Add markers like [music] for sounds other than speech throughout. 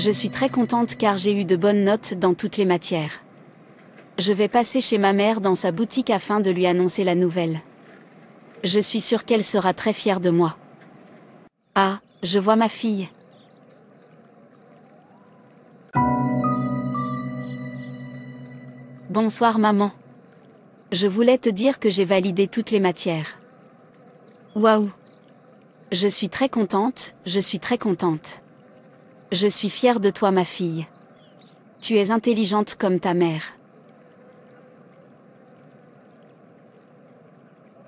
Je suis très contente car j'ai eu de bonnes notes dans toutes les matières. Je vais passer chez ma mère dans sa boutique afin de lui annoncer la nouvelle. Je suis sûre qu'elle sera très fière de moi. Ah, je vois ma fille. Bonsoir maman. Je voulais te dire que j'ai validé toutes les matières. Waouh. Je suis très contente, je suis très contente. Je suis fière de toi ma fille. Tu es intelligente comme ta mère.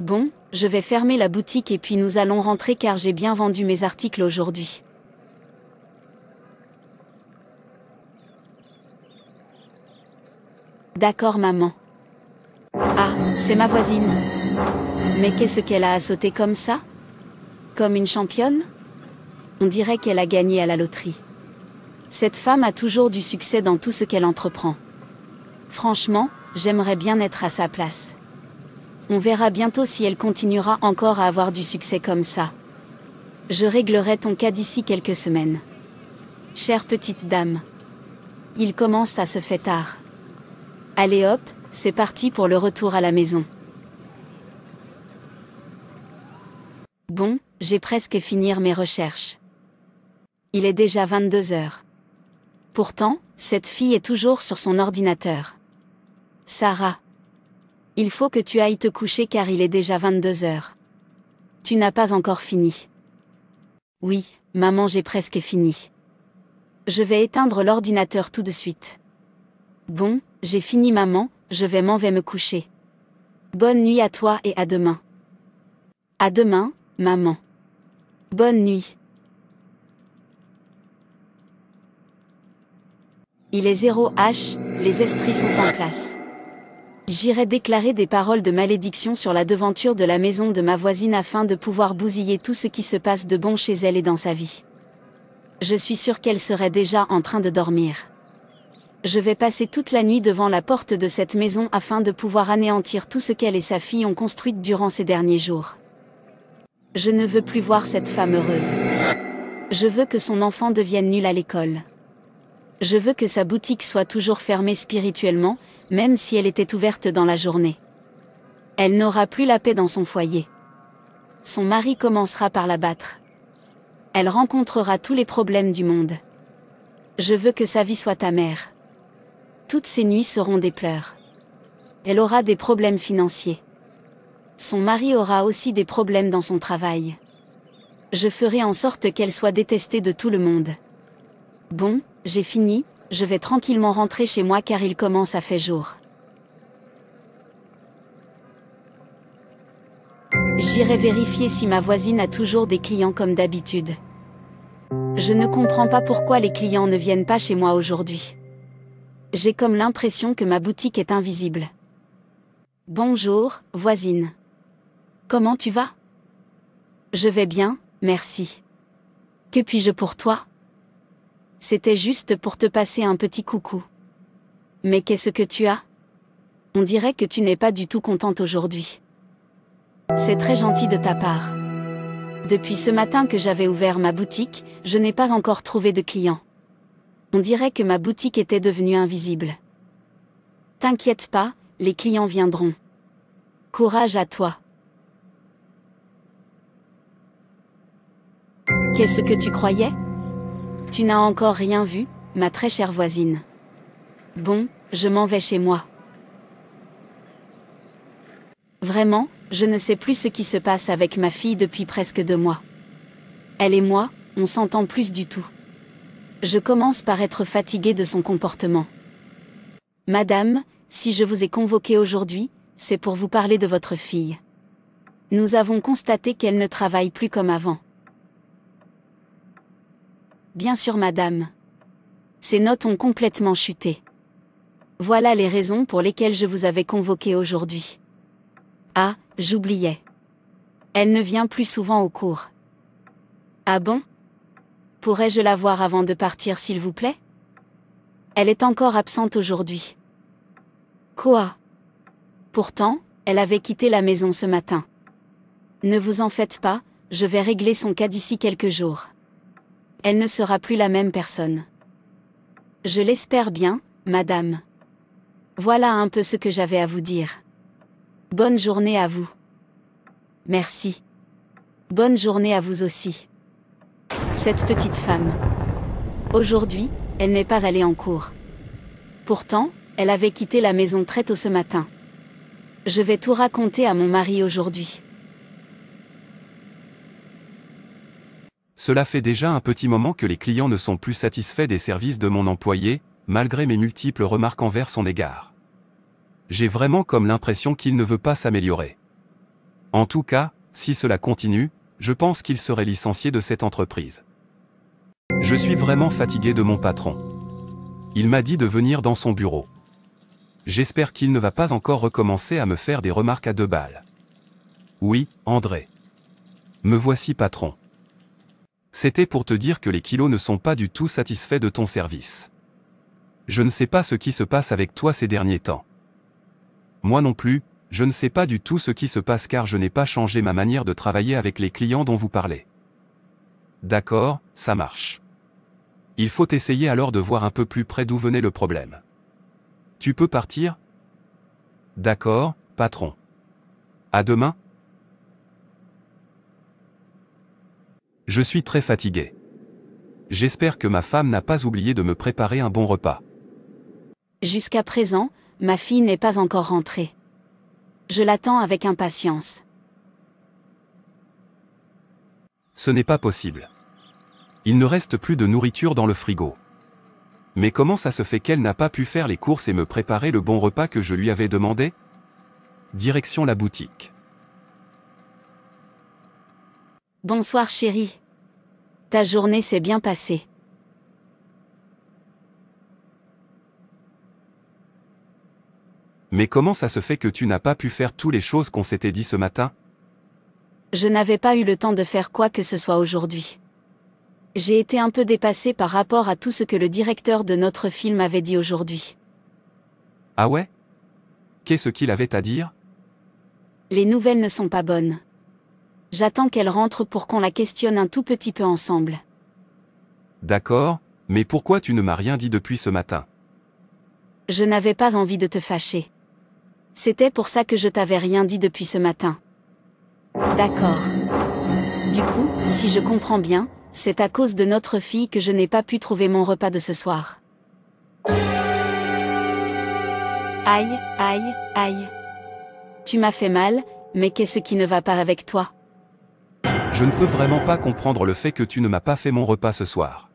Bon, je vais fermer la boutique et puis nous allons rentrer car j'ai bien vendu mes articles aujourd'hui. D'accord maman. Ah, c'est ma voisine. Mais qu'est-ce qu'elle a à sauter comme ça Comme une championne On dirait qu'elle a gagné à la loterie. Cette femme a toujours du succès dans tout ce qu'elle entreprend. Franchement, j'aimerais bien être à sa place. On verra bientôt si elle continuera encore à avoir du succès comme ça. Je réglerai ton cas d'ici quelques semaines. Chère petite dame. Il commence à se faire tard. Allez hop, c'est parti pour le retour à la maison. Bon, j'ai presque fini mes recherches. Il est déjà 22 heures. Pourtant, cette fille est toujours sur son ordinateur. Sarah. Il faut que tu ailles te coucher car il est déjà 22 heures. Tu n'as pas encore fini. Oui, maman, j'ai presque fini. Je vais éteindre l'ordinateur tout de suite. Bon, j'ai fini maman, je vais m'en vais me coucher. Bonne nuit à toi et à demain. À demain, maman. Bonne nuit. Il est 0H, les esprits sont en place. J'irai déclarer des paroles de malédiction sur la devanture de la maison de ma voisine afin de pouvoir bousiller tout ce qui se passe de bon chez elle et dans sa vie. Je suis sûre qu'elle serait déjà en train de dormir. Je vais passer toute la nuit devant la porte de cette maison afin de pouvoir anéantir tout ce qu'elle et sa fille ont construit durant ces derniers jours. Je ne veux plus voir cette femme heureuse. Je veux que son enfant devienne nul à l'école. Je veux que sa boutique soit toujours fermée spirituellement, même si elle était ouverte dans la journée. Elle n'aura plus la paix dans son foyer. Son mari commencera par la battre. Elle rencontrera tous les problèmes du monde. Je veux que sa vie soit amère. Toutes ses nuits seront des pleurs. Elle aura des problèmes financiers. Son mari aura aussi des problèmes dans son travail. Je ferai en sorte qu'elle soit détestée de tout le monde. Bon, j'ai fini, je vais tranquillement rentrer chez moi car il commence à faire jour. J'irai vérifier si ma voisine a toujours des clients comme d'habitude. Je ne comprends pas pourquoi les clients ne viennent pas chez moi aujourd'hui. J'ai comme l'impression que ma boutique est invisible. Bonjour, voisine. Comment tu vas Je vais bien, merci. Que puis-je pour toi c'était juste pour te passer un petit coucou. Mais qu'est-ce que tu as On dirait que tu n'es pas du tout contente aujourd'hui. C'est très gentil de ta part. Depuis ce matin que j'avais ouvert ma boutique, je n'ai pas encore trouvé de clients. On dirait que ma boutique était devenue invisible. T'inquiète pas, les clients viendront. Courage à toi. Qu'est-ce que tu croyais tu n'as encore rien vu, ma très chère voisine. Bon, je m'en vais chez moi. Vraiment, je ne sais plus ce qui se passe avec ma fille depuis presque deux mois. Elle et moi, on s'entend plus du tout. Je commence par être fatiguée de son comportement. Madame, si je vous ai convoquée aujourd'hui, c'est pour vous parler de votre fille. Nous avons constaté qu'elle ne travaille plus comme avant. Bien sûr, madame. Ces notes ont complètement chuté. Voilà les raisons pour lesquelles je vous avais convoqué aujourd'hui. Ah, j'oubliais. Elle ne vient plus souvent au cours. Ah bon Pourrais-je la voir avant de partir, s'il vous plaît Elle est encore absente aujourd'hui. Quoi Pourtant, elle avait quitté la maison ce matin. Ne vous en faites pas, je vais régler son cas d'ici quelques jours elle ne sera plus la même personne. Je l'espère bien, madame. Voilà un peu ce que j'avais à vous dire. Bonne journée à vous. Merci. Bonne journée à vous aussi. Cette petite femme. Aujourd'hui, elle n'est pas allée en cours. Pourtant, elle avait quitté la maison très tôt ce matin. Je vais tout raconter à mon mari aujourd'hui. Cela fait déjà un petit moment que les clients ne sont plus satisfaits des services de mon employé, malgré mes multiples remarques envers son égard. J'ai vraiment comme l'impression qu'il ne veut pas s'améliorer. En tout cas, si cela continue, je pense qu'il serait licencié de cette entreprise. Je suis vraiment fatigué de mon patron. Il m'a dit de venir dans son bureau. J'espère qu'il ne va pas encore recommencer à me faire des remarques à deux balles. Oui, André. Me voici patron c'était pour te dire que les kilos ne sont pas du tout satisfaits de ton service. Je ne sais pas ce qui se passe avec toi ces derniers temps. Moi non plus, je ne sais pas du tout ce qui se passe car je n'ai pas changé ma manière de travailler avec les clients dont vous parlez. D'accord, ça marche. Il faut essayer alors de voir un peu plus près d'où venait le problème. Tu peux partir D'accord, patron. À demain Je suis très fatigué. J'espère que ma femme n'a pas oublié de me préparer un bon repas. Jusqu'à présent, ma fille n'est pas encore rentrée. Je l'attends avec impatience. Ce n'est pas possible. Il ne reste plus de nourriture dans le frigo. Mais comment ça se fait qu'elle n'a pas pu faire les courses et me préparer le bon repas que je lui avais demandé Direction la boutique. Bonsoir chérie. Ta journée s'est bien passée. Mais comment ça se fait que tu n'as pas pu faire toutes les choses qu'on s'était dit ce matin Je n'avais pas eu le temps de faire quoi que ce soit aujourd'hui. J'ai été un peu dépassée par rapport à tout ce que le directeur de notre film avait dit aujourd'hui. Ah ouais Qu'est-ce qu'il avait à dire Les nouvelles ne sont pas bonnes. J'attends qu'elle rentre pour qu'on la questionne un tout petit peu ensemble. D'accord, mais pourquoi tu ne m'as rien dit depuis ce matin Je n'avais pas envie de te fâcher. C'était pour ça que je t'avais rien dit depuis ce matin. D'accord. Du coup, si je comprends bien, c'est à cause de notre fille que je n'ai pas pu trouver mon repas de ce soir. Aïe, aïe, aïe. Tu m'as fait mal, mais qu'est-ce qui ne va pas avec toi je ne peux vraiment pas comprendre le fait que tu ne m'as pas fait mon repas ce soir.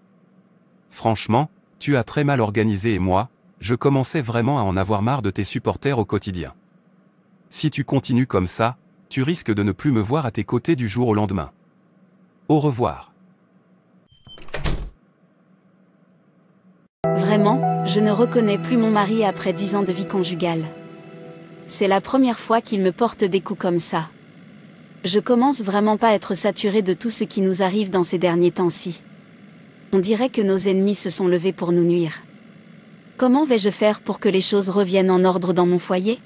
Franchement, tu as très mal organisé et moi, je commençais vraiment à en avoir marre de tes supporters au quotidien. Si tu continues comme ça, tu risques de ne plus me voir à tes côtés du jour au lendemain. Au revoir. Vraiment, je ne reconnais plus mon mari après dix ans de vie conjugale. C'est la première fois qu'il me porte des coups comme ça je commence vraiment pas à être saturé de tout ce qui nous arrive dans ces derniers temps-ci. On dirait que nos ennemis se sont levés pour nous nuire. Comment vais-je faire pour que les choses reviennent en ordre dans mon foyer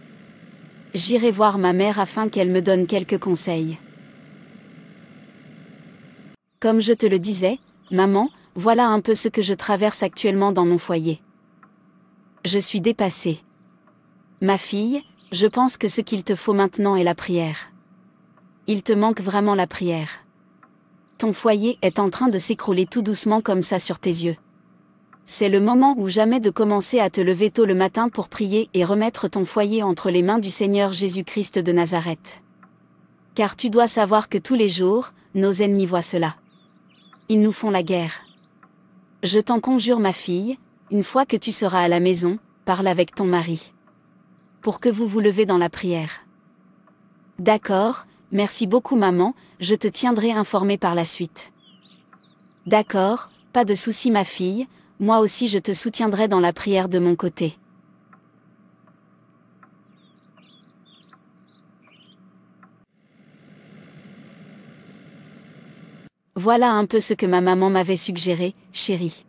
J'irai voir ma mère afin qu'elle me donne quelques conseils. Comme je te le disais, maman, voilà un peu ce que je traverse actuellement dans mon foyer. Je suis dépassée. Ma fille, je pense que ce qu'il te faut maintenant est la prière il te manque vraiment la prière. Ton foyer est en train de s'écrouler tout doucement comme ça sur tes yeux. C'est le moment ou jamais de commencer à te lever tôt le matin pour prier et remettre ton foyer entre les mains du Seigneur Jésus-Christ de Nazareth. Car tu dois savoir que tous les jours, nos ennemis voient cela. Ils nous font la guerre. Je t'en conjure ma fille, une fois que tu seras à la maison, parle avec ton mari. Pour que vous vous levez dans la prière. D'accord, Merci beaucoup maman, je te tiendrai informée par la suite. D'accord, pas de souci ma fille, moi aussi je te soutiendrai dans la prière de mon côté. Voilà un peu ce que ma maman m'avait suggéré, chérie.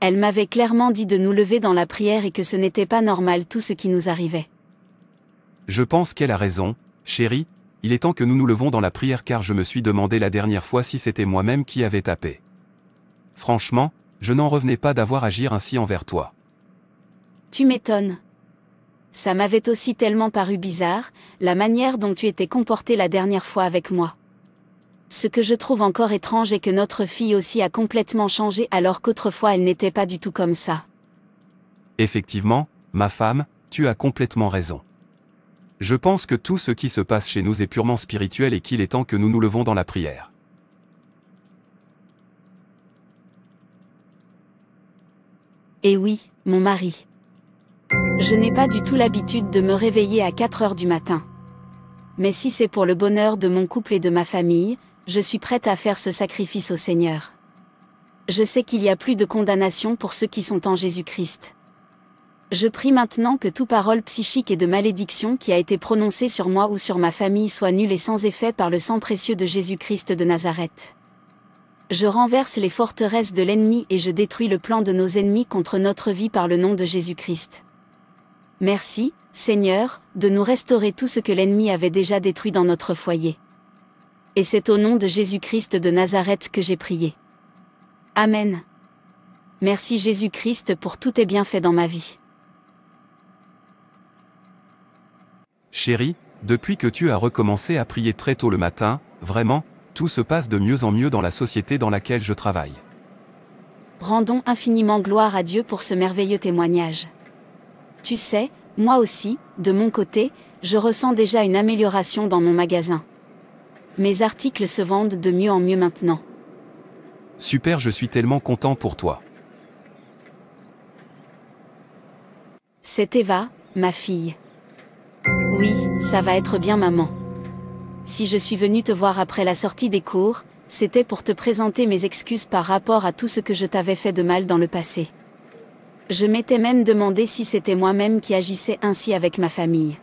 Elle m'avait clairement dit de nous lever dans la prière et que ce n'était pas normal tout ce qui nous arrivait. Je pense qu'elle a raison, chérie, il est temps que nous nous levons dans la prière car je me suis demandé la dernière fois si c'était moi-même qui avais tapé. Franchement, je n'en revenais pas d'avoir agir ainsi envers toi. Tu m'étonnes. Ça m'avait aussi tellement paru bizarre, la manière dont tu étais comporté la dernière fois avec moi. Ce que je trouve encore étrange est que notre fille aussi a complètement changé alors qu'autrefois elle n'était pas du tout comme ça. Effectivement, ma femme, tu as complètement raison. Je pense que tout ce qui se passe chez nous est purement spirituel et qu'il est temps que nous nous levons dans la prière. Eh oui, mon mari. Je n'ai pas du tout l'habitude de me réveiller à 4 heures du matin. Mais si c'est pour le bonheur de mon couple et de ma famille, je suis prête à faire ce sacrifice au Seigneur. Je sais qu'il y a plus de condamnation pour ceux qui sont en Jésus-Christ. Je prie maintenant que toute parole psychique et de malédiction qui a été prononcée sur moi ou sur ma famille soit nulle et sans effet par le sang précieux de Jésus-Christ de Nazareth. Je renverse les forteresses de l'ennemi et je détruis le plan de nos ennemis contre notre vie par le nom de Jésus-Christ. Merci, Seigneur, de nous restaurer tout ce que l'ennemi avait déjà détruit dans notre foyer. Et c'est au nom de Jésus-Christ de Nazareth que j'ai prié. Amen. Merci Jésus-Christ pour tous tes bienfaits dans ma vie. Chérie, depuis que tu as recommencé à prier très tôt le matin, vraiment, tout se passe de mieux en mieux dans la société dans laquelle je travaille. Rendons infiniment gloire à Dieu pour ce merveilleux témoignage. Tu sais, moi aussi, de mon côté, je ressens déjà une amélioration dans mon magasin. Mes articles se vendent de mieux en mieux maintenant. Super, je suis tellement content pour toi. C'est Eva, ma fille. Oui, ça va être bien maman. Si je suis venue te voir après la sortie des cours, c'était pour te présenter mes excuses par rapport à tout ce que je t'avais fait de mal dans le passé. Je m'étais même demandé si c'était moi-même qui agissais ainsi avec ma famille.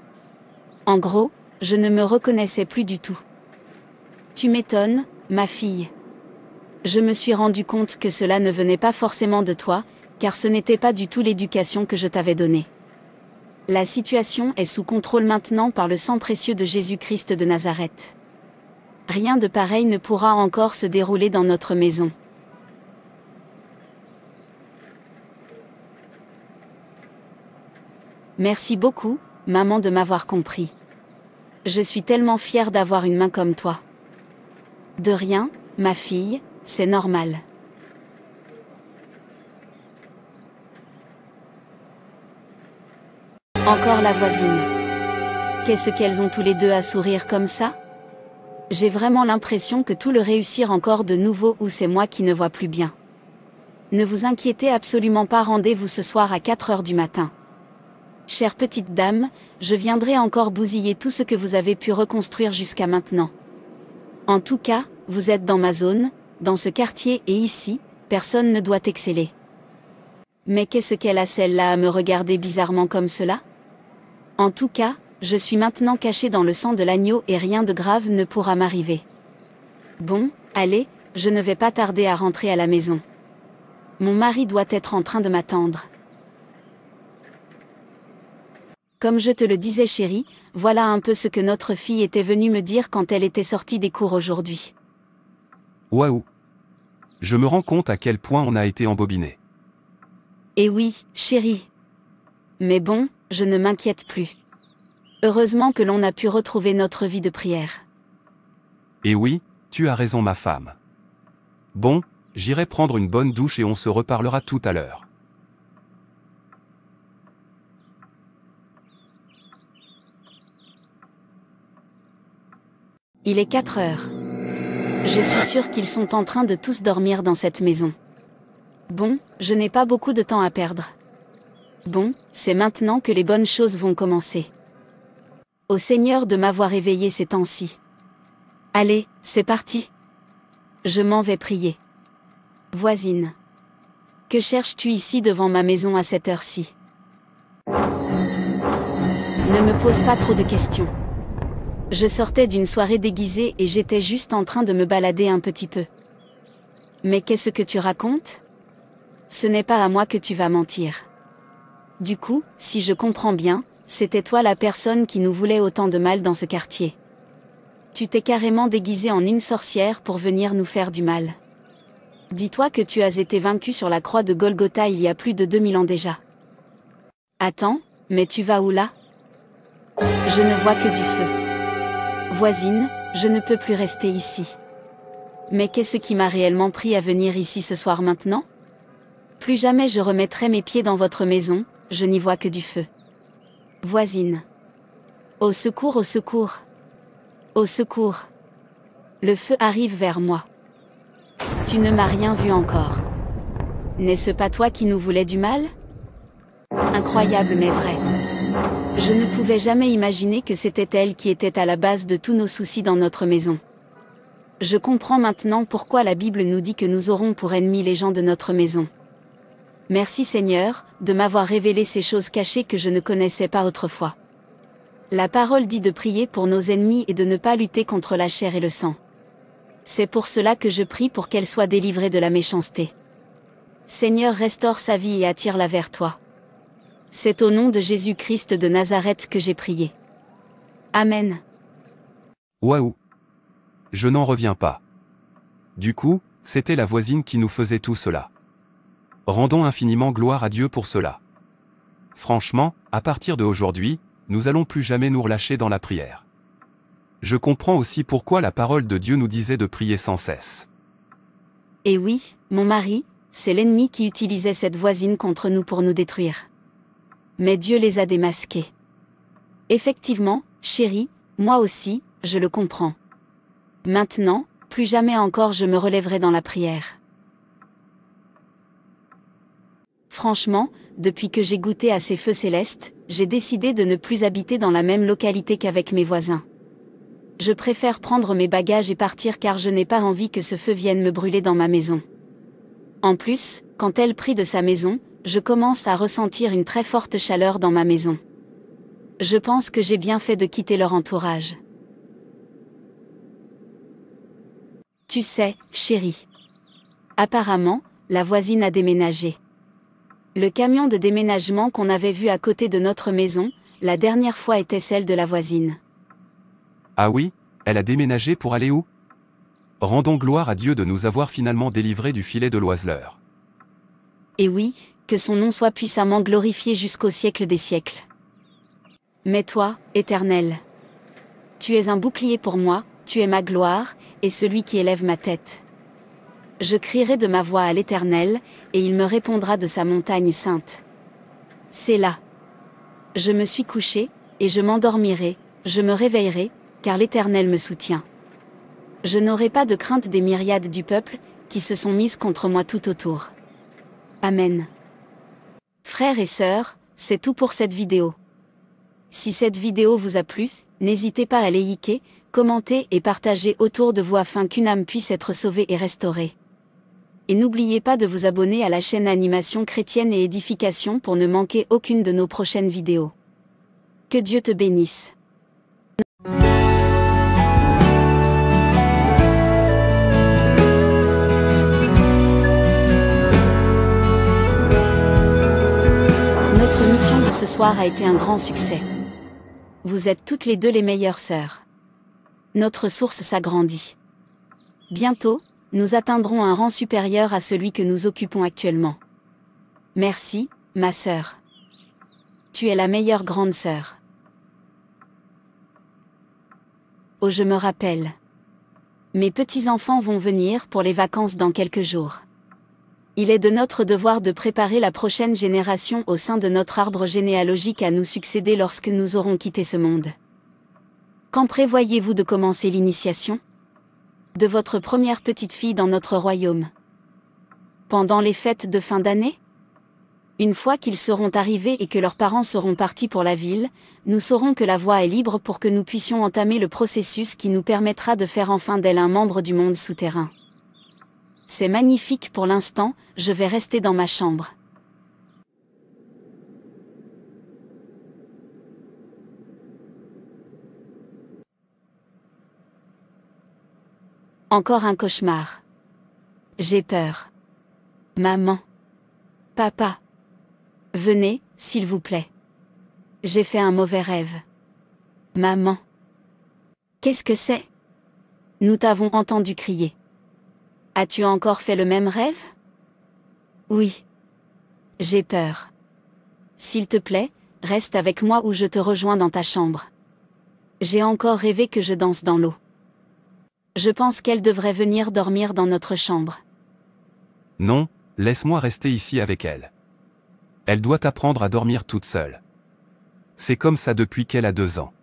En gros, je ne me reconnaissais plus du tout. Tu m'étonnes, ma fille. Je me suis rendu compte que cela ne venait pas forcément de toi, car ce n'était pas du tout l'éducation que je t'avais donnée. La situation est sous contrôle maintenant par le sang précieux de Jésus-Christ de Nazareth. Rien de pareil ne pourra encore se dérouler dans notre maison. Merci beaucoup, maman, de m'avoir compris. Je suis tellement fière d'avoir une main comme toi. De rien, ma fille, c'est normal. Encore la voisine. Qu'est-ce qu'elles ont tous les deux à sourire comme ça J'ai vraiment l'impression que tout le réussir encore de nouveau ou c'est moi qui ne vois plus bien. Ne vous inquiétez absolument pas, rendez-vous ce soir à 4h du matin. Chère petite dame, je viendrai encore bousiller tout ce que vous avez pu reconstruire jusqu'à maintenant. En tout cas, vous êtes dans ma zone, dans ce quartier et ici, personne ne doit exceller. Mais qu'est-ce qu'elle a celle-là à me regarder bizarrement comme cela en tout cas, je suis maintenant cachée dans le sang de l'agneau et rien de grave ne pourra m'arriver. Bon, allez, je ne vais pas tarder à rentrer à la maison. Mon mari doit être en train de m'attendre. Comme je te le disais chérie, voilà un peu ce que notre fille était venue me dire quand elle était sortie des cours aujourd'hui. Waouh Je me rends compte à quel point on a été embobiné. Eh oui, chérie. Mais bon, je ne m'inquiète plus. Heureusement que l'on a pu retrouver notre vie de prière. Et eh oui, tu as raison ma femme. Bon, j'irai prendre une bonne douche et on se reparlera tout à l'heure. Il est 4 heures. Je suis sûre qu'ils sont en train de tous dormir dans cette maison. Bon, je n'ai pas beaucoup de temps à perdre. Bon, c'est maintenant que les bonnes choses vont commencer. Au Seigneur de m'avoir éveillé ces temps-ci. Allez, c'est parti. Je m'en vais prier. Voisine. Que cherches-tu ici devant ma maison à cette heure-ci Ne me pose pas trop de questions. Je sortais d'une soirée déguisée et j'étais juste en train de me balader un petit peu. Mais qu'est-ce que tu racontes Ce n'est pas à moi que tu vas mentir. Du coup, si je comprends bien, c'était toi la personne qui nous voulait autant de mal dans ce quartier. Tu t'es carrément déguisée en une sorcière pour venir nous faire du mal. Dis-toi que tu as été vaincu sur la croix de Golgotha il y a plus de 2000 ans déjà. Attends, mais tu vas où là Je ne vois que du feu. Voisine, je ne peux plus rester ici. Mais qu'est-ce qui m'a réellement pris à venir ici ce soir maintenant Plus jamais je remettrai mes pieds dans votre maison, je n'y vois que du feu. Voisine. Au secours, au secours. Au secours. Le feu arrive vers moi. Tu ne m'as rien vu encore. N'est-ce pas toi qui nous voulais du mal Incroyable mais vrai. Je ne pouvais jamais imaginer que c'était elle qui était à la base de tous nos soucis dans notre maison. Je comprends maintenant pourquoi la Bible nous dit que nous aurons pour ennemis les gens de notre maison. Merci Seigneur, de m'avoir révélé ces choses cachées que je ne connaissais pas autrefois. La parole dit de prier pour nos ennemis et de ne pas lutter contre la chair et le sang. C'est pour cela que je prie pour qu'elle soit délivrée de la méchanceté. Seigneur, restaure sa vie et attire-la vers toi. C'est au nom de Jésus-Christ de Nazareth que j'ai prié. Amen. Waouh Je n'en reviens pas. Du coup, c'était la voisine qui nous faisait tout cela. Rendons infiniment gloire à Dieu pour cela. Franchement, à partir de aujourd'hui, nous allons plus jamais nous relâcher dans la prière. Je comprends aussi pourquoi la parole de Dieu nous disait de prier sans cesse. Et eh oui, mon mari, c'est l'ennemi qui utilisait cette voisine contre nous pour nous détruire. Mais Dieu les a démasqués. Effectivement, chérie, moi aussi, je le comprends. Maintenant, plus jamais encore je me relèverai dans la prière. Franchement, depuis que j'ai goûté à ces feux célestes, j'ai décidé de ne plus habiter dans la même localité qu'avec mes voisins. Je préfère prendre mes bagages et partir car je n'ai pas envie que ce feu vienne me brûler dans ma maison. En plus, quand elle prit de sa maison, je commence à ressentir une très forte chaleur dans ma maison. Je pense que j'ai bien fait de quitter leur entourage. Tu sais, chérie. Apparemment, la voisine a déménagé. Le camion de déménagement qu'on avait vu à côté de notre maison, la dernière fois était celle de la voisine. Ah oui, elle a déménagé pour aller où Rendons gloire à Dieu de nous avoir finalement délivrés du filet de l'oiseleur. Et oui, que son nom soit puissamment glorifié jusqu'au siècle des siècles. Mais toi, Éternel, tu es un bouclier pour moi, tu es ma gloire, et celui qui élève ma tête. Je crierai de ma voix à l'Éternel, et il me répondra de sa montagne sainte. C'est là. Je me suis couché, et je m'endormirai, je me réveillerai, car l'Éternel me soutient. Je n'aurai pas de crainte des myriades du peuple, qui se sont mises contre moi tout autour. Amen. Frères et sœurs, c'est tout pour cette vidéo. Si cette vidéo vous a plu, n'hésitez pas à liker, commenter et partager autour de vous afin qu'une âme puisse être sauvée et restaurée et n'oubliez pas de vous abonner à la chaîne Animation chrétienne et édification pour ne manquer aucune de nos prochaines vidéos. Que Dieu te bénisse. Notre mission de ce soir a été un grand succès. Vous êtes toutes les deux les meilleures sœurs. Notre source s'agrandit. Bientôt, nous atteindrons un rang supérieur à celui que nous occupons actuellement. Merci, ma sœur. Tu es la meilleure grande sœur. Oh, je me rappelle. Mes petits-enfants vont venir pour les vacances dans quelques jours. Il est de notre devoir de préparer la prochaine génération au sein de notre arbre généalogique à nous succéder lorsque nous aurons quitté ce monde. Quand prévoyez-vous de commencer l'initiation de votre première petite fille dans notre royaume. Pendant les fêtes de fin d'année Une fois qu'ils seront arrivés et que leurs parents seront partis pour la ville, nous saurons que la voie est libre pour que nous puissions entamer le processus qui nous permettra de faire enfin d'elle un membre du monde souterrain. C'est magnifique pour l'instant, je vais rester dans ma chambre. Encore un cauchemar. J'ai peur. Maman. Papa. Venez, s'il vous plaît. J'ai fait un mauvais rêve. Maman. Qu'est-ce que c'est Nous t'avons entendu crier. As-tu encore fait le même rêve Oui. J'ai peur. S'il te plaît, reste avec moi ou je te rejoins dans ta chambre. J'ai encore rêvé que je danse dans l'eau. Je pense qu'elle devrait venir dormir dans notre chambre. Non, laisse-moi rester ici avec elle. Elle doit apprendre à dormir toute seule. C'est comme ça depuis qu'elle a deux ans.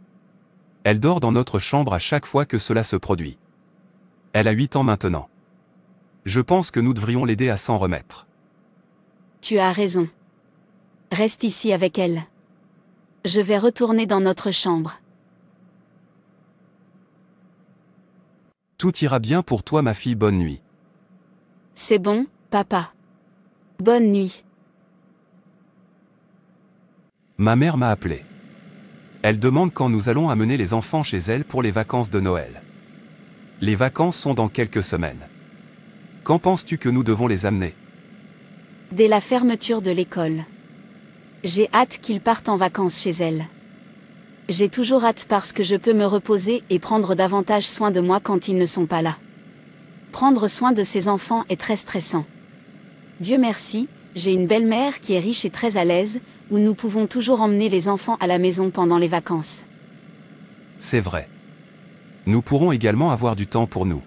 Elle dort dans notre chambre à chaque fois que cela se produit. Elle a huit ans maintenant. Je pense que nous devrions l'aider à s'en remettre. Tu as raison. Reste ici avec elle. Je vais retourner dans notre chambre. Tout ira bien pour toi ma fille, bonne nuit. C'est bon, papa. Bonne nuit. Ma mère m'a appelé. Elle demande quand nous allons amener les enfants chez elle pour les vacances de Noël. Les vacances sont dans quelques semaines. Quand penses-tu que nous devons les amener Dès la fermeture de l'école. J'ai hâte qu'ils partent en vacances chez elle. J'ai toujours hâte parce que je peux me reposer et prendre davantage soin de moi quand ils ne sont pas là. Prendre soin de ses enfants est très stressant. Dieu merci, j'ai une belle-mère qui est riche et très à l'aise, où nous pouvons toujours emmener les enfants à la maison pendant les vacances. C'est vrai. Nous pourrons également avoir du temps pour nous.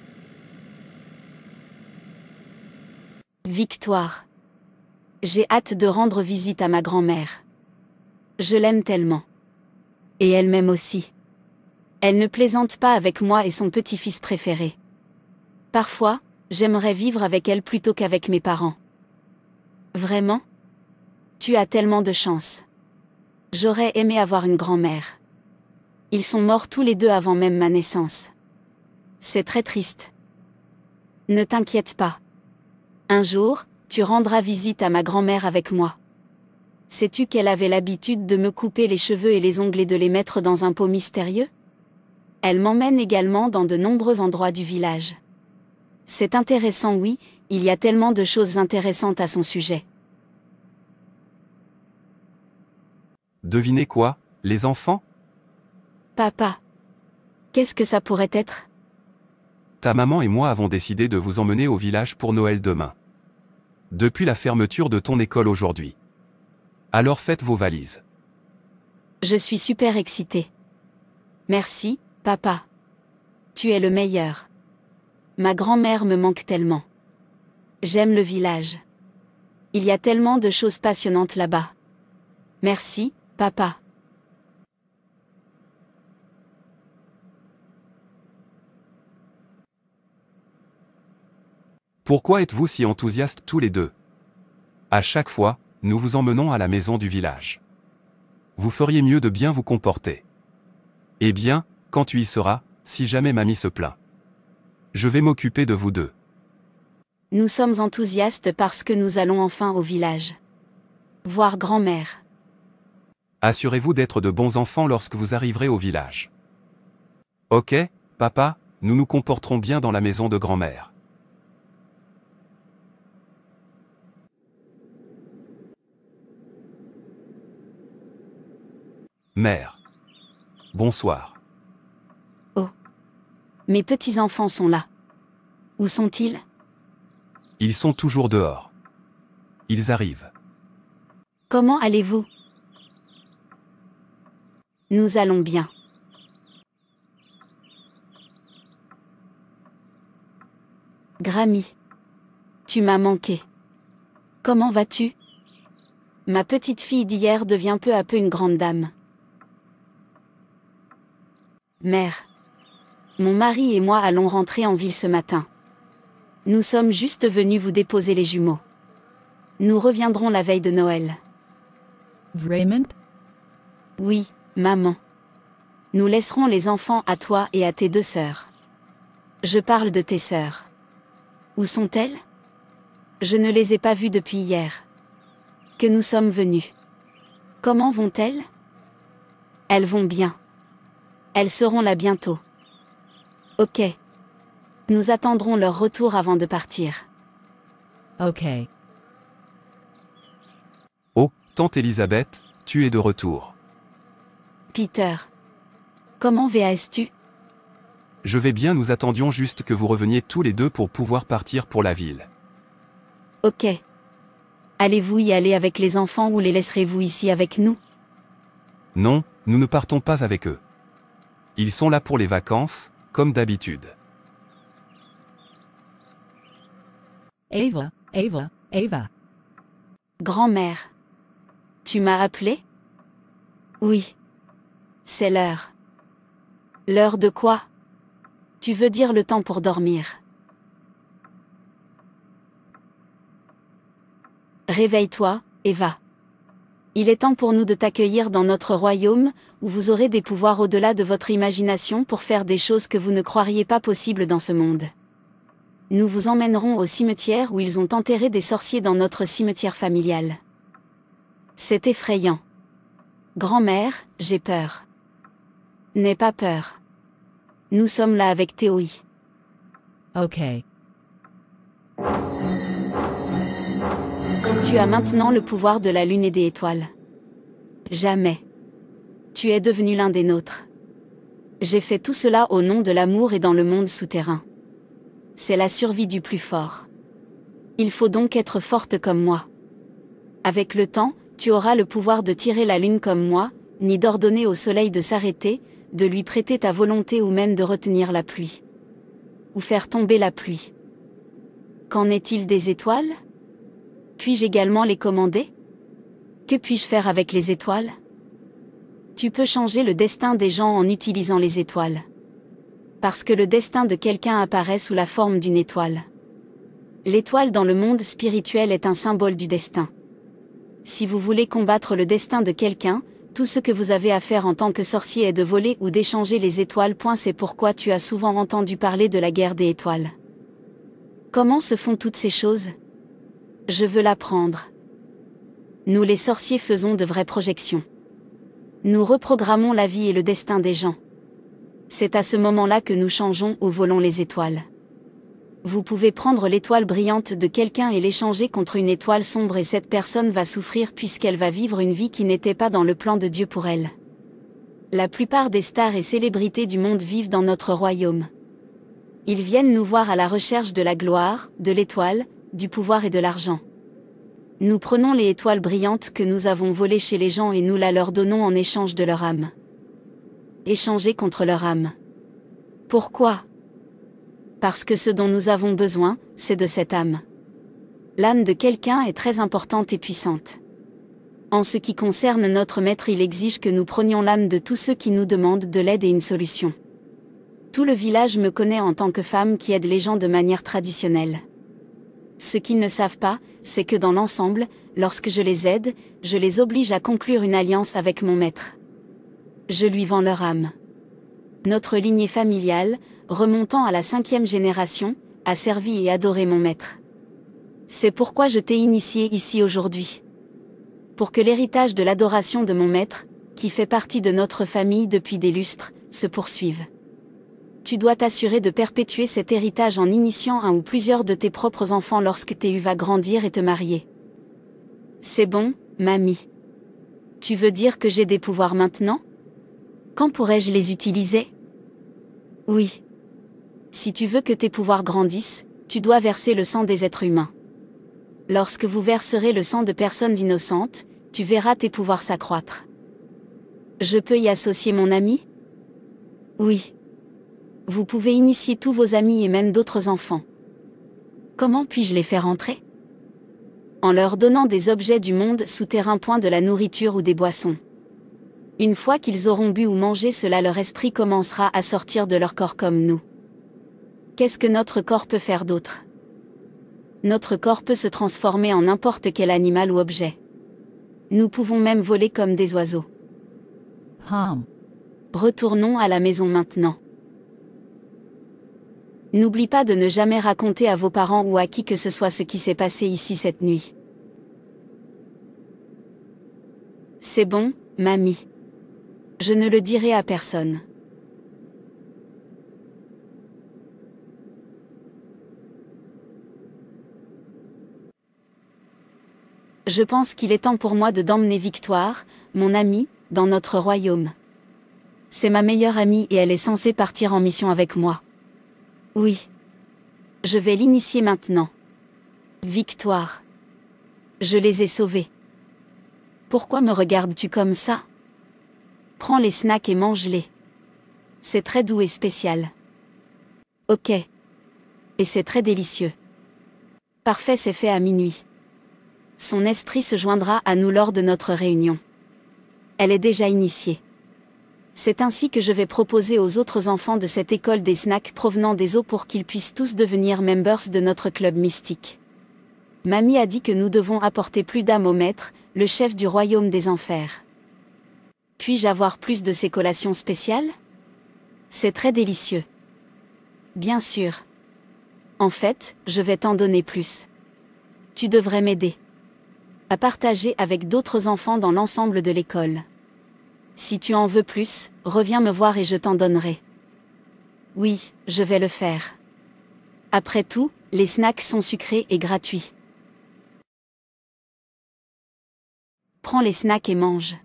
Victoire. J'ai hâte de rendre visite à ma grand-mère. Je l'aime tellement. Et elle même aussi. Elle ne plaisante pas avec moi et son petit-fils préféré. Parfois, j'aimerais vivre avec elle plutôt qu'avec mes parents. Vraiment Tu as tellement de chance. J'aurais aimé avoir une grand-mère. Ils sont morts tous les deux avant même ma naissance. C'est très triste. Ne t'inquiète pas. Un jour, tu rendras visite à ma grand-mère avec moi. Sais-tu qu'elle avait l'habitude de me couper les cheveux et les ongles et de les mettre dans un pot mystérieux Elle m'emmène également dans de nombreux endroits du village. C'est intéressant oui, il y a tellement de choses intéressantes à son sujet. Devinez quoi, les enfants Papa. Qu'est-ce que ça pourrait être Ta maman et moi avons décidé de vous emmener au village pour Noël demain. Depuis la fermeture de ton école aujourd'hui. Alors faites vos valises. Je suis super excitée. Merci, papa. Tu es le meilleur. Ma grand-mère me manque tellement. J'aime le village. Il y a tellement de choses passionnantes là-bas. Merci, papa. Pourquoi êtes-vous si enthousiastes tous les deux À chaque fois, nous vous emmenons à la maison du village. Vous feriez mieux de bien vous comporter. Eh bien, quand tu y seras, si jamais mamie se plaint. Je vais m'occuper de vous deux. Nous sommes enthousiastes parce que nous allons enfin au village. Voir grand-mère. Assurez-vous d'être de bons enfants lorsque vous arriverez au village. Ok, papa, nous nous comporterons bien dans la maison de grand-mère. Mère. Bonsoir. Oh. Mes petits-enfants sont là. Où sont-ils Ils sont toujours dehors. Ils arrivent. Comment allez-vous Nous allons bien. Grammy. Tu m'as manqué. Comment vas-tu Ma petite fille d'hier devient peu à peu une grande dame. Mère. Mon mari et moi allons rentrer en ville ce matin. Nous sommes juste venus vous déposer les jumeaux. Nous reviendrons la veille de Noël. Vraiment Oui, maman. Nous laisserons les enfants à toi et à tes deux sœurs. Je parle de tes sœurs. Où sont-elles Je ne les ai pas vues depuis hier. Que nous sommes venus. Comment vont-elles Elles vont bien. Elles seront là bientôt. Ok. Nous attendrons leur retour avant de partir. Ok. Oh, tante Elisabeth, tu es de retour. Peter. Comment vas-tu Je vais bien, nous attendions juste que vous reveniez tous les deux pour pouvoir partir pour la ville. Ok. Allez-vous y aller avec les enfants ou les laisserez-vous ici avec nous Non, nous ne partons pas avec eux. Ils sont là pour les vacances, comme d'habitude. Eva, Eva, Eva. Grand-mère. Tu m'as appelé Oui. C'est l'heure. L'heure de quoi Tu veux dire le temps pour dormir. Réveille-toi, Eva. Il est temps pour nous de t'accueillir dans notre royaume, où vous aurez des pouvoirs au-delà de votre imagination pour faire des choses que vous ne croiriez pas possibles dans ce monde. Nous vous emmènerons au cimetière où ils ont enterré des sorciers dans notre cimetière familial. C'est effrayant. Grand-mère, j'ai peur. N'aie pas peur. Nous sommes là avec Théoï. Ok. Tu as maintenant le pouvoir de la lune et des étoiles. Jamais. Tu es devenu l'un des nôtres. J'ai fait tout cela au nom de l'amour et dans le monde souterrain. C'est la survie du plus fort. Il faut donc être forte comme moi. Avec le temps, tu auras le pouvoir de tirer la lune comme moi, ni d'ordonner au soleil de s'arrêter, de lui prêter ta volonté ou même de retenir la pluie. Ou faire tomber la pluie. Qu'en est-il des étoiles puis-je également les commander Que puis-je faire avec les étoiles Tu peux changer le destin des gens en utilisant les étoiles. Parce que le destin de quelqu'un apparaît sous la forme d'une étoile. L'étoile dans le monde spirituel est un symbole du destin. Si vous voulez combattre le destin de quelqu'un, tout ce que vous avez à faire en tant que sorcier est de voler ou d'échanger les étoiles. C'est pourquoi tu as souvent entendu parler de la guerre des étoiles. Comment se font toutes ces choses je veux l'apprendre. Nous les sorciers faisons de vraies projections. Nous reprogrammons la vie et le destin des gens. C'est à ce moment-là que nous changeons ou volons les étoiles. Vous pouvez prendre l'étoile brillante de quelqu'un et l'échanger contre une étoile sombre et cette personne va souffrir puisqu'elle va vivre une vie qui n'était pas dans le plan de Dieu pour elle. La plupart des stars et célébrités du monde vivent dans notre royaume. Ils viennent nous voir à la recherche de la gloire, de l'étoile, du pouvoir et de l'argent. Nous prenons les étoiles brillantes que nous avons volées chez les gens et nous la leur donnons en échange de leur âme. Échanger contre leur âme. Pourquoi Parce que ce dont nous avons besoin, c'est de cette âme. L'âme de quelqu'un est très importante et puissante. En ce qui concerne notre Maître, il exige que nous prenions l'âme de tous ceux qui nous demandent de l'aide et une solution. Tout le village me connaît en tant que femme qui aide les gens de manière traditionnelle. Ce qu'ils ne savent pas, c'est que dans l'ensemble, lorsque je les aide, je les oblige à conclure une alliance avec mon maître. Je lui vends leur âme. Notre lignée familiale, remontant à la cinquième génération, a servi et adoré mon maître. C'est pourquoi je t'ai initié ici aujourd'hui. Pour que l'héritage de l'adoration de mon maître, qui fait partie de notre famille depuis des lustres, se poursuive tu dois t'assurer de perpétuer cet héritage en initiant un ou plusieurs de tes propres enfants lorsque tu va grandir et te marier. C'est bon, mamie. Tu veux dire que j'ai des pouvoirs maintenant Quand pourrais-je les utiliser Oui. Si tu veux que tes pouvoirs grandissent, tu dois verser le sang des êtres humains. Lorsque vous verserez le sang de personnes innocentes, tu verras tes pouvoirs s'accroître. Je peux y associer mon ami Oui vous pouvez initier tous vos amis et même d'autres enfants. Comment puis-je les faire entrer En leur donnant des objets du monde souterrain, point de la nourriture ou des boissons. Une fois qu'ils auront bu ou mangé cela, leur esprit commencera à sortir de leur corps comme nous. Qu'est-ce que notre corps peut faire d'autre Notre corps peut se transformer en n'importe quel animal ou objet. Nous pouvons même voler comme des oiseaux. Retournons à la maison maintenant. N'oublie pas de ne jamais raconter à vos parents ou à qui que ce soit ce qui s'est passé ici cette nuit. C'est bon, mamie. Je ne le dirai à personne. Je pense qu'il est temps pour moi de d'emmener Victoire, mon amie, dans notre royaume. C'est ma meilleure amie et elle est censée partir en mission avec moi. Oui. Je vais l'initier maintenant. Victoire. Je les ai sauvés. Pourquoi me regardes-tu comme ça Prends les snacks et mange-les. C'est très doux et spécial. Ok. Et c'est très délicieux. Parfait, c'est fait à minuit. Son esprit se joindra à nous lors de notre réunion. Elle est déjà initiée. C'est ainsi que je vais proposer aux autres enfants de cette école des snacks provenant des eaux pour qu'ils puissent tous devenir members de notre club mystique. Mamie a dit que nous devons apporter plus d'âme au maître, le chef du royaume des enfers. Puis-je avoir plus de ces collations spéciales C'est très délicieux. Bien sûr. En fait, je vais t'en donner plus. Tu devrais m'aider. À partager avec d'autres enfants dans l'ensemble de l'école. Si tu en veux plus, reviens me voir et je t'en donnerai. Oui, je vais le faire. Après tout, les snacks sont sucrés et gratuits. Prends les snacks et mange.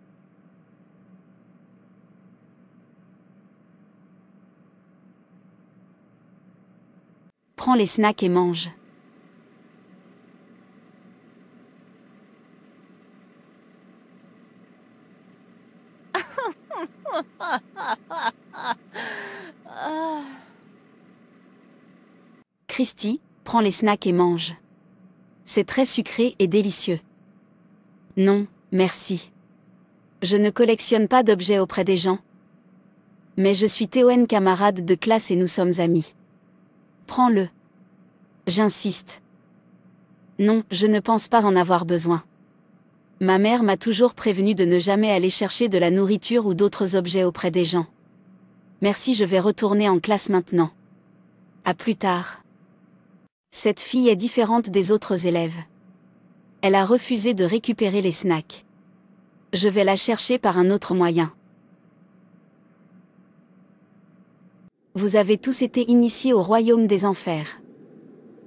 Prends les snacks et mange. [laughs] Christy prends les snacks et mange. C'est très sucré et délicieux. Non, merci. Je ne collectionne pas d'objets auprès des gens. Mais je suis Théoen camarade de classe et nous sommes amis. Prends-le. J'insiste. Non, je ne pense pas en avoir besoin. Ma mère m'a toujours prévenu de ne jamais aller chercher de la nourriture ou d'autres objets auprès des gens. Merci, je vais retourner en classe maintenant. À plus tard. Cette fille est différente des autres élèves. Elle a refusé de récupérer les snacks. Je vais la chercher par un autre moyen. Vous avez tous été initiés au royaume des enfers.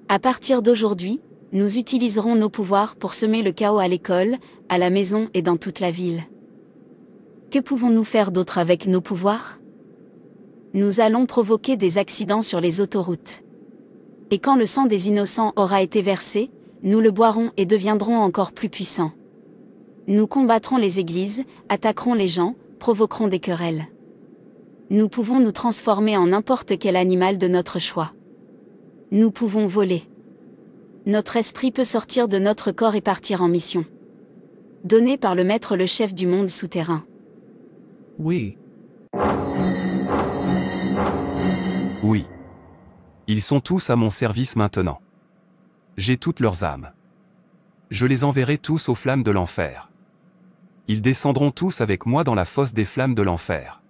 À partir d'aujourd'hui, nous utiliserons nos pouvoirs pour semer le chaos à l'école, à la maison et dans toute la ville. Que pouvons-nous faire d'autre avec nos pouvoirs Nous allons provoquer des accidents sur les autoroutes. Et quand le sang des innocents aura été versé, nous le boirons et deviendrons encore plus puissants. Nous combattrons les églises, attaquerons les gens, provoquerons des querelles. Nous pouvons nous transformer en n'importe quel animal de notre choix. Nous pouvons voler. Notre esprit peut sortir de notre corps et partir en mission. Donné par le maître le chef du monde souterrain. Oui. Oui. Ils sont tous à mon service maintenant. J'ai toutes leurs âmes. Je les enverrai tous aux flammes de l'enfer. Ils descendront tous avec moi dans la fosse des flammes de l'enfer.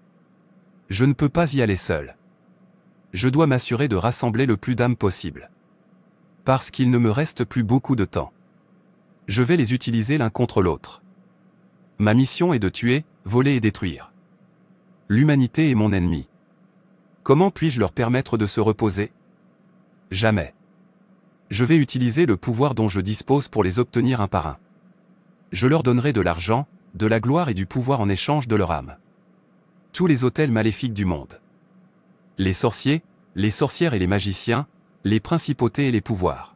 Je ne peux pas y aller seul. Je dois m'assurer de rassembler le plus d'âmes possible parce qu'il ne me reste plus beaucoup de temps. Je vais les utiliser l'un contre l'autre. Ma mission est de tuer, voler et détruire. L'humanité est mon ennemi. Comment puis-je leur permettre de se reposer Jamais. Je vais utiliser le pouvoir dont je dispose pour les obtenir un par un. Je leur donnerai de l'argent, de la gloire et du pouvoir en échange de leur âme. Tous les hôtels maléfiques du monde. Les sorciers, les sorcières et les magiciens, les principautés et les pouvoirs.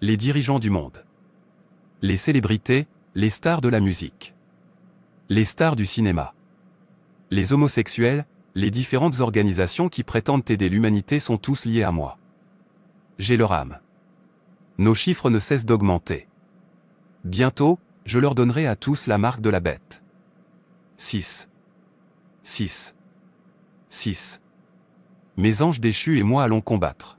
Les dirigeants du monde. Les célébrités, les stars de la musique. Les stars du cinéma. Les homosexuels, les différentes organisations qui prétendent aider l'humanité sont tous liés à moi. J'ai leur âme. Nos chiffres ne cessent d'augmenter. Bientôt, je leur donnerai à tous la marque de la bête. 6. 6. 6. Mes anges déchus et moi allons combattre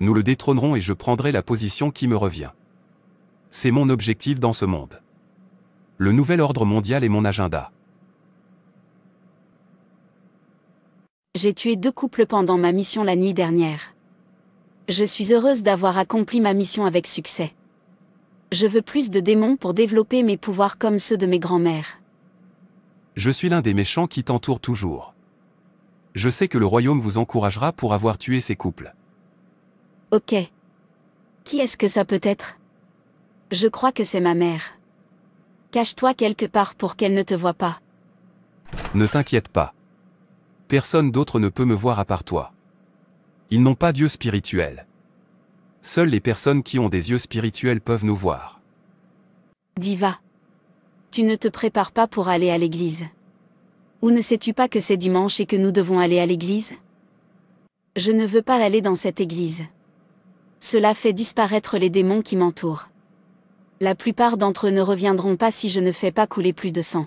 nous le détrônerons et je prendrai la position qui me revient. C'est mon objectif dans ce monde. Le nouvel ordre mondial est mon agenda. J'ai tué deux couples pendant ma mission la nuit dernière. Je suis heureuse d'avoir accompli ma mission avec succès. Je veux plus de démons pour développer mes pouvoirs comme ceux de mes grands-mères. Je suis l'un des méchants qui t'entourent toujours. Je sais que le royaume vous encouragera pour avoir tué ces couples. Ok. Qui est-ce que ça peut être Je crois que c'est ma mère. Cache-toi quelque part pour qu'elle ne te voie pas. Ne t'inquiète pas. Personne d'autre ne peut me voir à part toi. Ils n'ont pas d'yeux spirituels. Seules les personnes qui ont des yeux spirituels peuvent nous voir. Diva. Tu ne te prépares pas pour aller à l'église. Ou ne sais-tu pas que c'est dimanche et que nous devons aller à l'église Je ne veux pas aller dans cette église. Cela fait disparaître les démons qui m'entourent. La plupart d'entre eux ne reviendront pas si je ne fais pas couler plus de sang.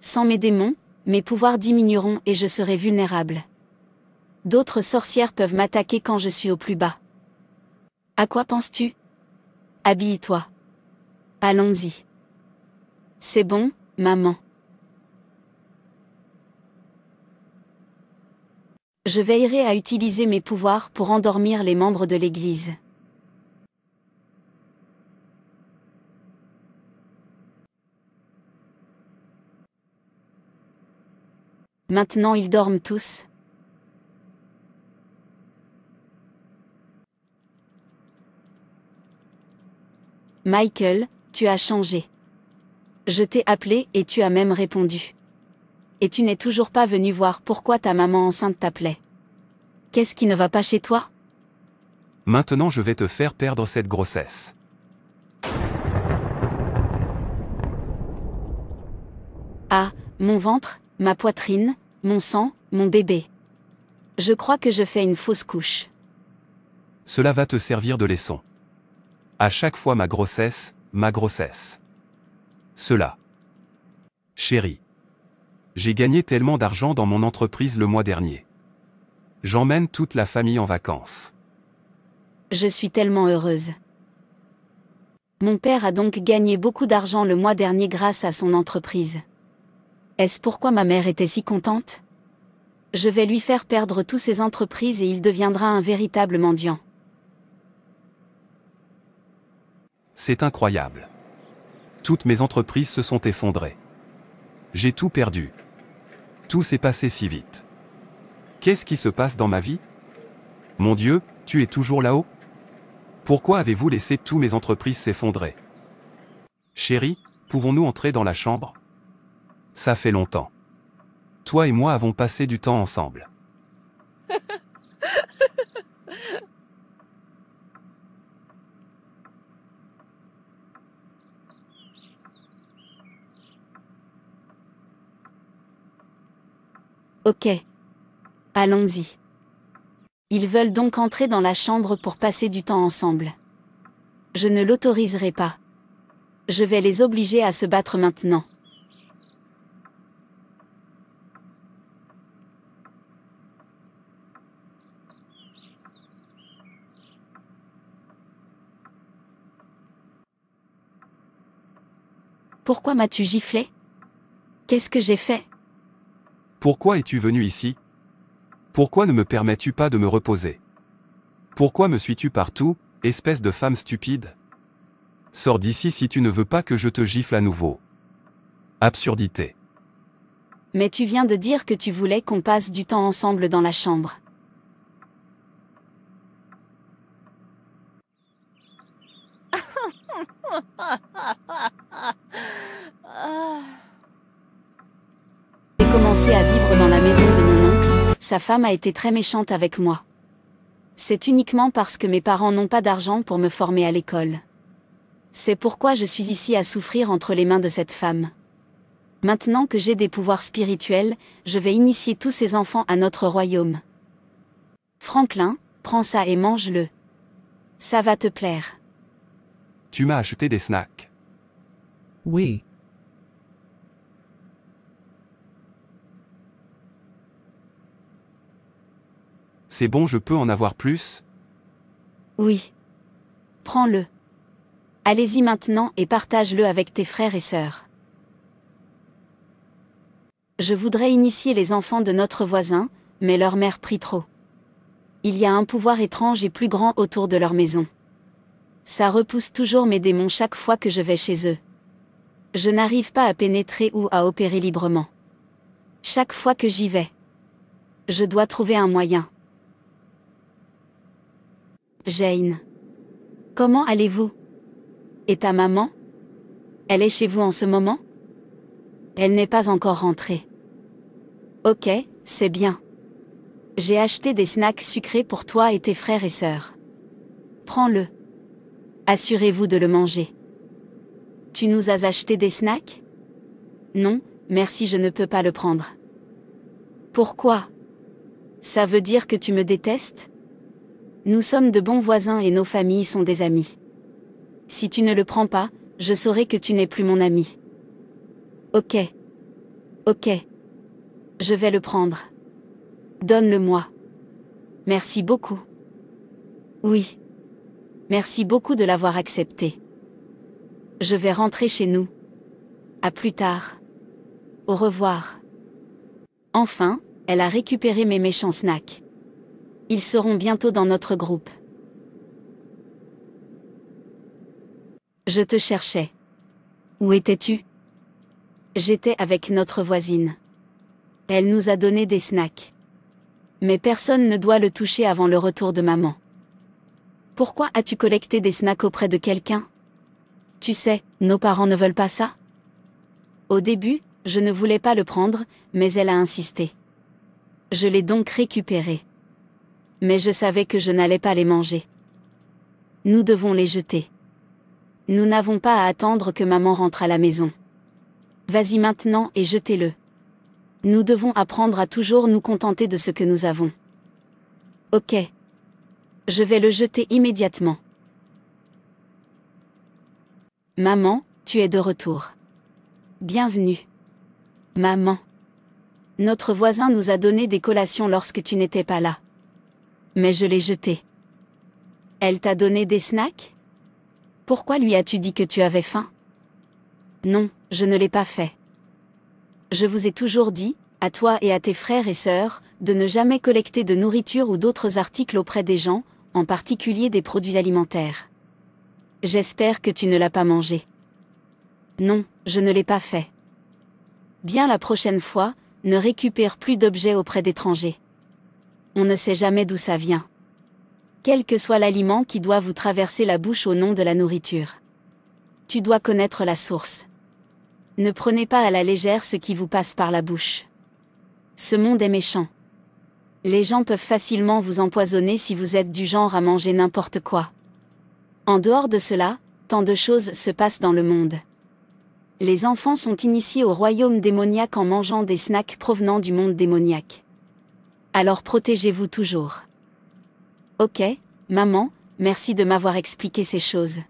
Sans mes démons, mes pouvoirs diminueront et je serai vulnérable. D'autres sorcières peuvent m'attaquer quand je suis au plus bas. À quoi penses-tu Habille-toi. Allons-y. C'est bon, maman. je veillerai à utiliser mes pouvoirs pour endormir les membres de l'Église. Maintenant ils dorment tous. Michael, tu as changé. Je t'ai appelé et tu as même répondu et tu n'es toujours pas venu voir pourquoi ta maman enceinte t'appelait. Qu'est-ce qui ne va pas chez toi Maintenant je vais te faire perdre cette grossesse. Ah, mon ventre, ma poitrine, mon sang, mon bébé. Je crois que je fais une fausse couche. Cela va te servir de leçon. À chaque fois ma grossesse, ma grossesse. Cela. Chérie. J'ai gagné tellement d'argent dans mon entreprise le mois dernier. J'emmène toute la famille en vacances. Je suis tellement heureuse. Mon père a donc gagné beaucoup d'argent le mois dernier grâce à son entreprise. Est-ce pourquoi ma mère était si contente Je vais lui faire perdre toutes ses entreprises et il deviendra un véritable mendiant. C'est incroyable. Toutes mes entreprises se sont effondrées. J'ai tout perdu. Tout s'est passé si vite. Qu'est-ce qui se passe dans ma vie Mon Dieu, tu es toujours là-haut Pourquoi avez-vous laissé tous mes entreprises s'effondrer Chérie, pouvons-nous entrer dans la chambre Ça fait longtemps. Toi et moi avons passé du temps ensemble. [laughs] Ok. Allons-y. Ils veulent donc entrer dans la chambre pour passer du temps ensemble. Je ne l'autoriserai pas. Je vais les obliger à se battre maintenant. Pourquoi m'as-tu giflé Qu'est-ce que j'ai fait pourquoi es-tu venu ici Pourquoi ne me permets-tu pas de me reposer Pourquoi me suis-tu partout, espèce de femme stupide Sors d'ici si tu ne veux pas que je te gifle à nouveau. Absurdité. Mais tu viens de dire que tu voulais qu'on passe du temps ensemble dans la chambre. [laughs] à vivre dans la maison de mon oncle, sa femme a été très méchante avec moi. C'est uniquement parce que mes parents n'ont pas d'argent pour me former à l'école. C'est pourquoi je suis ici à souffrir entre les mains de cette femme. Maintenant que j'ai des pouvoirs spirituels, je vais initier tous ces enfants à notre royaume. Franklin, prends ça et mange-le. Ça va te plaire. Tu m'as acheté des snacks. Oui. C'est bon, je peux en avoir plus Oui. Prends-le. Allez-y maintenant et partage-le avec tes frères et sœurs. Je voudrais initier les enfants de notre voisin, mais leur mère prie trop. Il y a un pouvoir étrange et plus grand autour de leur maison. Ça repousse toujours mes démons chaque fois que je vais chez eux. Je n'arrive pas à pénétrer ou à opérer librement. Chaque fois que j'y vais, je dois trouver un moyen. Jane. Comment allez-vous Et ta maman Elle est chez vous en ce moment Elle n'est pas encore rentrée. Ok, c'est bien. J'ai acheté des snacks sucrés pour toi et tes frères et sœurs. Prends-le. Assurez-vous de le manger. Tu nous as acheté des snacks Non, merci, je ne peux pas le prendre. Pourquoi Ça veut dire que tu me détestes nous sommes de bons voisins et nos familles sont des amis. Si tu ne le prends pas, je saurai que tu n'es plus mon ami. Ok. Ok. Je vais le prendre. Donne-le-moi. Merci beaucoup. Oui. Merci beaucoup de l'avoir accepté. Je vais rentrer chez nous. À plus tard. Au revoir. Enfin, elle a récupéré mes méchants snacks. Ils seront bientôt dans notre groupe. Je te cherchais. Où étais-tu J'étais avec notre voisine. Elle nous a donné des snacks. Mais personne ne doit le toucher avant le retour de maman. Pourquoi as-tu collecté des snacks auprès de quelqu'un Tu sais, nos parents ne veulent pas ça. Au début, je ne voulais pas le prendre, mais elle a insisté. Je l'ai donc récupéré mais je savais que je n'allais pas les manger. Nous devons les jeter. Nous n'avons pas à attendre que maman rentre à la maison. Vas-y maintenant et jetez-le. Nous devons apprendre à toujours nous contenter de ce que nous avons. Ok. Je vais le jeter immédiatement. Maman, tu es de retour. Bienvenue. Maman. Notre voisin nous a donné des collations lorsque tu n'étais pas là mais je l'ai jetée. Elle t'a donné des snacks Pourquoi lui as-tu dit que tu avais faim Non, je ne l'ai pas fait. Je vous ai toujours dit, à toi et à tes frères et sœurs, de ne jamais collecter de nourriture ou d'autres articles auprès des gens, en particulier des produits alimentaires. J'espère que tu ne l'as pas mangé. Non, je ne l'ai pas fait. Bien la prochaine fois, ne récupère plus d'objets auprès d'étrangers on ne sait jamais d'où ça vient. Quel que soit l'aliment qui doit vous traverser la bouche au nom de la nourriture. Tu dois connaître la source. Ne prenez pas à la légère ce qui vous passe par la bouche. Ce monde est méchant. Les gens peuvent facilement vous empoisonner si vous êtes du genre à manger n'importe quoi. En dehors de cela, tant de choses se passent dans le monde. Les enfants sont initiés au royaume démoniaque en mangeant des snacks provenant du monde démoniaque. Alors protégez-vous toujours. Ok, maman, merci de m'avoir expliqué ces choses.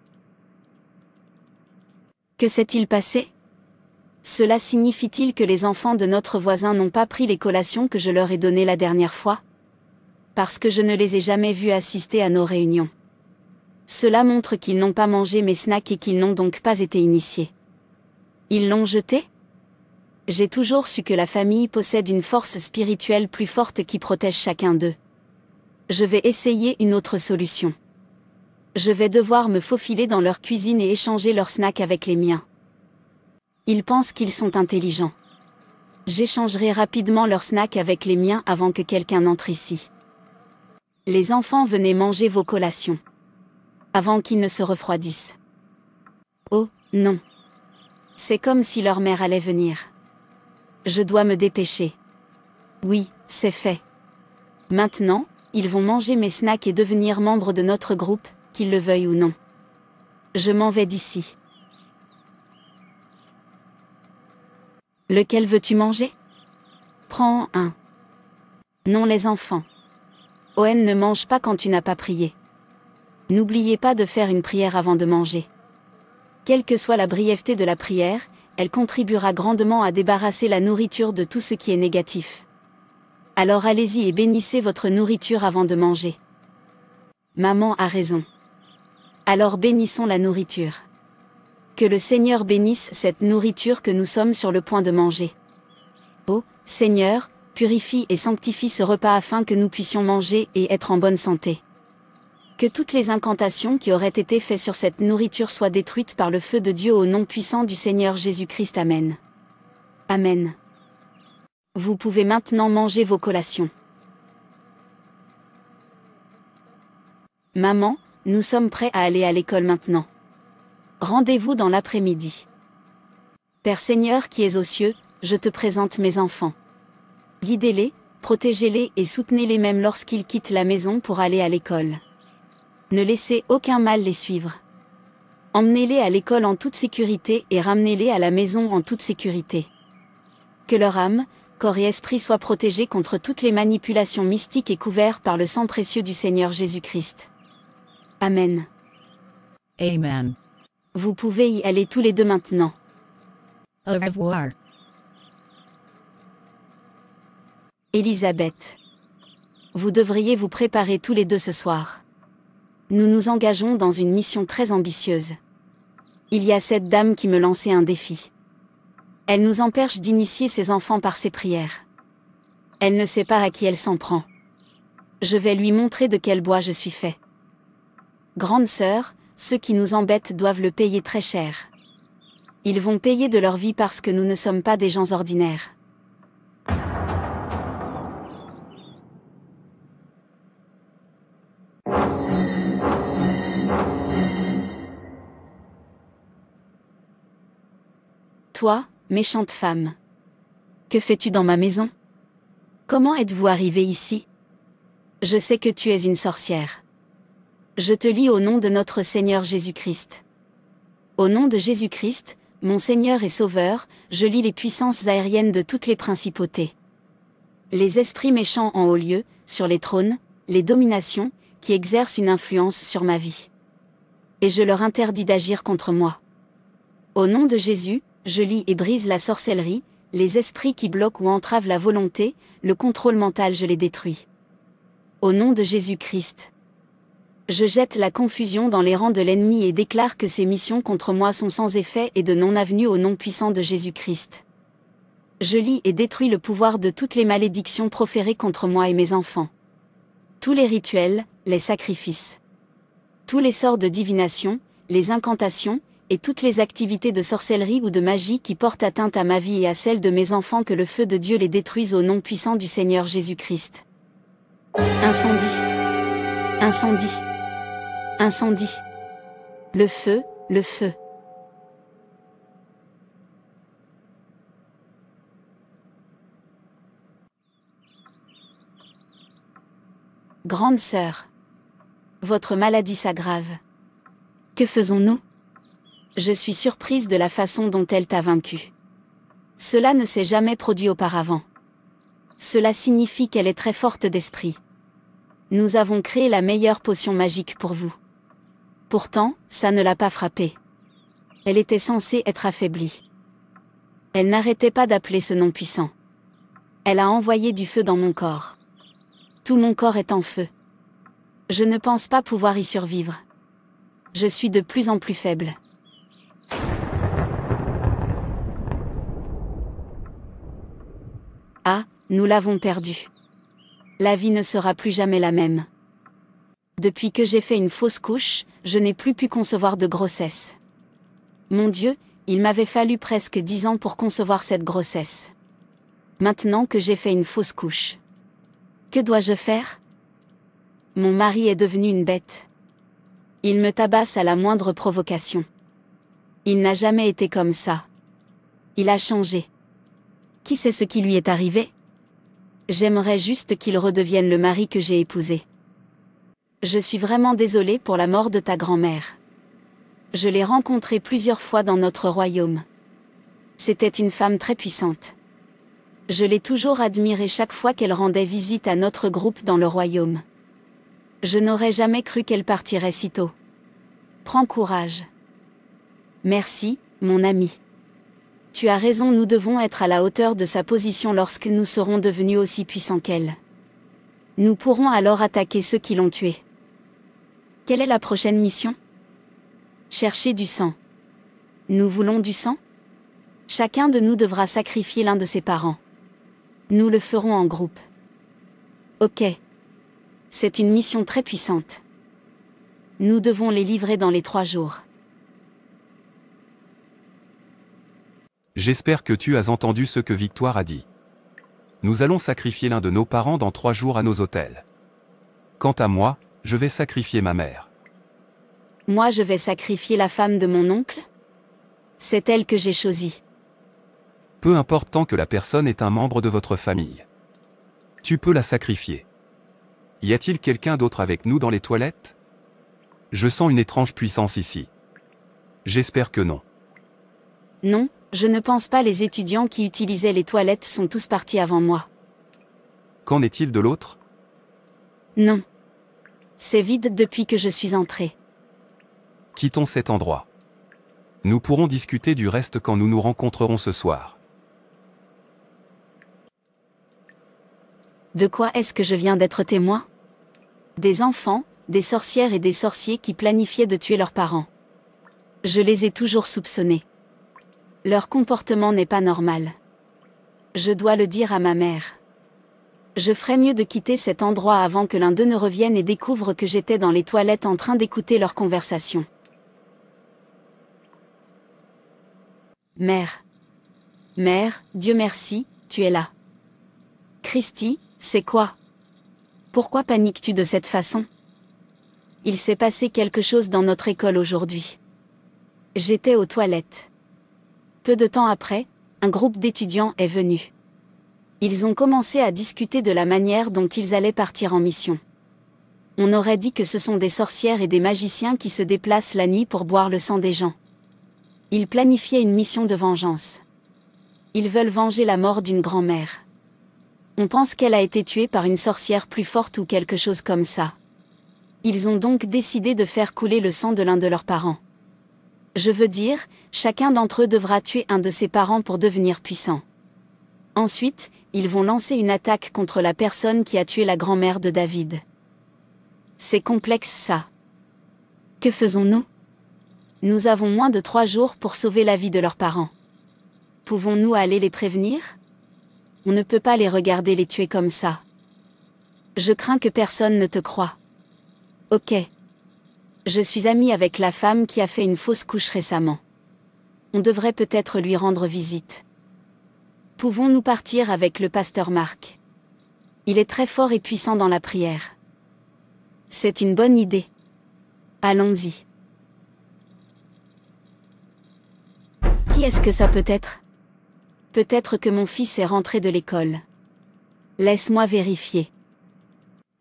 Que s'est-il passé Cela signifie-t-il que les enfants de notre voisin n'ont pas pris les collations que je leur ai données la dernière fois Parce que je ne les ai jamais vus assister à nos réunions. Cela montre qu'ils n'ont pas mangé mes snacks et qu'ils n'ont donc pas été initiés. Ils l'ont jeté j'ai toujours su que la famille possède une force spirituelle plus forte qui protège chacun d'eux. Je vais essayer une autre solution. Je vais devoir me faufiler dans leur cuisine et échanger leurs snacks avec les miens. Ils pensent qu'ils sont intelligents. J'échangerai rapidement leurs snacks avec les miens avant que quelqu'un entre ici. Les enfants venez manger vos collations. Avant qu'ils ne se refroidissent. Oh, non. C'est comme si leur mère allait venir. Je dois me dépêcher. Oui, c'est fait. Maintenant, ils vont manger mes snacks et devenir membres de notre groupe, qu'ils le veuillent ou non. Je m'en vais d'ici. Lequel veux-tu manger Prends un. Non les enfants. Owen ne mange pas quand tu n'as pas prié. N'oubliez pas de faire une prière avant de manger. Quelle que soit la brièveté de la prière, elle contribuera grandement à débarrasser la nourriture de tout ce qui est négatif. Alors allez-y et bénissez votre nourriture avant de manger. Maman a raison. Alors bénissons la nourriture. Que le Seigneur bénisse cette nourriture que nous sommes sur le point de manger. oh, Seigneur, purifie et sanctifie ce repas afin que nous puissions manger et être en bonne santé que toutes les incantations qui auraient été faites sur cette nourriture soient détruites par le feu de Dieu au nom puissant du Seigneur Jésus-Christ. Amen. Amen. Vous pouvez maintenant manger vos collations. Maman, nous sommes prêts à aller à l'école maintenant. Rendez-vous dans l'après-midi. Père Seigneur qui es aux cieux, je te présente mes enfants. Guidez-les, protégez-les et soutenez-les même lorsqu'ils quittent la maison pour aller à l'école ne laissez aucun mal les suivre. Emmenez-les à l'école en toute sécurité et ramenez-les à la maison en toute sécurité. Que leur âme, corps et esprit soient protégés contre toutes les manipulations mystiques et couverts par le sang précieux du Seigneur Jésus-Christ. Amen. Amen. Vous pouvez y aller tous les deux maintenant. Au revoir. Elisabeth. Vous devriez vous préparer tous les deux ce soir nous nous engageons dans une mission très ambitieuse. Il y a cette dame qui me lançait un défi. Elle nous empêche d'initier ses enfants par ses prières. Elle ne sait pas à qui elle s'en prend. Je vais lui montrer de quel bois je suis fait. Grande sœur, ceux qui nous embêtent doivent le payer très cher. Ils vont payer de leur vie parce que nous ne sommes pas des gens ordinaires. Toi, méchante femme. Que fais-tu dans ma maison Comment êtes-vous arrivée ici Je sais que tu es une sorcière. Je te lis au nom de notre Seigneur Jésus-Christ. Au nom de Jésus-Christ, mon Seigneur et Sauveur, je lis les puissances aériennes de toutes les principautés. Les esprits méchants en haut lieu, sur les trônes, les dominations, qui exercent une influence sur ma vie. Et je leur interdis d'agir contre moi. Au nom de Jésus, je lis et brise la sorcellerie, les esprits qui bloquent ou entravent la volonté, le contrôle mental, je les détruis. Au nom de Jésus-Christ. Je jette la confusion dans les rangs de l'ennemi et déclare que ses missions contre moi sont sans effet et de non-avenue au nom puissant de Jésus-Christ. Je lis et détruis le pouvoir de toutes les malédictions proférées contre moi et mes enfants. Tous les rituels, les sacrifices. Tous les sorts de divination, les incantations, et toutes les activités de sorcellerie ou de magie qui portent atteinte à ma vie et à celle de mes enfants que le feu de Dieu les détruise au nom puissant du Seigneur Jésus-Christ. Incendie. Incendie. Incendie. Le feu, le feu. Grande sœur. Votre maladie s'aggrave. Que faisons-nous je suis surprise de la façon dont elle t'a vaincu. Cela ne s'est jamais produit auparavant. Cela signifie qu'elle est très forte d'esprit. Nous avons créé la meilleure potion magique pour vous. Pourtant, ça ne l'a pas frappée. Elle était censée être affaiblie. Elle n'arrêtait pas d'appeler ce nom puissant. Elle a envoyé du feu dans mon corps. Tout mon corps est en feu. Je ne pense pas pouvoir y survivre. Je suis de plus en plus faible. Ah, nous l'avons perdu. La vie ne sera plus jamais la même. Depuis que j'ai fait une fausse couche, je n'ai plus pu concevoir de grossesse. Mon Dieu, il m'avait fallu presque dix ans pour concevoir cette grossesse. Maintenant que j'ai fait une fausse couche. Que dois-je faire Mon mari est devenu une bête. Il me tabasse à la moindre provocation. Il n'a jamais été comme ça. Il a changé. Qui sait ce qui lui est arrivé J'aimerais juste qu'il redevienne le mari que j'ai épousé. Je suis vraiment désolée pour la mort de ta grand-mère. Je l'ai rencontrée plusieurs fois dans notre royaume. C'était une femme très puissante. Je l'ai toujours admirée chaque fois qu'elle rendait visite à notre groupe dans le royaume. Je n'aurais jamais cru qu'elle partirait si tôt. Prends courage. Merci, mon ami. Tu as raison, nous devons être à la hauteur de sa position lorsque nous serons devenus aussi puissants qu'elle. Nous pourrons alors attaquer ceux qui l'ont tué. Quelle est la prochaine mission Chercher du sang. Nous voulons du sang Chacun de nous devra sacrifier l'un de ses parents. Nous le ferons en groupe. Ok. C'est une mission très puissante. Nous devons les livrer dans les trois jours. J'espère que tu as entendu ce que Victoire a dit. Nous allons sacrifier l'un de nos parents dans trois jours à nos hôtels. Quant à moi, je vais sacrifier ma mère. Moi je vais sacrifier la femme de mon oncle C'est elle que j'ai choisie. Peu important que la personne est un membre de votre famille. Tu peux la sacrifier. Y a-t-il quelqu'un d'autre avec nous dans les toilettes Je sens une étrange puissance ici. J'espère que non. Non, je ne pense pas les étudiants qui utilisaient les toilettes sont tous partis avant moi. Qu'en est-il de l'autre Non. C'est vide depuis que je suis entré. Quittons cet endroit. Nous pourrons discuter du reste quand nous nous rencontrerons ce soir. De quoi est-ce que je viens d'être témoin Des enfants, des sorcières et des sorciers qui planifiaient de tuer leurs parents. Je les ai toujours soupçonnés. Leur comportement n'est pas normal. Je dois le dire à ma mère. Je ferais mieux de quitter cet endroit avant que l'un d'eux ne revienne et découvre que j'étais dans les toilettes en train d'écouter leur conversation. Mère. Mère, Dieu merci, tu es là. Christy, c'est quoi Pourquoi paniques-tu de cette façon Il s'est passé quelque chose dans notre école aujourd'hui. J'étais aux toilettes. Peu de temps après, un groupe d'étudiants est venu. Ils ont commencé à discuter de la manière dont ils allaient partir en mission. On aurait dit que ce sont des sorcières et des magiciens qui se déplacent la nuit pour boire le sang des gens. Ils planifiaient une mission de vengeance. Ils veulent venger la mort d'une grand-mère. On pense qu'elle a été tuée par une sorcière plus forte ou quelque chose comme ça. Ils ont donc décidé de faire couler le sang de l'un de leurs parents. Je veux dire, chacun d'entre eux devra tuer un de ses parents pour devenir puissant. Ensuite, ils vont lancer une attaque contre la personne qui a tué la grand-mère de David. C'est complexe ça. Que faisons-nous Nous avons moins de trois jours pour sauver la vie de leurs parents. Pouvons-nous aller les prévenir On ne peut pas les regarder les tuer comme ça. Je crains que personne ne te croie. Ok, je suis amie avec la femme qui a fait une fausse couche récemment. On devrait peut-être lui rendre visite. Pouvons-nous partir avec le pasteur Marc Il est très fort et puissant dans la prière. C'est une bonne idée. Allons-y. Qui est-ce que ça peut être Peut-être que mon fils est rentré de l'école. Laisse-moi vérifier.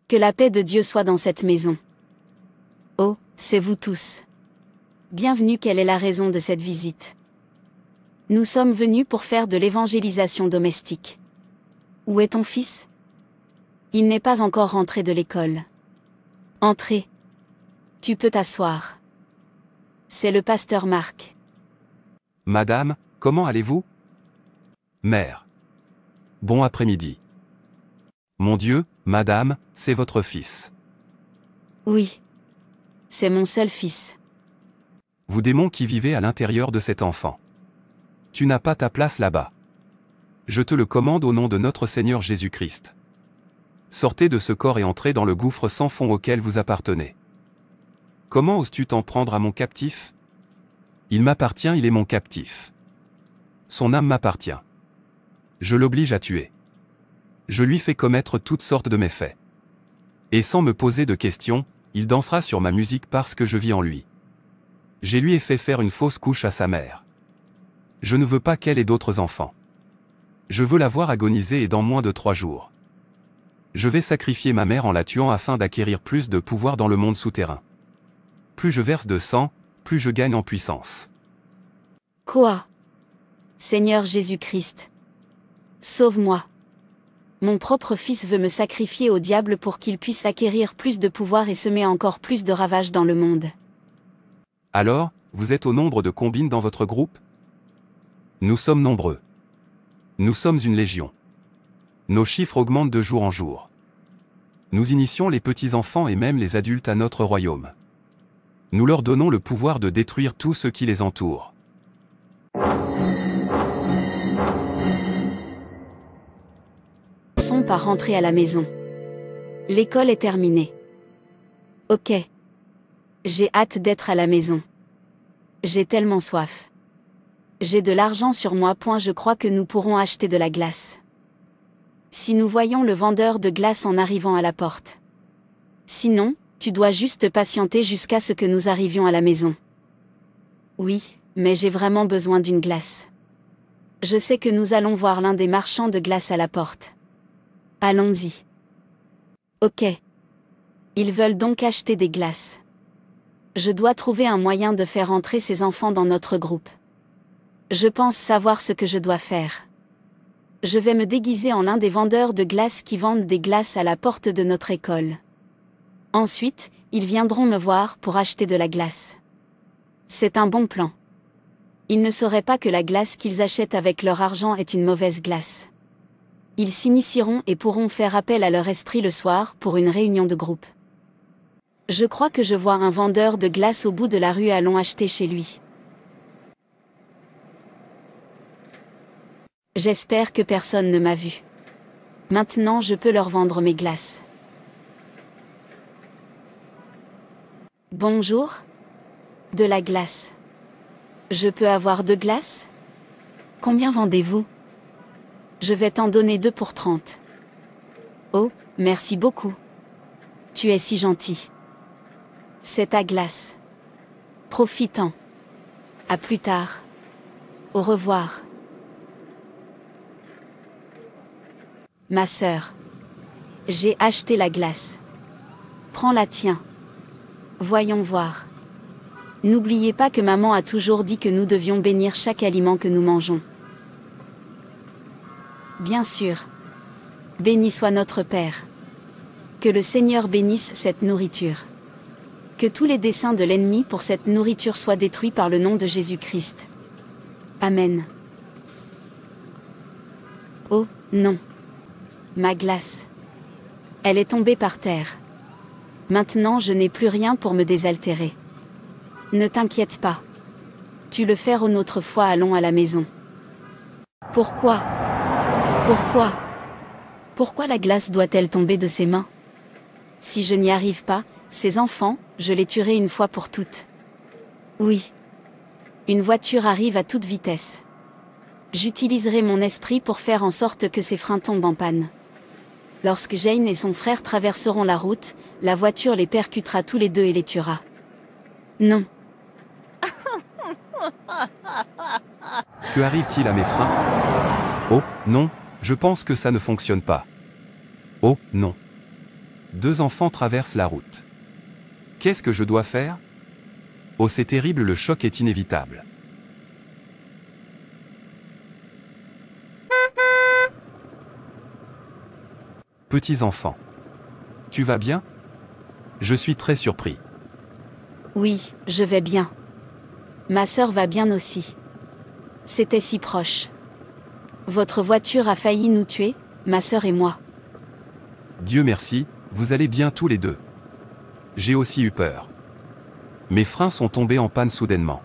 Que la paix de Dieu soit dans cette maison. Oh, c'est vous tous. Bienvenue, quelle est la raison de cette visite Nous sommes venus pour faire de l'évangélisation domestique. Où est ton fils Il n'est pas encore rentré de l'école. Entrez. Tu peux t'asseoir. C'est le pasteur Marc. Madame, comment allez-vous Mère. Bon après-midi. Mon Dieu, Madame, c'est votre fils. Oui. C'est mon seul fils. Vous démons qui vivez à l'intérieur de cet enfant. Tu n'as pas ta place là-bas. Je te le commande au nom de notre Seigneur Jésus-Christ. Sortez de ce corps et entrez dans le gouffre sans fond auquel vous appartenez. Comment oses-tu t'en prendre à mon captif Il m'appartient, il est mon captif. Son âme m'appartient. Je l'oblige à tuer. Je lui fais commettre toutes sortes de méfaits. Et sans me poser de questions, il dansera sur ma musique parce que je vis en lui. J'ai lui ai fait faire une fausse couche à sa mère. Je ne veux pas qu'elle ait d'autres enfants. Je veux la voir agoniser et dans moins de trois jours. Je vais sacrifier ma mère en la tuant afin d'acquérir plus de pouvoir dans le monde souterrain. Plus je verse de sang, plus je gagne en puissance. Quoi Seigneur Jésus-Christ. Sauve-moi mon propre fils veut me sacrifier au diable pour qu'il puisse acquérir plus de pouvoir et semer encore plus de ravages dans le monde. Alors, vous êtes au nombre de combines dans votre groupe Nous sommes nombreux. Nous sommes une légion. Nos chiffres augmentent de jour en jour. Nous initions les petits-enfants et même les adultes à notre royaume. Nous leur donnons le pouvoir de détruire tout ce qui les entoure. par rentrer à la maison. L'école est terminée. Ok. J'ai hâte d'être à la maison. J'ai tellement soif. J'ai de l'argent sur moi. Point, je crois que nous pourrons acheter de la glace. Si nous voyons le vendeur de glace en arrivant à la porte. Sinon, tu dois juste patienter jusqu'à ce que nous arrivions à la maison. Oui, mais j'ai vraiment besoin d'une glace. Je sais que nous allons voir l'un des marchands de glace à la porte. Allons-y. Ok. Ils veulent donc acheter des glaces. Je dois trouver un moyen de faire entrer ces enfants dans notre groupe. Je pense savoir ce que je dois faire. Je vais me déguiser en l'un des vendeurs de glaces qui vendent des glaces à la porte de notre école. Ensuite, ils viendront me voir pour acheter de la glace. C'est un bon plan. Ils ne sauraient pas que la glace qu'ils achètent avec leur argent est une mauvaise glace ils s'initieront et pourront faire appel à leur esprit le soir pour une réunion de groupe. Je crois que je vois un vendeur de glace au bout de la rue allons acheter chez lui. J'espère que personne ne m'a vu. Maintenant je peux leur vendre mes glaces. Bonjour. De la glace. Je peux avoir deux glaces Combien vendez-vous je vais t'en donner deux pour trente. Oh, merci beaucoup. Tu es si gentil. C'est ta glace. Profitant. À plus tard. Au revoir. Ma sœur. J'ai acheté la glace. Prends la tienne. Voyons voir. N'oubliez pas que maman a toujours dit que nous devions bénir chaque aliment que nous mangeons. Bien sûr. Béni soit notre Père. Que le Seigneur bénisse cette nourriture. Que tous les desseins de l'ennemi pour cette nourriture soient détruits par le nom de Jésus-Christ. Amen. Oh, non. Ma glace. Elle est tombée par terre. Maintenant je n'ai plus rien pour me désaltérer. Ne t'inquiète pas. Tu le feras une autre fois allons à la maison. Pourquoi pourquoi Pourquoi la glace doit-elle tomber de ses mains Si je n'y arrive pas, ces enfants, je les tuerai une fois pour toutes. Oui. Une voiture arrive à toute vitesse. J'utiliserai mon esprit pour faire en sorte que ses freins tombent en panne. Lorsque Jane et son frère traverseront la route, la voiture les percutera tous les deux et les tuera. Non. Que arrive-t-il à mes freins Oh, non, je pense que ça ne fonctionne pas. Oh, non. Deux enfants traversent la route. Qu'est-ce que je dois faire Oh, c'est terrible, le choc est inévitable. Petits enfants. Tu vas bien Je suis très surpris. Oui, je vais bien. Ma sœur va bien aussi. C'était si proche. Votre voiture a failli nous tuer, ma sœur et moi. Dieu merci, vous allez bien tous les deux. J'ai aussi eu peur. Mes freins sont tombés en panne soudainement.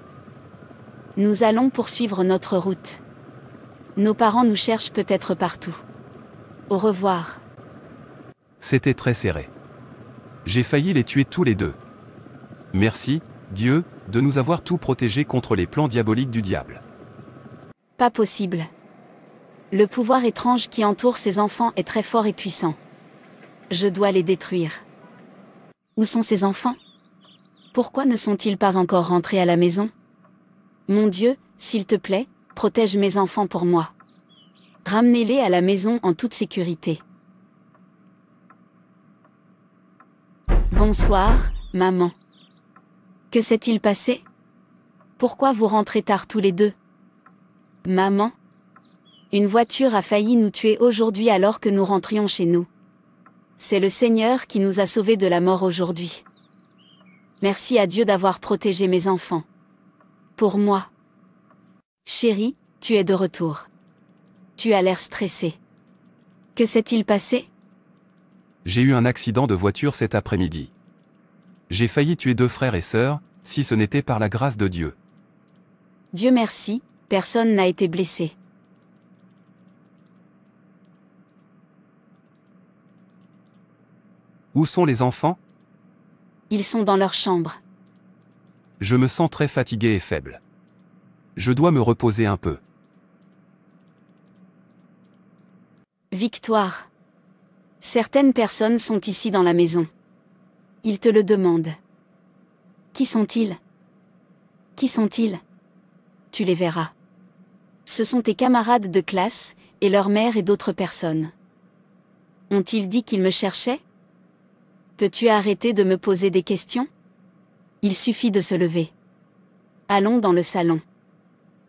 Nous allons poursuivre notre route. Nos parents nous cherchent peut-être partout. Au revoir. C'était très serré. J'ai failli les tuer tous les deux. Merci, Dieu, de nous avoir tout protégés contre les plans diaboliques du diable. Pas possible. Le pouvoir étrange qui entoure ces enfants est très fort et puissant. Je dois les détruire. Où sont ces enfants Pourquoi ne sont-ils pas encore rentrés à la maison Mon Dieu, s'il te plaît, protège mes enfants pour moi. Ramenez-les à la maison en toute sécurité. Bonsoir, maman. Que s'est-il passé Pourquoi vous rentrez tard tous les deux Maman, une voiture a failli nous tuer aujourd'hui alors que nous rentrions chez nous. C'est le Seigneur qui nous a sauvés de la mort aujourd'hui. Merci à Dieu d'avoir protégé mes enfants. Pour moi. Chérie, tu es de retour. Tu as l'air stressé. Que s'est-il passé J'ai eu un accident de voiture cet après-midi. J'ai failli tuer deux frères et sœurs, si ce n'était par la grâce de Dieu. Dieu merci, personne n'a été blessé. Où sont les enfants Ils sont dans leur chambre. Je me sens très fatigué et faible. Je dois me reposer un peu. Victoire. Certaines personnes sont ici dans la maison. Ils te le demandent. Qui sont-ils Qui sont-ils Tu les verras. Ce sont tes camarades de classe, et leur mère et d'autres personnes. Ont-ils dit qu'ils me cherchaient Peux-tu arrêter de me poser des questions Il suffit de se lever. Allons dans le salon.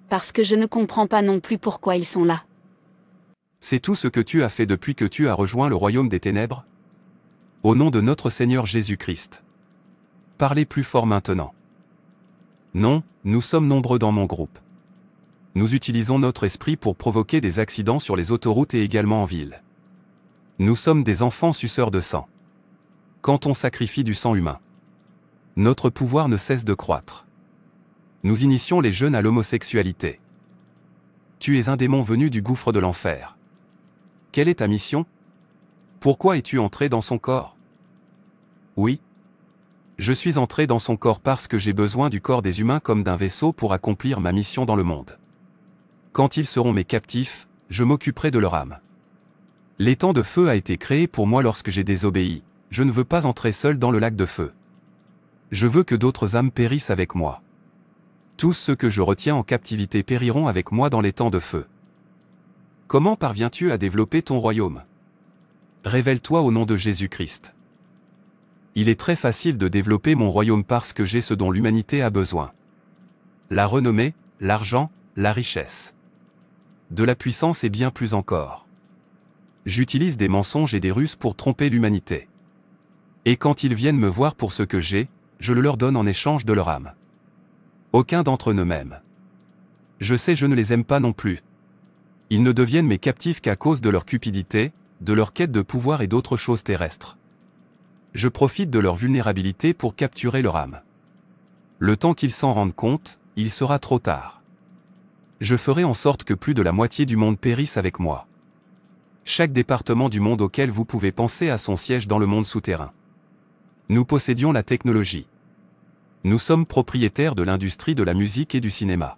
Parce que je ne comprends pas non plus pourquoi ils sont là. C'est tout ce que tu as fait depuis que tu as rejoint le royaume des ténèbres Au nom de notre Seigneur Jésus-Christ. Parlez plus fort maintenant. Non, nous sommes nombreux dans mon groupe. Nous utilisons notre esprit pour provoquer des accidents sur les autoroutes et également en ville. Nous sommes des enfants suceurs de sang quand on sacrifie du sang humain. Notre pouvoir ne cesse de croître. Nous initions les jeunes à l'homosexualité. Tu es un démon venu du gouffre de l'enfer. Quelle est ta mission Pourquoi es-tu entré dans son corps Oui. Je suis entré dans son corps parce que j'ai besoin du corps des humains comme d'un vaisseau pour accomplir ma mission dans le monde. Quand ils seront mes captifs, je m'occuperai de leur âme. L'étang de feu a été créé pour moi lorsque j'ai désobéi, je ne veux pas entrer seul dans le lac de feu. Je veux que d'autres âmes périssent avec moi. Tous ceux que je retiens en captivité périront avec moi dans les temps de feu. Comment parviens-tu à développer ton royaume Révèle-toi au nom de Jésus-Christ. Il est très facile de développer mon royaume parce que j'ai ce dont l'humanité a besoin. La renommée, l'argent, la richesse. De la puissance et bien plus encore. J'utilise des mensonges et des ruses pour tromper l'humanité. Et quand ils viennent me voir pour ce que j'ai, je le leur donne en échange de leur âme. Aucun d'entre eux ne m'aime. Je sais je ne les aime pas non plus. Ils ne deviennent mes captifs qu'à cause de leur cupidité, de leur quête de pouvoir et d'autres choses terrestres. Je profite de leur vulnérabilité pour capturer leur âme. Le temps qu'ils s'en rendent compte, il sera trop tard. Je ferai en sorte que plus de la moitié du monde périsse avec moi. Chaque département du monde auquel vous pouvez penser a son siège dans le monde souterrain. Nous possédions la technologie. Nous sommes propriétaires de l'industrie de la musique et du cinéma.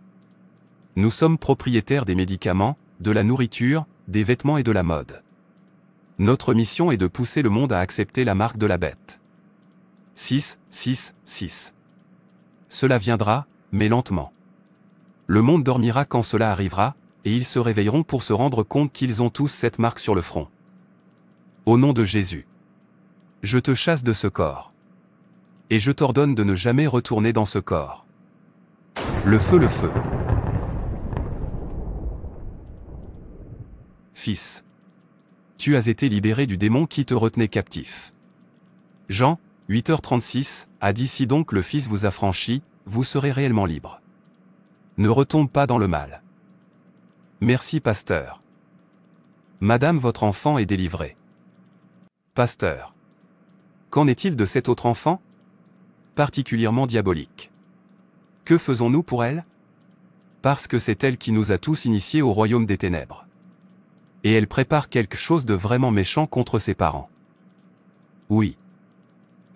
Nous sommes propriétaires des médicaments, de la nourriture, des vêtements et de la mode. Notre mission est de pousser le monde à accepter la marque de la bête. 6, 6, 6. Cela viendra, mais lentement. Le monde dormira quand cela arrivera, et ils se réveilleront pour se rendre compte qu'ils ont tous cette marque sur le front. Au nom de Jésus. Je te chasse de ce corps. Et je t'ordonne de ne jamais retourner dans ce corps. Le feu, le feu. Fils. Tu as été libéré du démon qui te retenait captif. Jean, 8h36, a dit si donc le Fils vous a franchi, vous serez réellement libre. Ne retombe pas dans le mal. Merci pasteur. Madame votre enfant est délivré. Pasteur. Qu'en est-il de cet autre enfant Particulièrement diabolique. Que faisons-nous pour elle Parce que c'est elle qui nous a tous initiés au royaume des ténèbres. Et elle prépare quelque chose de vraiment méchant contre ses parents. Oui.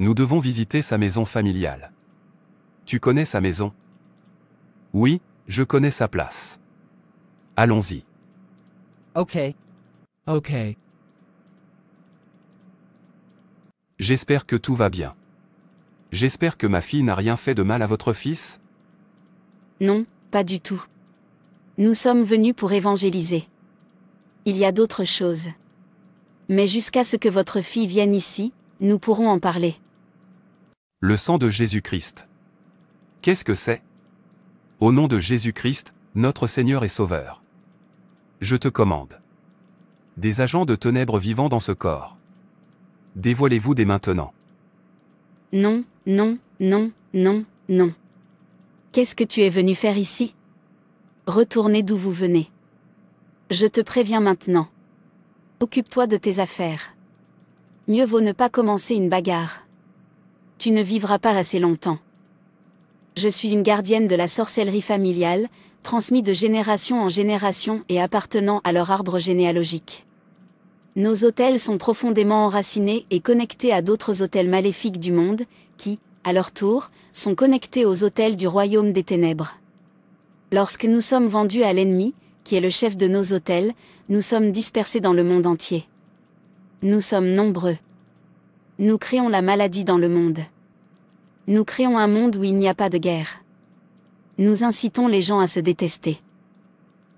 Nous devons visiter sa maison familiale. Tu connais sa maison Oui, je connais sa place. Allons-y. Ok. Ok. J'espère que tout va bien. J'espère que ma fille n'a rien fait de mal à votre fils Non, pas du tout. Nous sommes venus pour évangéliser. Il y a d'autres choses. Mais jusqu'à ce que votre fille vienne ici, nous pourrons en parler. Le sang de Jésus-Christ. Qu'est-ce que c'est Au nom de Jésus-Christ, notre Seigneur et Sauveur. Je te commande. Des agents de ténèbres vivant dans ce corps. Dévoilez-vous dès maintenant. Non, non, non, non, non. Qu'est-ce que tu es venu faire ici Retournez d'où vous venez. Je te préviens maintenant. Occupe-toi de tes affaires. Mieux vaut ne pas commencer une bagarre. Tu ne vivras pas assez longtemps. Je suis une gardienne de la sorcellerie familiale, transmise de génération en génération et appartenant à leur arbre généalogique. Nos hôtels sont profondément enracinés et connectés à d'autres hôtels maléfiques du monde, qui, à leur tour, sont connectés aux hôtels du royaume des ténèbres. Lorsque nous sommes vendus à l'ennemi, qui est le chef de nos hôtels, nous sommes dispersés dans le monde entier. Nous sommes nombreux. Nous créons la maladie dans le monde. Nous créons un monde où il n'y a pas de guerre. Nous incitons les gens à se détester.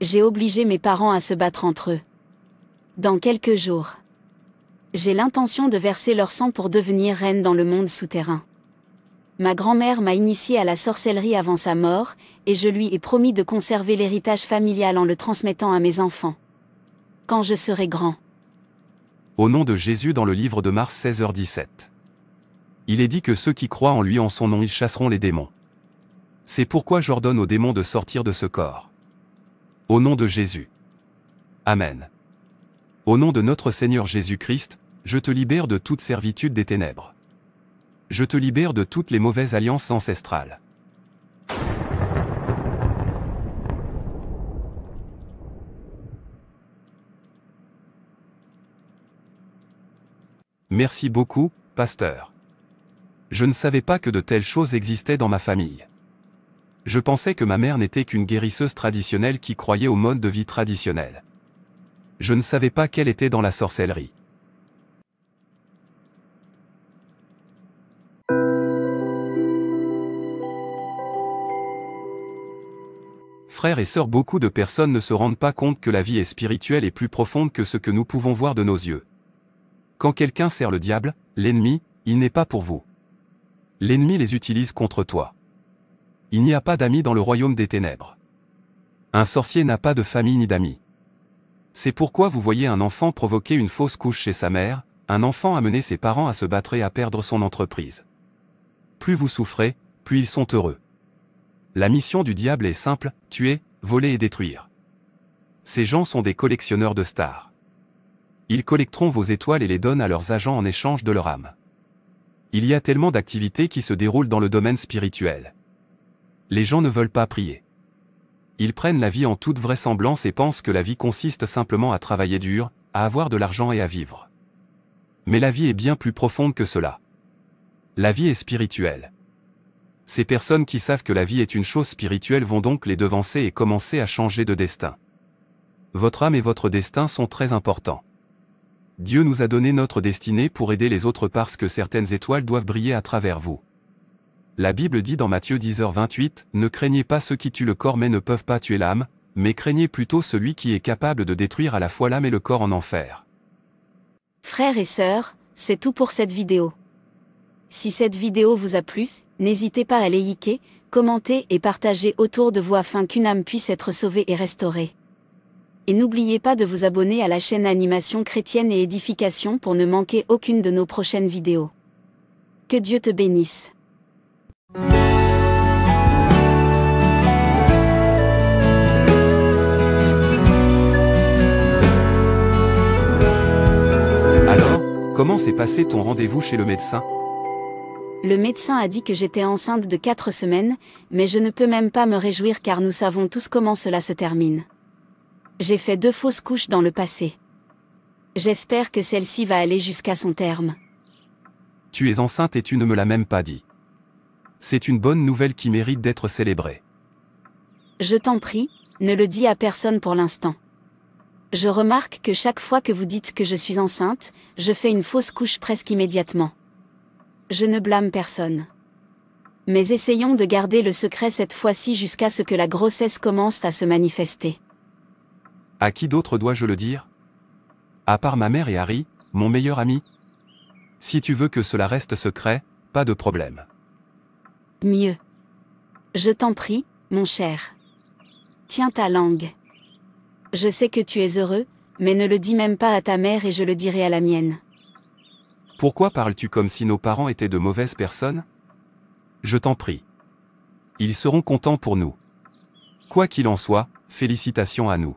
J'ai obligé mes parents à se battre entre eux dans quelques jours. J'ai l'intention de verser leur sang pour devenir reine dans le monde souterrain. Ma grand-mère m'a initiée à la sorcellerie avant sa mort, et je lui ai promis de conserver l'héritage familial en le transmettant à mes enfants. Quand je serai grand. Au nom de Jésus dans le livre de Mars 16h17. Il est dit que ceux qui croient en lui en son nom ils chasseront les démons. C'est pourquoi j'ordonne aux démons de sortir de ce corps. Au nom de Jésus. Amen. Au nom de notre Seigneur Jésus-Christ, je te libère de toute servitude des ténèbres. Je te libère de toutes les mauvaises alliances ancestrales. Merci beaucoup, pasteur. Je ne savais pas que de telles choses existaient dans ma famille. Je pensais que ma mère n'était qu'une guérisseuse traditionnelle qui croyait au mode de vie traditionnel je ne savais pas qu'elle était dans la sorcellerie. Frères et sœurs, beaucoup de personnes ne se rendent pas compte que la vie est spirituelle et plus profonde que ce que nous pouvons voir de nos yeux. Quand quelqu'un sert le diable, l'ennemi, il n'est pas pour vous. L'ennemi les utilise contre toi. Il n'y a pas d'amis dans le royaume des ténèbres. Un sorcier n'a pas de famille ni d'amis. C'est pourquoi vous voyez un enfant provoquer une fausse couche chez sa mère, un enfant amener ses parents à se battre et à perdre son entreprise. Plus vous souffrez, plus ils sont heureux. La mission du diable est simple, tuer, voler et détruire. Ces gens sont des collectionneurs de stars. Ils collecteront vos étoiles et les donnent à leurs agents en échange de leur âme. Il y a tellement d'activités qui se déroulent dans le domaine spirituel. Les gens ne veulent pas prier. Ils prennent la vie en toute vraisemblance et pensent que la vie consiste simplement à travailler dur, à avoir de l'argent et à vivre. Mais la vie est bien plus profonde que cela. La vie est spirituelle. Ces personnes qui savent que la vie est une chose spirituelle vont donc les devancer et commencer à changer de destin. Votre âme et votre destin sont très importants. Dieu nous a donné notre destinée pour aider les autres parce que certaines étoiles doivent briller à travers vous. La Bible dit dans Matthieu 10h28, Ne craignez pas ceux qui tuent le corps mais ne peuvent pas tuer l'âme, mais craignez plutôt celui qui est capable de détruire à la fois l'âme et le corps en enfer. Frères et sœurs, c'est tout pour cette vidéo. Si cette vidéo vous a plu, n'hésitez pas à liker, commenter et partager autour de vous afin qu'une âme puisse être sauvée et restaurée. Et n'oubliez pas de vous abonner à la chaîne Animation chrétienne et édification pour ne manquer aucune de nos prochaines vidéos. Que Dieu te bénisse. Alors, comment s'est passé ton rendez-vous chez le médecin Le médecin a dit que j'étais enceinte de 4 semaines, mais je ne peux même pas me réjouir car nous savons tous comment cela se termine. J'ai fait deux fausses couches dans le passé. J'espère que celle-ci va aller jusqu'à son terme. Tu es enceinte et tu ne me l'as même pas dit. C'est une bonne nouvelle qui mérite d'être célébrée. Je t'en prie, ne le dis à personne pour l'instant. Je remarque que chaque fois que vous dites que je suis enceinte, je fais une fausse couche presque immédiatement. Je ne blâme personne. Mais essayons de garder le secret cette fois-ci jusqu'à ce que la grossesse commence à se manifester. À qui d'autre dois-je le dire À part ma mère et Harry, mon meilleur ami Si tu veux que cela reste secret, pas de problème mieux. Je t'en prie, mon cher. Tiens ta langue. Je sais que tu es heureux, mais ne le dis même pas à ta mère et je le dirai à la mienne. Pourquoi parles-tu comme si nos parents étaient de mauvaises personnes Je t'en prie. Ils seront contents pour nous. Quoi qu'il en soit, félicitations à nous.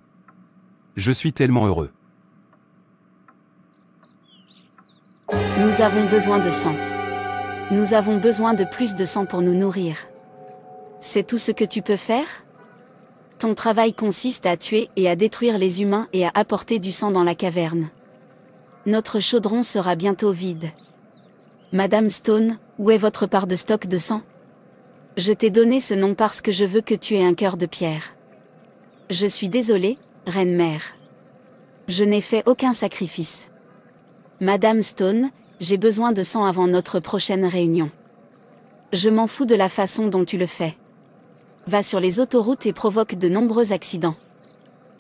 Je suis tellement heureux. Nous avons besoin de sang. Nous avons besoin de plus de sang pour nous nourrir. C'est tout ce que tu peux faire Ton travail consiste à tuer et à détruire les humains et à apporter du sang dans la caverne. Notre chaudron sera bientôt vide. Madame Stone, où est votre part de stock de sang Je t'ai donné ce nom parce que je veux que tu aies un cœur de pierre. Je suis désolée, reine mère. Je n'ai fait aucun sacrifice. Madame Stone, j'ai besoin de sang avant notre prochaine réunion. Je m'en fous de la façon dont tu le fais. Va sur les autoroutes et provoque de nombreux accidents.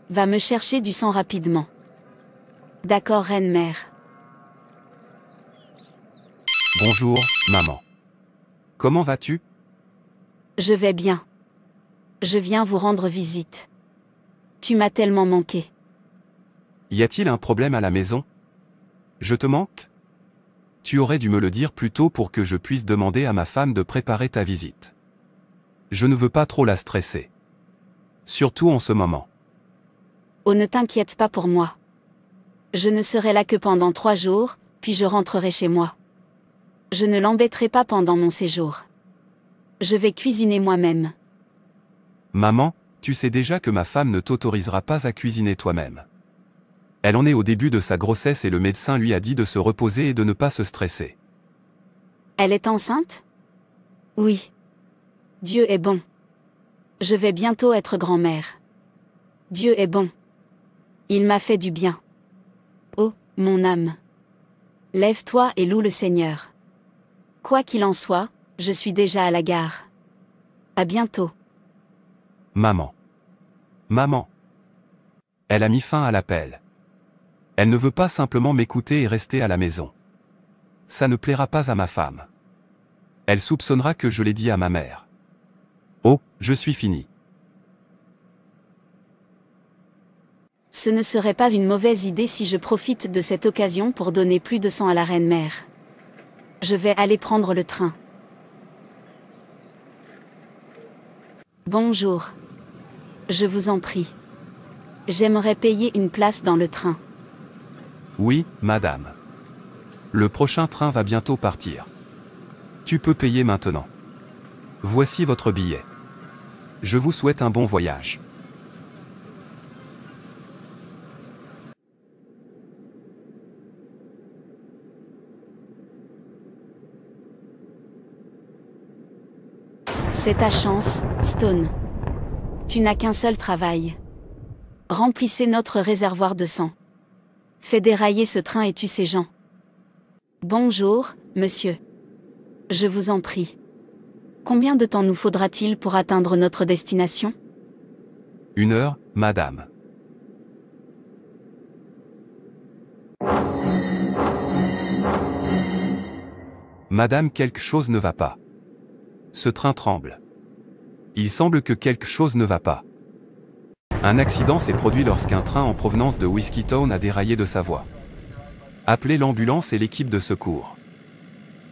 Va me chercher du sang rapidement. D'accord, reine mère. Bonjour, maman. Comment vas-tu Je vais bien. Je viens vous rendre visite. Tu m'as tellement manqué. Y a-t-il un problème à la maison Je te manque tu aurais dû me le dire plus tôt pour que je puisse demander à ma femme de préparer ta visite. Je ne veux pas trop la stresser. Surtout en ce moment. Oh ne t'inquiète pas pour moi. Je ne serai là que pendant trois jours, puis je rentrerai chez moi. Je ne l'embêterai pas pendant mon séjour. Je vais cuisiner moi-même. Maman, tu sais déjà que ma femme ne t'autorisera pas à cuisiner toi-même. Elle en est au début de sa grossesse et le médecin lui a dit de se reposer et de ne pas se stresser. Elle est enceinte Oui. Dieu est bon. Je vais bientôt être grand-mère. Dieu est bon. Il m'a fait du bien. Oh, mon âme. Lève-toi et loue le Seigneur. Quoi qu'il en soit, je suis déjà à la gare. À bientôt. Maman. Maman. Elle a mis fin à l'appel. Elle ne veut pas simplement m'écouter et rester à la maison. Ça ne plaira pas à ma femme. Elle soupçonnera que je l'ai dit à ma mère. Oh, je suis fini. Ce ne serait pas une mauvaise idée si je profite de cette occasion pour donner plus de sang à la reine-mère. Je vais aller prendre le train. Bonjour. Je vous en prie. J'aimerais payer une place dans le train. Oui, madame. Le prochain train va bientôt partir. Tu peux payer maintenant. Voici votre billet. Je vous souhaite un bon voyage. C'est ta chance, Stone. Tu n'as qu'un seul travail. Remplissez notre réservoir de sang. Fais dérailler ce train et tue ces gens. Bonjour, monsieur. Je vous en prie. Combien de temps nous faudra-t-il pour atteindre notre destination Une heure, madame. Madame, quelque chose ne va pas. Ce train tremble. Il semble que quelque chose ne va pas. Un accident s'est produit lorsqu'un train en provenance de Town a déraillé de sa voie. Appelez l'ambulance et l'équipe de secours.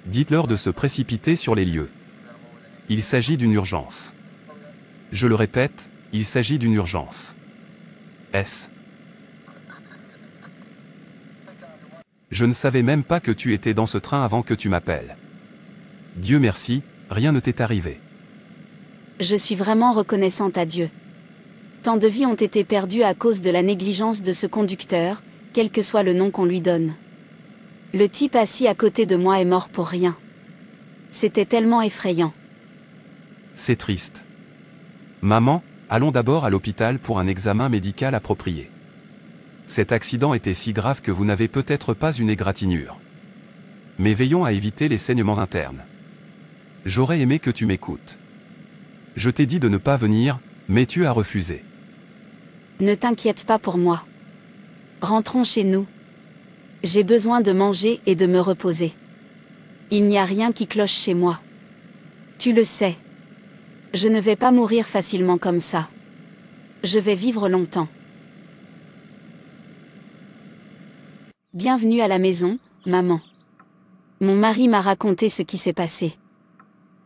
Dites-leur de se précipiter sur les lieux. Il s'agit d'une urgence. Je le répète, il s'agit d'une urgence. S. Je ne savais même pas que tu étais dans ce train avant que tu m'appelles. Dieu merci, rien ne t'est arrivé. Je suis vraiment reconnaissante à Dieu. Tant de vies ont été perdues à cause de la négligence de ce conducteur, quel que soit le nom qu'on lui donne. Le type assis à côté de moi est mort pour rien. C'était tellement effrayant. C'est triste. Maman, allons d'abord à l'hôpital pour un examen médical approprié. Cet accident était si grave que vous n'avez peut-être pas une égratignure. Mais veillons à éviter les saignements internes. J'aurais aimé que tu m'écoutes. Je t'ai dit de ne pas venir, mais tu as refusé. Ne t'inquiète pas pour moi. Rentrons chez nous. J'ai besoin de manger et de me reposer. Il n'y a rien qui cloche chez moi. Tu le sais. Je ne vais pas mourir facilement comme ça. Je vais vivre longtemps. Bienvenue à la maison, maman. Mon mari m'a raconté ce qui s'est passé.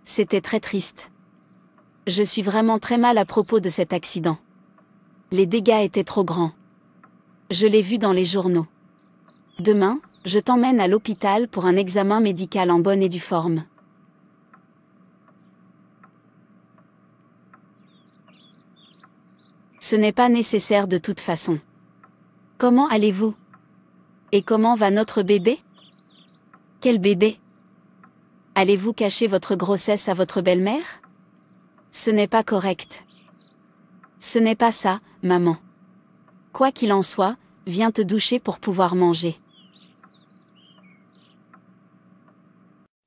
C'était très triste. Je suis vraiment très mal à propos de cet accident les dégâts étaient trop grands. Je l'ai vu dans les journaux. Demain, je t'emmène à l'hôpital pour un examen médical en bonne et due forme. Ce n'est pas nécessaire de toute façon. Comment allez-vous Et comment va notre bébé Quel bébé Allez-vous cacher votre grossesse à votre belle-mère Ce n'est pas correct. Ce n'est pas ça, maman. Quoi qu'il en soit, viens te doucher pour pouvoir manger.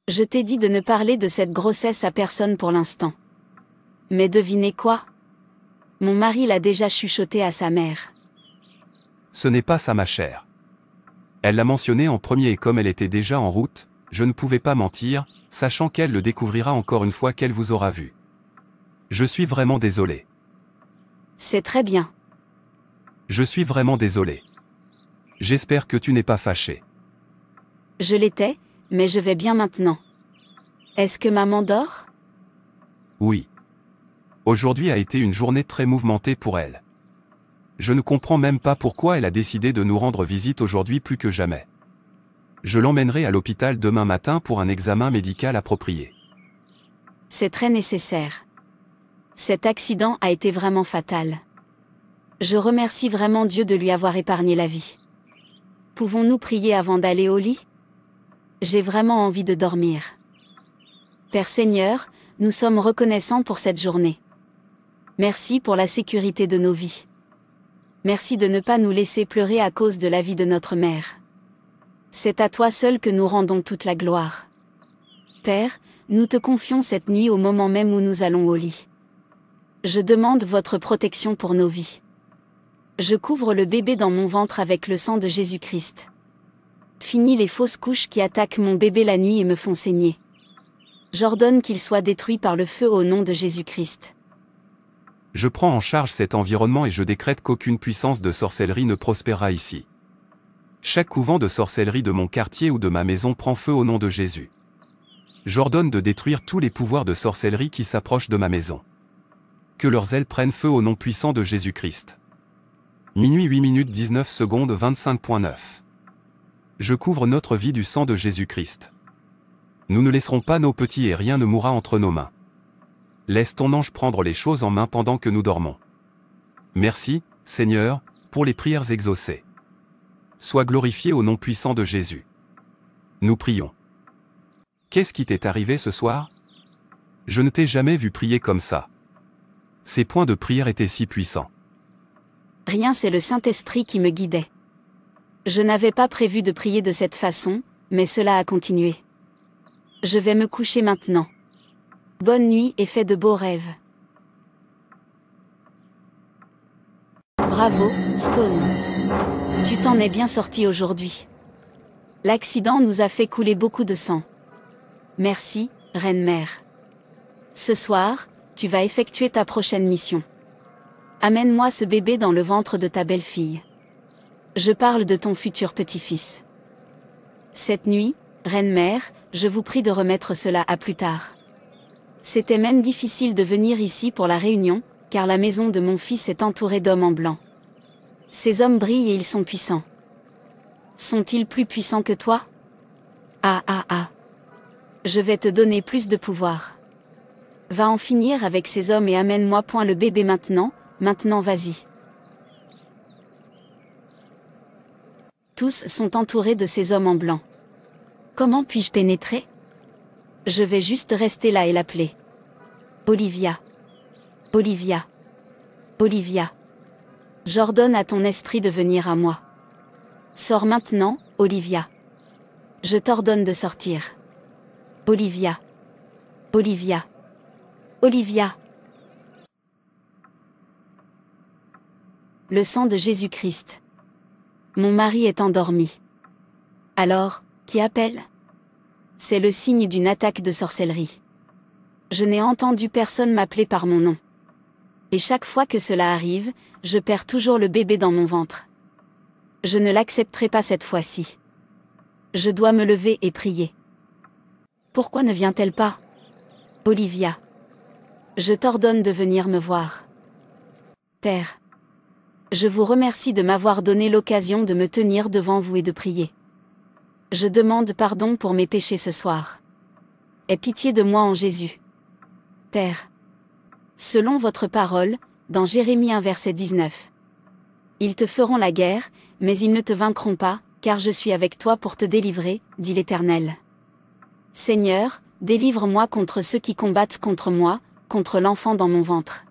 Je t'ai dit de ne parler de cette grossesse à personne pour l'instant. Mais devinez quoi Mon mari l'a déjà chuchoté à sa mère. Ce n'est pas ça ma chère. Elle l'a mentionné en premier et comme elle était déjà en route, je ne pouvais pas mentir, sachant qu'elle le découvrira encore une fois qu'elle vous aura vu. Je suis vraiment désolé. C'est très bien. Je suis vraiment désolé. J'espère que tu n'es pas fâché. Je l'étais, mais je vais bien maintenant. Est-ce que maman dort Oui. Aujourd'hui a été une journée très mouvementée pour elle. Je ne comprends même pas pourquoi elle a décidé de nous rendre visite aujourd'hui plus que jamais. Je l'emmènerai à l'hôpital demain matin pour un examen médical approprié. C'est très nécessaire. Cet accident a été vraiment fatal. Je remercie vraiment Dieu de lui avoir épargné la vie. Pouvons-nous prier avant d'aller au lit J'ai vraiment envie de dormir. Père Seigneur, nous sommes reconnaissants pour cette journée. Merci pour la sécurité de nos vies. Merci de ne pas nous laisser pleurer à cause de la vie de notre mère. C'est à toi seul que nous rendons toute la gloire. Père, nous te confions cette nuit au moment même où nous allons au lit. Je demande votre protection pour nos vies. Je couvre le bébé dans mon ventre avec le sang de Jésus-Christ. Fini les fausses couches qui attaquent mon bébé la nuit et me font saigner. J'ordonne qu'il soit détruit par le feu au nom de Jésus-Christ. Je prends en charge cet environnement et je décrète qu'aucune puissance de sorcellerie ne prospérera ici. Chaque couvent de sorcellerie de mon quartier ou de ma maison prend feu au nom de Jésus. J'ordonne de détruire tous les pouvoirs de sorcellerie qui s'approchent de ma maison que leurs ailes prennent feu au nom puissant de Jésus-Christ. Minuit 8 minutes 19 secondes 25.9. Je couvre notre vie du sang de Jésus-Christ. Nous ne laisserons pas nos petits et rien ne mourra entre nos mains. Laisse ton ange prendre les choses en main pendant que nous dormons. Merci, Seigneur, pour les prières exaucées. Sois glorifié au nom puissant de Jésus. Nous prions. Qu'est-ce qui t'est arrivé ce soir Je ne t'ai jamais vu prier comme ça. Ces points de prière étaient si puissants. Rien, c'est le Saint-Esprit qui me guidait. Je n'avais pas prévu de prier de cette façon, mais cela a continué. Je vais me coucher maintenant. Bonne nuit et fais de beaux rêves. Bravo, Stone. Tu t'en es bien sorti aujourd'hui. L'accident nous a fait couler beaucoup de sang. Merci, Reine Mère. Ce soir, tu vas effectuer ta prochaine mission. Amène-moi ce bébé dans le ventre de ta belle-fille. Je parle de ton futur petit-fils. Cette nuit, reine-mère, je vous prie de remettre cela à plus tard. C'était même difficile de venir ici pour la réunion, car la maison de mon fils est entourée d'hommes en blanc. Ces hommes brillent et ils sont puissants. Sont-ils plus puissants que toi Ah ah ah. Je vais te donner plus de pouvoir. Va en finir avec ces hommes et amène-moi point le bébé maintenant, maintenant vas-y. Tous sont entourés de ces hommes en blanc. Comment puis-je pénétrer Je vais juste rester là et l'appeler. Olivia. Olivia. Olivia. J'ordonne à ton esprit de venir à moi. Sors maintenant, Olivia. Je t'ordonne de sortir. Olivia. Olivia. Olivia. Le sang de Jésus-Christ. Mon mari est endormi. Alors, qui appelle C'est le signe d'une attaque de sorcellerie. Je n'ai entendu personne m'appeler par mon nom. Et chaque fois que cela arrive, je perds toujours le bébé dans mon ventre. Je ne l'accepterai pas cette fois-ci. Je dois me lever et prier. Pourquoi ne vient-elle pas Olivia. Je t'ordonne de venir me voir. Père, je vous remercie de m'avoir donné l'occasion de me tenir devant vous et de prier. Je demande pardon pour mes péchés ce soir. Aie pitié de moi en Jésus. Père, selon votre parole, dans Jérémie 1 verset 19. Ils te feront la guerre, mais ils ne te vaincront pas, car je suis avec toi pour te délivrer, dit l'Éternel. Seigneur, délivre-moi contre ceux qui combattent contre moi, contre l'enfant dans mon ventre.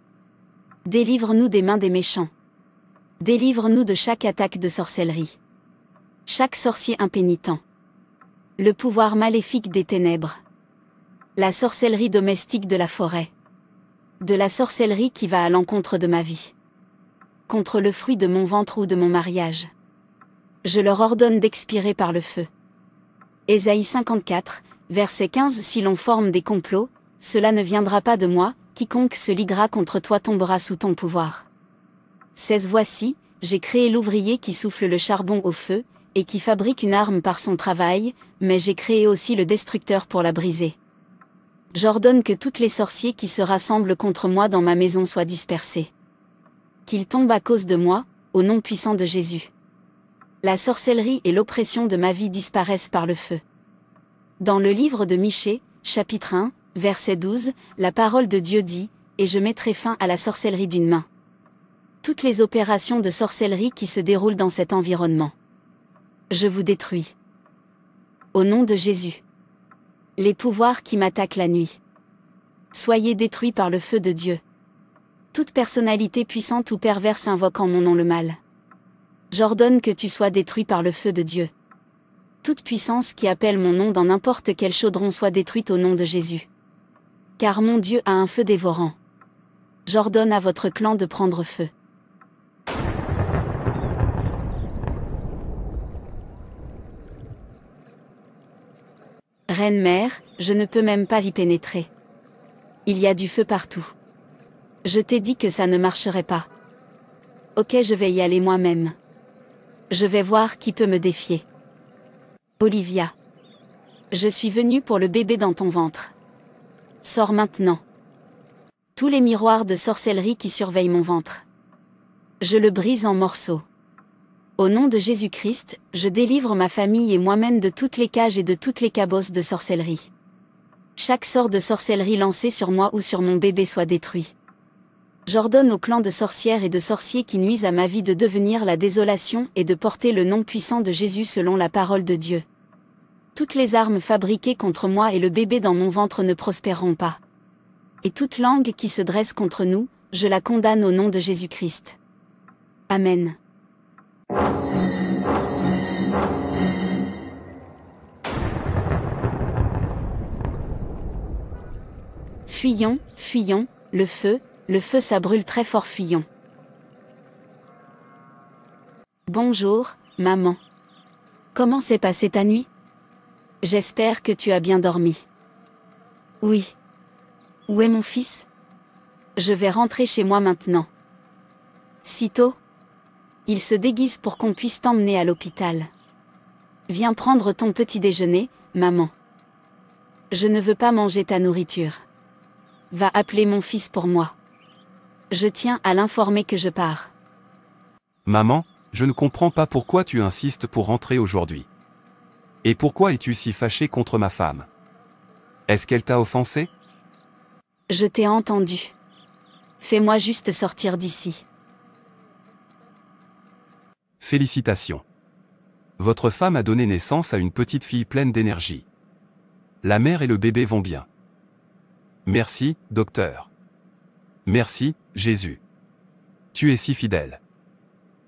Délivre-nous des mains des méchants. Délivre-nous de chaque attaque de sorcellerie. Chaque sorcier impénitent. Le pouvoir maléfique des ténèbres. La sorcellerie domestique de la forêt. De la sorcellerie qui va à l'encontre de ma vie. Contre le fruit de mon ventre ou de mon mariage. Je leur ordonne d'expirer par le feu. Ésaïe 54, verset 15 Si l'on forme des complots, cela ne viendra pas de moi, quiconque se liguera contre toi tombera sous ton pouvoir. 16 Voici, j'ai créé l'ouvrier qui souffle le charbon au feu, et qui fabrique une arme par son travail, mais j'ai créé aussi le destructeur pour la briser. J'ordonne que toutes les sorciers qui se rassemblent contre moi dans ma maison soient dispersés. Qu'ils tombent à cause de moi, au nom puissant de Jésus. La sorcellerie et l'oppression de ma vie disparaissent par le feu. Dans le livre de Michée, chapitre 1, Verset 12, la parole de Dieu dit, Et je mettrai fin à la sorcellerie d'une main. Toutes les opérations de sorcellerie qui se déroulent dans cet environnement. Je vous détruis. Au nom de Jésus. Les pouvoirs qui m'attaquent la nuit. Soyez détruits par le feu de Dieu. Toute personnalité puissante ou perverse invoque en mon nom le mal. J'ordonne que tu sois détruit par le feu de Dieu. Toute puissance qui appelle mon nom dans n'importe quel chaudron soit détruite au nom de Jésus car mon Dieu a un feu dévorant. J'ordonne à votre clan de prendre feu. Reine mère, je ne peux même pas y pénétrer. Il y a du feu partout. Je t'ai dit que ça ne marcherait pas. Ok, je vais y aller moi-même. Je vais voir qui peut me défier. Olivia. Je suis venue pour le bébé dans ton ventre. Sors maintenant. Tous les miroirs de sorcellerie qui surveillent mon ventre. Je le brise en morceaux. Au nom de Jésus-Christ, je délivre ma famille et moi-même de toutes les cages et de toutes les cabosses de sorcellerie. Chaque sort de sorcellerie lancé sur moi ou sur mon bébé soit détruit. J'ordonne aux clans de sorcières et de sorciers qui nuisent à ma vie de devenir la désolation et de porter le nom puissant de Jésus selon la parole de Dieu. Toutes les armes fabriquées contre moi et le bébé dans mon ventre ne prospéreront pas. Et toute langue qui se dresse contre nous, je la condamne au nom de Jésus-Christ. Amen. Fuyons, fuyons, le feu, le feu ça brûle très fort fuyons. Bonjour, maman. Comment s'est passée ta nuit J'espère que tu as bien dormi. Oui. Où est mon fils Je vais rentrer chez moi maintenant. Sitôt Il se déguise pour qu'on puisse t'emmener à l'hôpital. Viens prendre ton petit déjeuner, maman. Je ne veux pas manger ta nourriture. Va appeler mon fils pour moi. Je tiens à l'informer que je pars. Maman, je ne comprends pas pourquoi tu insistes pour rentrer aujourd'hui. Et pourquoi es-tu si fâché contre ma femme Est-ce qu'elle t'a offensé Je t'ai entendu. Fais-moi juste sortir d'ici. Félicitations. Votre femme a donné naissance à une petite fille pleine d'énergie. La mère et le bébé vont bien. Merci, docteur. Merci, Jésus. Tu es si fidèle.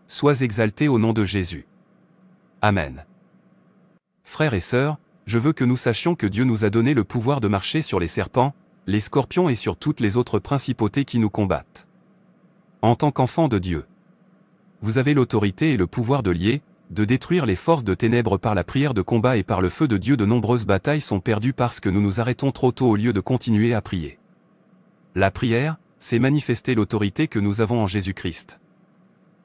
Sois exalté au nom de Jésus. Amen. Frères et sœurs, je veux que nous sachions que Dieu nous a donné le pouvoir de marcher sur les serpents, les scorpions et sur toutes les autres principautés qui nous combattent. En tant qu'enfants de Dieu, vous avez l'autorité et le pouvoir de lier, de détruire les forces de ténèbres par la prière de combat et par le feu de Dieu. De nombreuses batailles sont perdues parce que nous nous arrêtons trop tôt au lieu de continuer à prier. La prière, c'est manifester l'autorité que nous avons en Jésus-Christ.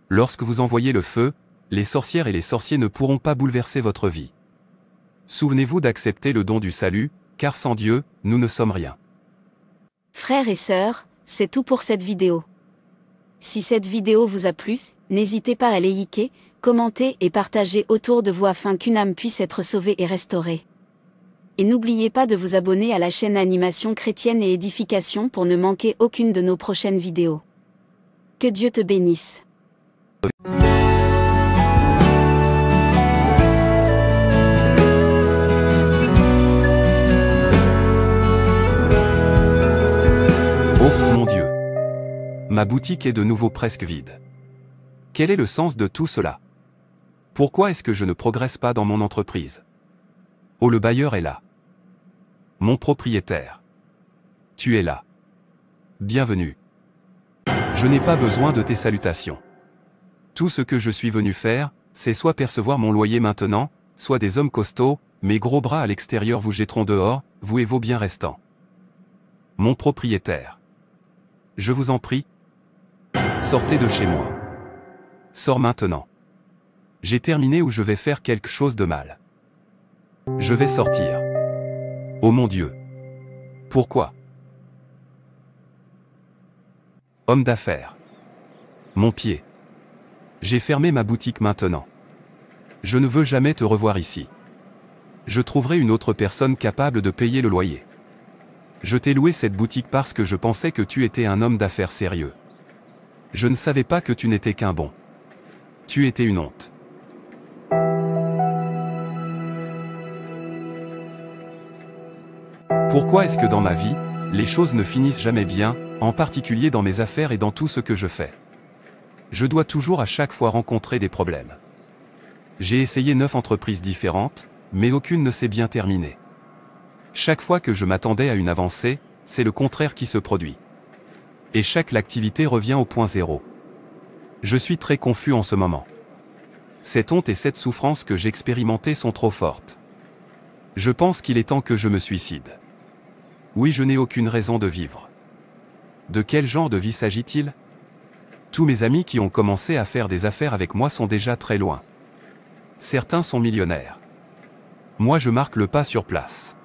Lorsque vous envoyez le feu, les sorcières et les sorciers ne pourront pas bouleverser votre vie. Souvenez-vous d'accepter le don du salut, car sans Dieu, nous ne sommes rien. Frères et sœurs, c'est tout pour cette vidéo. Si cette vidéo vous a plu, n'hésitez pas à liker, commenter et partager autour de vous afin qu'une âme puisse être sauvée et restaurée. Et n'oubliez pas de vous abonner à la chaîne Animation chrétienne et édification pour ne manquer aucune de nos prochaines vidéos. Que Dieu te bénisse. ma boutique est de nouveau presque vide. Quel est le sens de tout cela Pourquoi est-ce que je ne progresse pas dans mon entreprise Oh le bailleur est là. Mon propriétaire. Tu es là. Bienvenue. Je n'ai pas besoin de tes salutations. Tout ce que je suis venu faire, c'est soit percevoir mon loyer maintenant, soit des hommes costauds, mes gros bras à l'extérieur vous jetteront dehors, vous et vos biens restants. Mon propriétaire. Je vous en prie, Sortez de chez moi. Sors maintenant. J'ai terminé ou je vais faire quelque chose de mal. Je vais sortir. Oh mon Dieu. Pourquoi Homme d'affaires. Mon pied. J'ai fermé ma boutique maintenant. Je ne veux jamais te revoir ici. Je trouverai une autre personne capable de payer le loyer. Je t'ai loué cette boutique parce que je pensais que tu étais un homme d'affaires sérieux. Je ne savais pas que tu n'étais qu'un bon. Tu étais une honte. Pourquoi est-ce que dans ma vie, les choses ne finissent jamais bien, en particulier dans mes affaires et dans tout ce que je fais Je dois toujours à chaque fois rencontrer des problèmes. J'ai essayé neuf entreprises différentes, mais aucune ne s'est bien terminée. Chaque fois que je m'attendais à une avancée, c'est le contraire qui se produit et chaque l'activité revient au point zéro. Je suis très confus en ce moment. Cette honte et cette souffrance que j'expérimentais sont trop fortes. Je pense qu'il est temps que je me suicide. Oui, je n'ai aucune raison de vivre. De quel genre de vie s'agit-il Tous mes amis qui ont commencé à faire des affaires avec moi sont déjà très loin. Certains sont millionnaires. Moi, je marque le pas sur place.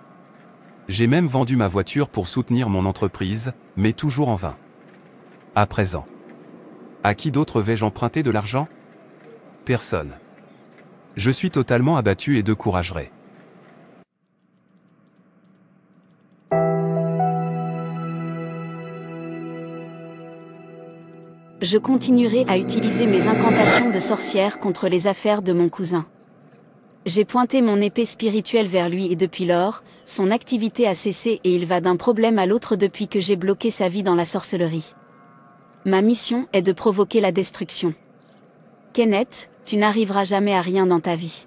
J'ai même vendu ma voiture pour soutenir mon entreprise, mais toujours en vain. À présent. À qui d'autre vais-je emprunter de l'argent Personne. Je suis totalement abattu et découragerai. Je continuerai à utiliser mes incantations de sorcière contre les affaires de mon cousin. J'ai pointé mon épée spirituelle vers lui et depuis lors, son activité a cessé et il va d'un problème à l'autre depuis que j'ai bloqué sa vie dans la sorcellerie. Ma mission est de provoquer la destruction. Kenneth, tu n'arriveras jamais à rien dans ta vie.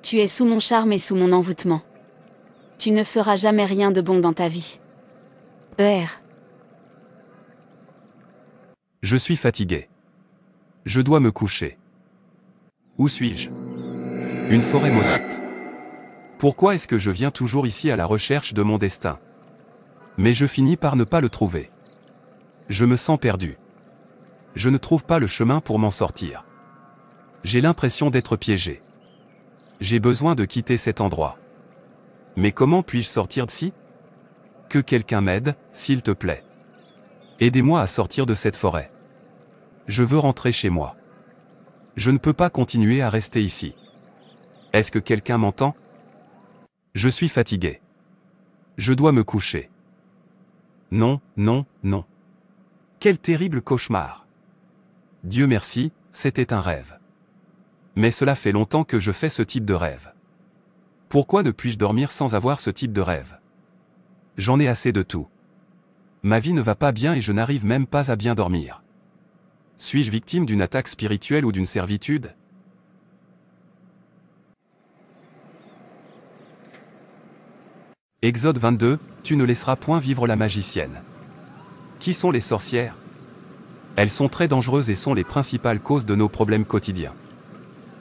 Tu es sous mon charme et sous mon envoûtement. Tu ne feras jamais rien de bon dans ta vie. ER. Je suis fatigué. Je dois me coucher. Où suis-je Une forêt maudite. Pourquoi est-ce que je viens toujours ici à la recherche de mon destin Mais je finis par ne pas le trouver. Je me sens perdu. Je ne trouve pas le chemin pour m'en sortir. J'ai l'impression d'être piégé. J'ai besoin de quitter cet endroit. Mais comment puis-je sortir d'ici Que quelqu'un m'aide, s'il te plaît. Aidez-moi à sortir de cette forêt. Je veux rentrer chez moi. Je ne peux pas continuer à rester ici. Est-ce que quelqu'un m'entend Je suis fatigué. Je dois me coucher. Non, non, non. Quel terrible cauchemar. Dieu merci, c'était un rêve. Mais cela fait longtemps que je fais ce type de rêve. Pourquoi ne puis-je dormir sans avoir ce type de rêve J'en ai assez de tout. Ma vie ne va pas bien et je n'arrive même pas à bien dormir. Suis-je victime d'une attaque spirituelle ou d'une servitude Exode 22, Tu ne laisseras point vivre la magicienne. Qui sont les sorcières Elles sont très dangereuses et sont les principales causes de nos problèmes quotidiens.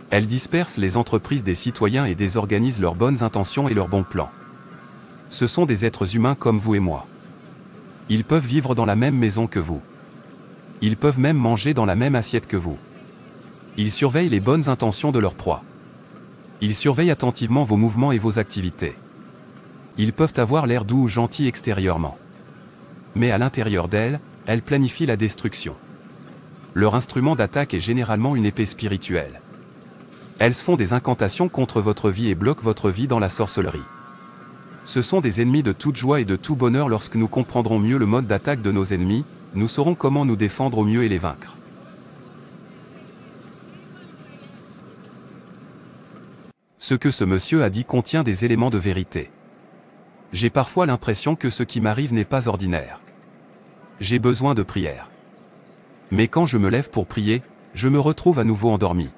Elles dispersent les entreprises des citoyens et désorganisent leurs bonnes intentions et leurs bons plans. Ce sont des êtres humains comme vous et moi. Ils peuvent vivre dans la même maison que vous. Ils peuvent même manger dans la même assiette que vous. Ils surveillent les bonnes intentions de leur proie. Ils surveillent attentivement vos mouvements et vos activités. Ils peuvent avoir l'air doux ou gentil extérieurement mais à l'intérieur d'elles, elles planifient la destruction. Leur instrument d'attaque est généralement une épée spirituelle. Elles font des incantations contre votre vie et bloquent votre vie dans la sorcellerie. Ce sont des ennemis de toute joie et de tout bonheur lorsque nous comprendrons mieux le mode d'attaque de nos ennemis, nous saurons comment nous défendre au mieux et les vaincre. Ce que ce monsieur a dit contient des éléments de vérité. J'ai parfois l'impression que ce qui m'arrive n'est pas ordinaire j'ai besoin de prière. Mais quand je me lève pour prier, je me retrouve à nouveau endormi.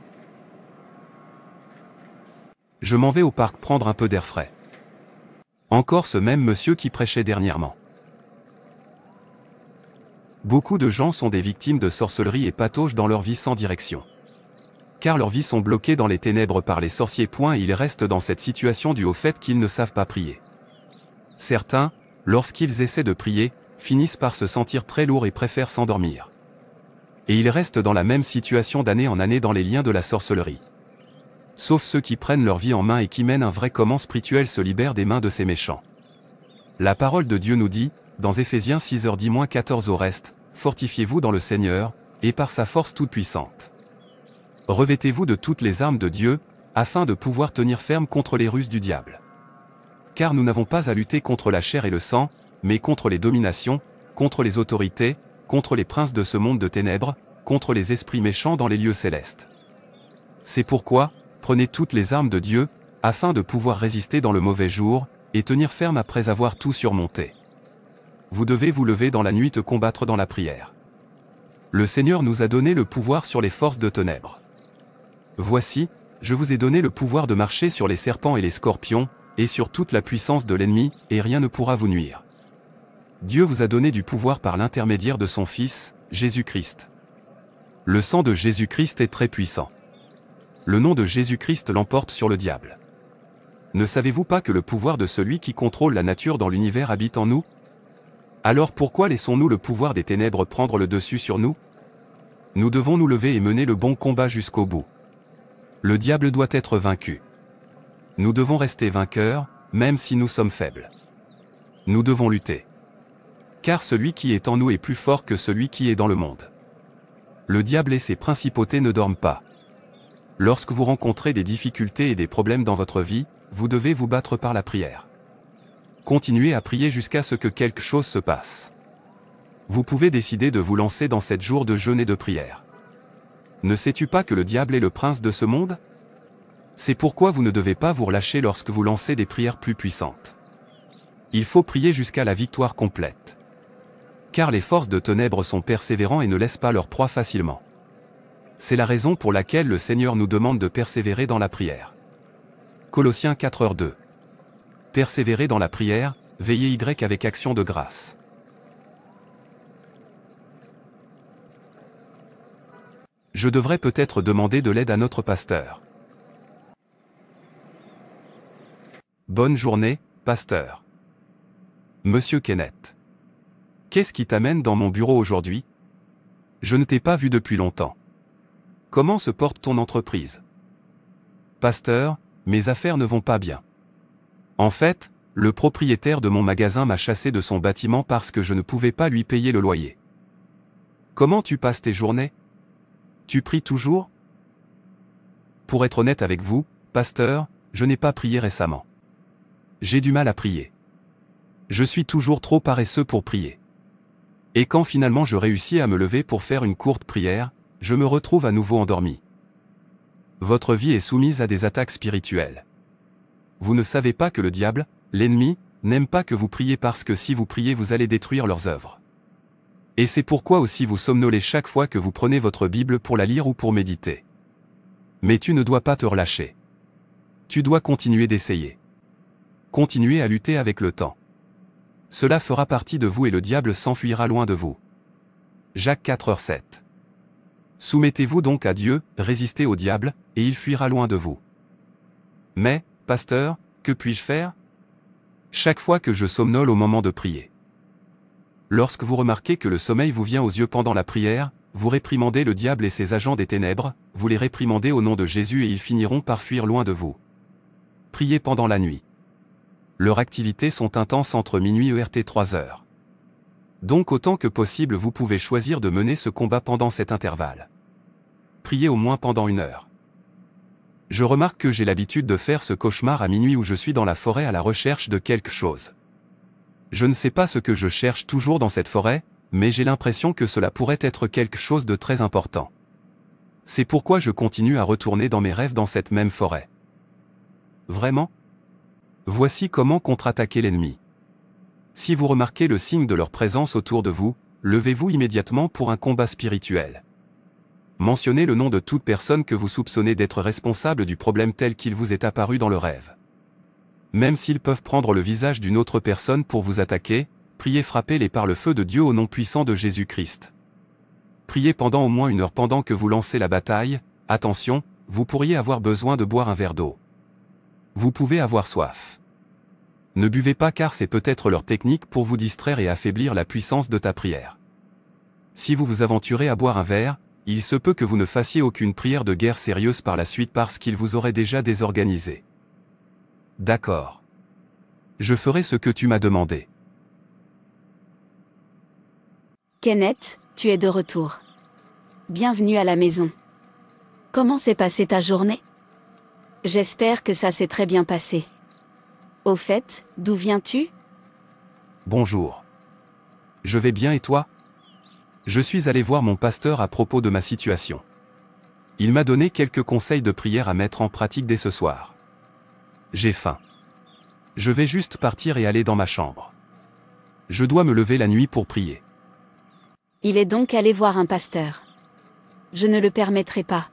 Je m'en vais au parc prendre un peu d'air frais. Encore ce même monsieur qui prêchait dernièrement. Beaucoup de gens sont des victimes de sorcellerie et patauge dans leur vie sans direction. Car leurs vies sont bloquées dans les ténèbres par les sorciers. et ils restent dans cette situation du au fait qu'ils ne savent pas prier. Certains, lorsqu'ils essaient de prier, finissent par se sentir très lourds et préfèrent s'endormir. Et ils restent dans la même situation d'année en année dans les liens de la sorcellerie. Sauf ceux qui prennent leur vie en main et qui mènent un vrai comment spirituel se libèrent des mains de ces méchants. La parole de Dieu nous dit, dans Éphésiens 6h10-14 au reste, Fortifiez-vous dans le Seigneur, et par sa force toute-puissante. Revêtez-vous de toutes les armes de Dieu, afin de pouvoir tenir ferme contre les ruses du diable. Car nous n'avons pas à lutter contre la chair et le sang, mais contre les dominations, contre les autorités, contre les princes de ce monde de ténèbres, contre les esprits méchants dans les lieux célestes. C'est pourquoi, prenez toutes les armes de Dieu, afin de pouvoir résister dans le mauvais jour, et tenir ferme après avoir tout surmonté. Vous devez vous lever dans la nuit et combattre dans la prière. Le Seigneur nous a donné le pouvoir sur les forces de ténèbres. Voici, je vous ai donné le pouvoir de marcher sur les serpents et les scorpions, et sur toute la puissance de l'ennemi, et rien ne pourra vous nuire. Dieu vous a donné du pouvoir par l'intermédiaire de son Fils, Jésus-Christ. Le sang de Jésus-Christ est très puissant. Le nom de Jésus-Christ l'emporte sur le diable. Ne savez-vous pas que le pouvoir de celui qui contrôle la nature dans l'univers habite en nous Alors pourquoi laissons-nous le pouvoir des ténèbres prendre le dessus sur nous Nous devons nous lever et mener le bon combat jusqu'au bout. Le diable doit être vaincu. Nous devons rester vainqueurs, même si nous sommes faibles. Nous devons lutter car celui qui est en nous est plus fort que celui qui est dans le monde. Le diable et ses principautés ne dorment pas. Lorsque vous rencontrez des difficultés et des problèmes dans votre vie, vous devez vous battre par la prière. Continuez à prier jusqu'à ce que quelque chose se passe. Vous pouvez décider de vous lancer dans sept jours de jeûne et de prière. Ne sais-tu pas que le diable est le prince de ce monde C'est pourquoi vous ne devez pas vous relâcher lorsque vous lancez des prières plus puissantes. Il faut prier jusqu'à la victoire complète car les forces de ténèbres sont persévérants et ne laissent pas leur proie facilement. C'est la raison pour laquelle le Seigneur nous demande de persévérer dans la prière. Colossiens 4h2. Persévérer dans la prière, veillez Y avec action de grâce. Je devrais peut-être demander de l'aide à notre pasteur. Bonne journée, pasteur. Monsieur Kenneth. Qu'est-ce qui t'amène dans mon bureau aujourd'hui Je ne t'ai pas vu depuis longtemps. Comment se porte ton entreprise Pasteur, mes affaires ne vont pas bien. En fait, le propriétaire de mon magasin m'a chassé de son bâtiment parce que je ne pouvais pas lui payer le loyer. Comment tu passes tes journées Tu pries toujours Pour être honnête avec vous, pasteur, je n'ai pas prié récemment. J'ai du mal à prier. Je suis toujours trop paresseux pour prier. Et quand finalement je réussis à me lever pour faire une courte prière, je me retrouve à nouveau endormi. Votre vie est soumise à des attaques spirituelles. Vous ne savez pas que le diable, l'ennemi, n'aime pas que vous priez parce que si vous priez vous allez détruire leurs œuvres. Et c'est pourquoi aussi vous somnolez chaque fois que vous prenez votre Bible pour la lire ou pour méditer. Mais tu ne dois pas te relâcher. Tu dois continuer d'essayer. Continuer à lutter avec le temps. Cela fera partie de vous et le diable s'enfuira loin de vous. Jacques 4 h 7 Soumettez-vous donc à Dieu, résistez au diable, et il fuira loin de vous. Mais, pasteur, que puis-je faire Chaque fois que je somnole au moment de prier. Lorsque vous remarquez que le sommeil vous vient aux yeux pendant la prière, vous réprimandez le diable et ses agents des ténèbres, vous les réprimandez au nom de Jésus et ils finiront par fuir loin de vous. Priez pendant la nuit leurs activités sont intenses entre minuit et 3 heures. Donc autant que possible vous pouvez choisir de mener ce combat pendant cet intervalle. Priez au moins pendant une heure. Je remarque que j'ai l'habitude de faire ce cauchemar à minuit où je suis dans la forêt à la recherche de quelque chose. Je ne sais pas ce que je cherche toujours dans cette forêt, mais j'ai l'impression que cela pourrait être quelque chose de très important. C'est pourquoi je continue à retourner dans mes rêves dans cette même forêt. Vraiment Voici comment contre-attaquer l'ennemi. Si vous remarquez le signe de leur présence autour de vous, levez-vous immédiatement pour un combat spirituel. Mentionnez le nom de toute personne que vous soupçonnez d'être responsable du problème tel qu'il vous est apparu dans le rêve. Même s'ils peuvent prendre le visage d'une autre personne pour vous attaquer, priez frappez-les par le feu de Dieu au nom puissant de Jésus-Christ. Priez pendant au moins une heure pendant que vous lancez la bataille, attention, vous pourriez avoir besoin de boire un verre d'eau vous pouvez avoir soif. Ne buvez pas car c'est peut-être leur technique pour vous distraire et affaiblir la puissance de ta prière. Si vous vous aventurez à boire un verre, il se peut que vous ne fassiez aucune prière de guerre sérieuse par la suite parce qu'il vous aurait déjà désorganisé. D'accord. Je ferai ce que tu m'as demandé. Kenneth, tu es de retour. Bienvenue à la maison. Comment s'est passée ta journée J'espère que ça s'est très bien passé. Au fait, d'où viens-tu Bonjour. Je vais bien et toi Je suis allé voir mon pasteur à propos de ma situation. Il m'a donné quelques conseils de prière à mettre en pratique dès ce soir. J'ai faim. Je vais juste partir et aller dans ma chambre. Je dois me lever la nuit pour prier. Il est donc allé voir un pasteur. Je ne le permettrai pas.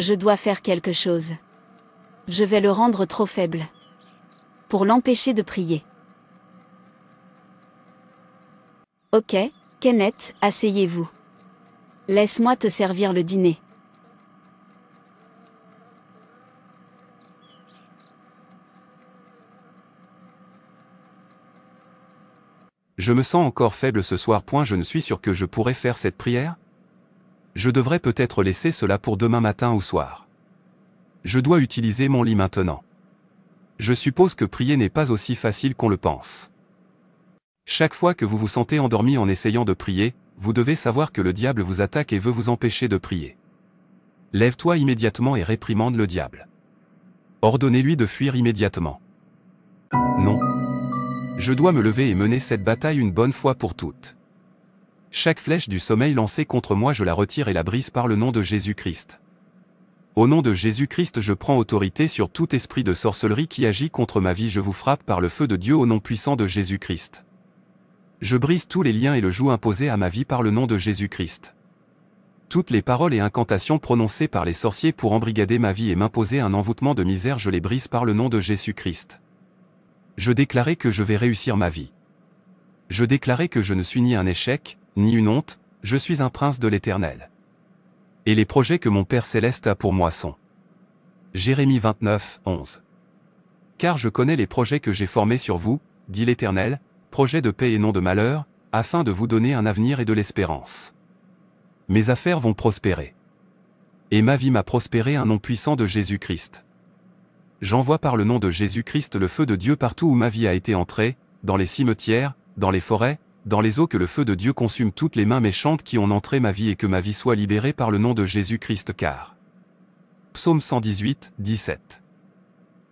Je dois faire quelque chose je vais le rendre trop faible. Pour l'empêcher de prier. Ok, Kenneth, asseyez-vous. Laisse-moi te servir le dîner. Je me sens encore faible ce soir. Point, je ne suis sûr que je pourrais faire cette prière. Je devrais peut-être laisser cela pour demain matin ou soir je dois utiliser mon lit maintenant. Je suppose que prier n'est pas aussi facile qu'on le pense. Chaque fois que vous vous sentez endormi en essayant de prier, vous devez savoir que le diable vous attaque et veut vous empêcher de prier. Lève-toi immédiatement et réprimande le diable. Ordonnez-lui de fuir immédiatement. Non. Je dois me lever et mener cette bataille une bonne fois pour toutes. Chaque flèche du sommeil lancée contre moi je la retire et la brise par le nom de Jésus-Christ. Au nom de Jésus-Christ je prends autorité sur tout esprit de sorcellerie qui agit contre ma vie, je vous frappe par le feu de Dieu au nom puissant de Jésus-Christ. Je brise tous les liens et le joug imposé à ma vie par le nom de Jésus-Christ. Toutes les paroles et incantations prononcées par les sorciers pour embrigader ma vie et m'imposer un envoûtement de misère, je les brise par le nom de Jésus-Christ. Je déclarai que je vais réussir ma vie. Je déclarai que je ne suis ni un échec, ni une honte, je suis un prince de l'Éternel et les projets que mon Père Céleste a pour moi sont. Jérémie 29, 11. Car je connais les projets que j'ai formés sur vous, dit l'Éternel, projets de paix et non de malheur, afin de vous donner un avenir et de l'espérance. Mes affaires vont prospérer. Et ma vie m'a prospéré un nom puissant de Jésus-Christ. J'envoie par le nom de Jésus-Christ le feu de Dieu partout où ma vie a été entrée, dans les cimetières, dans les forêts, dans les eaux que le feu de Dieu consume toutes les mains méchantes qui ont entré ma vie et que ma vie soit libérée par le nom de Jésus-Christ car. Psaume 118, 17.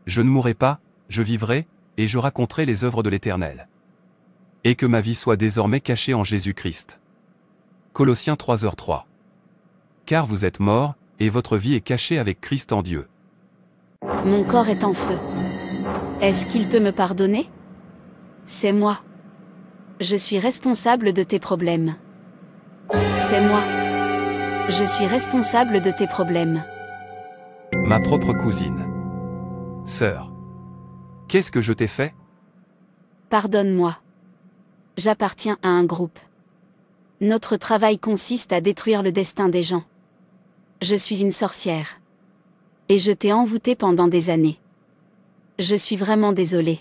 Je ne mourrai pas, je vivrai, et je raconterai les œuvres de l'Éternel. Et que ma vie soit désormais cachée en Jésus-Christ. Colossiens 3h3. Car vous êtes morts, et votre vie est cachée avec Christ en Dieu. Mon corps est en feu. Est-ce qu'il peut me pardonner C'est moi. Je suis responsable de tes problèmes. C'est moi. Je suis responsable de tes problèmes. Ma propre cousine. Sœur. Qu'est-ce que je t'ai fait Pardonne-moi. J'appartiens à un groupe. Notre travail consiste à détruire le destin des gens. Je suis une sorcière. Et je t'ai envoûtée pendant des années. Je suis vraiment désolée.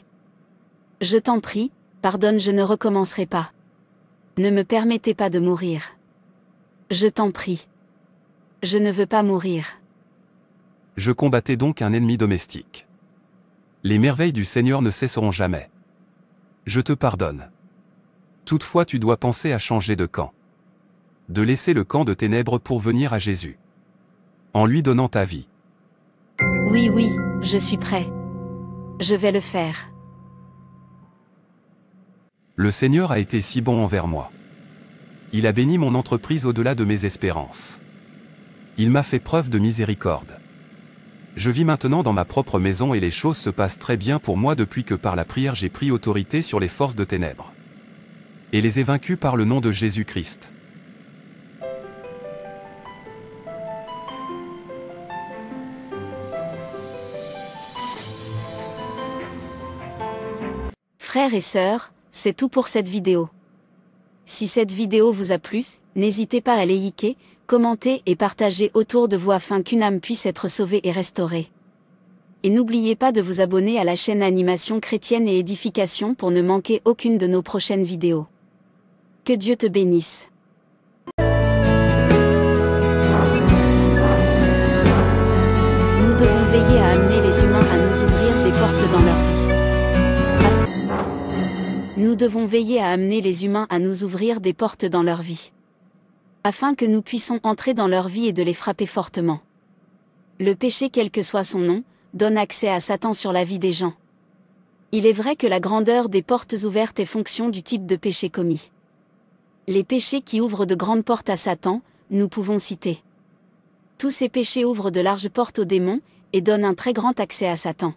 Je t'en prie, Pardonne, je ne recommencerai pas. Ne me permettez pas de mourir. Je t'en prie. Je ne veux pas mourir. Je combattais donc un ennemi domestique. Les merveilles du Seigneur ne cesseront jamais. Je te pardonne. Toutefois tu dois penser à changer de camp. De laisser le camp de ténèbres pour venir à Jésus. En lui donnant ta vie. Oui, oui, je suis prêt. Je vais le faire. Le Seigneur a été si bon envers moi. Il a béni mon entreprise au-delà de mes espérances. Il m'a fait preuve de miséricorde. Je vis maintenant dans ma propre maison et les choses se passent très bien pour moi depuis que par la prière j'ai pris autorité sur les forces de ténèbres. Et les ai vaincus par le nom de Jésus-Christ. Frères et sœurs, c'est tout pour cette vidéo. Si cette vidéo vous a plu, n'hésitez pas à liker, commenter et partager autour de vous afin qu'une âme puisse être sauvée et restaurée. Et n'oubliez pas de vous abonner à la chaîne Animation chrétienne et édification pour ne manquer aucune de nos prochaines vidéos. Que Dieu te bénisse. Nous devons veiller à amener les humains à nous ouvrir des portes dans leur nous devons veiller à amener les humains à nous ouvrir des portes dans leur vie. Afin que nous puissions entrer dans leur vie et de les frapper fortement. Le péché, quel que soit son nom, donne accès à Satan sur la vie des gens. Il est vrai que la grandeur des portes ouvertes est fonction du type de péché commis. Les péchés qui ouvrent de grandes portes à Satan, nous pouvons citer. Tous ces péchés ouvrent de larges portes aux démons et donnent un très grand accès à Satan.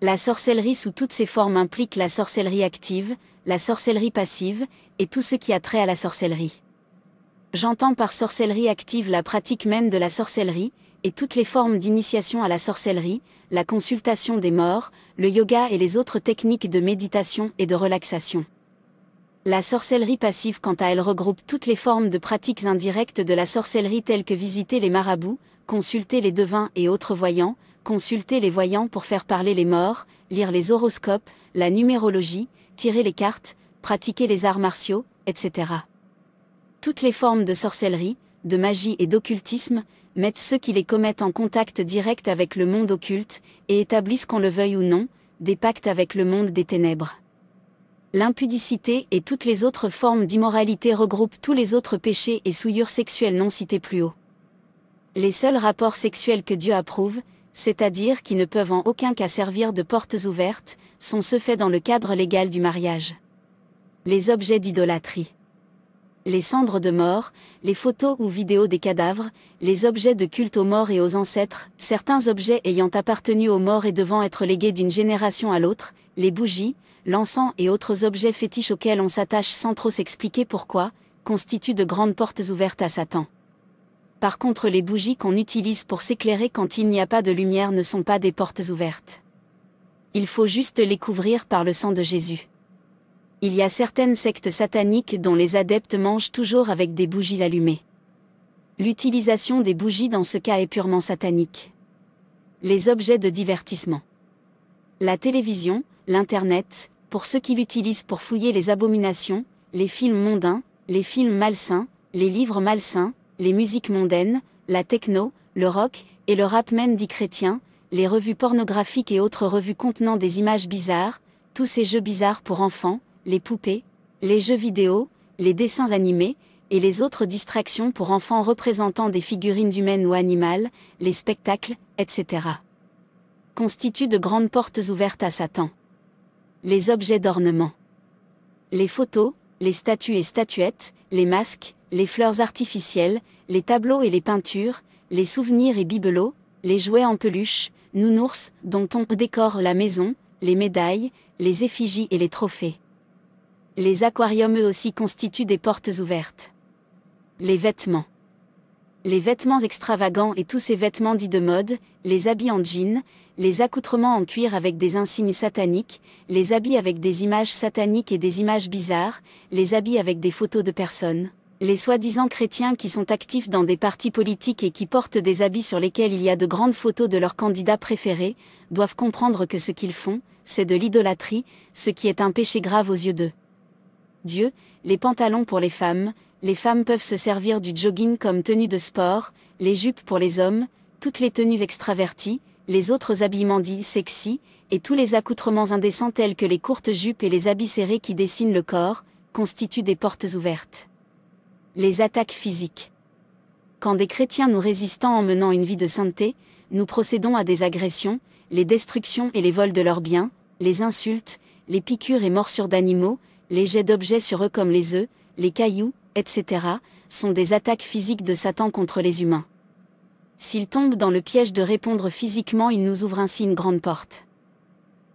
La sorcellerie sous toutes ses formes implique la sorcellerie active, la sorcellerie passive, et tout ce qui a trait à la sorcellerie. J'entends par sorcellerie active la pratique même de la sorcellerie, et toutes les formes d'initiation à la sorcellerie, la consultation des morts, le yoga et les autres techniques de méditation et de relaxation. La sorcellerie passive quant à elle regroupe toutes les formes de pratiques indirectes de la sorcellerie telles que visiter les marabouts, consulter les devins et autres voyants, consulter les voyants pour faire parler les morts, lire les horoscopes, la numérologie, tirer les cartes, pratiquer les arts martiaux, etc. Toutes les formes de sorcellerie, de magie et d'occultisme mettent ceux qui les commettent en contact direct avec le monde occulte et établissent qu'on le veuille ou non, des pactes avec le monde des ténèbres. L'impudicité et toutes les autres formes d'immoralité regroupent tous les autres péchés et souillures sexuelles non cités plus haut. Les seuls rapports sexuels que Dieu approuve, c'est-à-dire qui ne peuvent en aucun cas servir de portes ouvertes, sont ce faits dans le cadre légal du mariage. Les objets d'idolâtrie. Les cendres de mort, les photos ou vidéos des cadavres, les objets de culte aux morts et aux ancêtres, certains objets ayant appartenu aux morts et devant être légués d'une génération à l'autre, les bougies, l'encens et autres objets fétiches auxquels on s'attache sans trop s'expliquer pourquoi, constituent de grandes portes ouvertes à Satan. Par contre les bougies qu'on utilise pour s'éclairer quand il n'y a pas de lumière ne sont pas des portes ouvertes. Il faut juste les couvrir par le sang de Jésus. Il y a certaines sectes sataniques dont les adeptes mangent toujours avec des bougies allumées. L'utilisation des bougies dans ce cas est purement satanique. Les objets de divertissement. La télévision, l'Internet, pour ceux qui l'utilisent pour fouiller les abominations, les films mondains, les films malsains, les livres malsains, les musiques mondaines, la techno, le rock, et le rap même dit chrétien, les revues pornographiques et autres revues contenant des images bizarres, tous ces jeux bizarres pour enfants, les poupées, les jeux vidéo, les dessins animés, et les autres distractions pour enfants représentant des figurines humaines ou animales, les spectacles, etc. constituent de grandes portes ouvertes à Satan. Les objets d'ornement. Les photos, les statues et statuettes, les masques, les fleurs artificielles, les tableaux et les peintures, les souvenirs et bibelots, les jouets en peluche, nounours, dont on décore la maison, les médailles, les effigies et les trophées. Les aquariums eux aussi constituent des portes ouvertes. Les vêtements. Les vêtements extravagants et tous ces vêtements dits de mode, les habits en jean, les accoutrements en cuir avec des insignes sataniques, les habits avec des images sataniques et des images bizarres, les habits avec des photos de personnes les soi-disant chrétiens qui sont actifs dans des partis politiques et qui portent des habits sur lesquels il y a de grandes photos de leurs candidats préférés, doivent comprendre que ce qu'ils font, c'est de l'idolâtrie, ce qui est un péché grave aux yeux d'eux. Dieu, les pantalons pour les femmes, les femmes peuvent se servir du jogging comme tenue de sport, les jupes pour les hommes, toutes les tenues extraverties, les autres habillements dits sexy, et tous les accoutrements indécents tels que les courtes jupes et les habits serrés qui dessinent le corps, constituent des portes ouvertes. Les attaques physiques. Quand des chrétiens nous résistant en menant une vie de sainteté, nous procédons à des agressions, les destructions et les vols de leurs biens, les insultes, les piqûres et morsures d'animaux, les jets d'objets sur eux comme les œufs, les cailloux, etc., sont des attaques physiques de Satan contre les humains. S'ils tombent dans le piège de répondre physiquement, ils nous ouvrent ainsi une grande porte.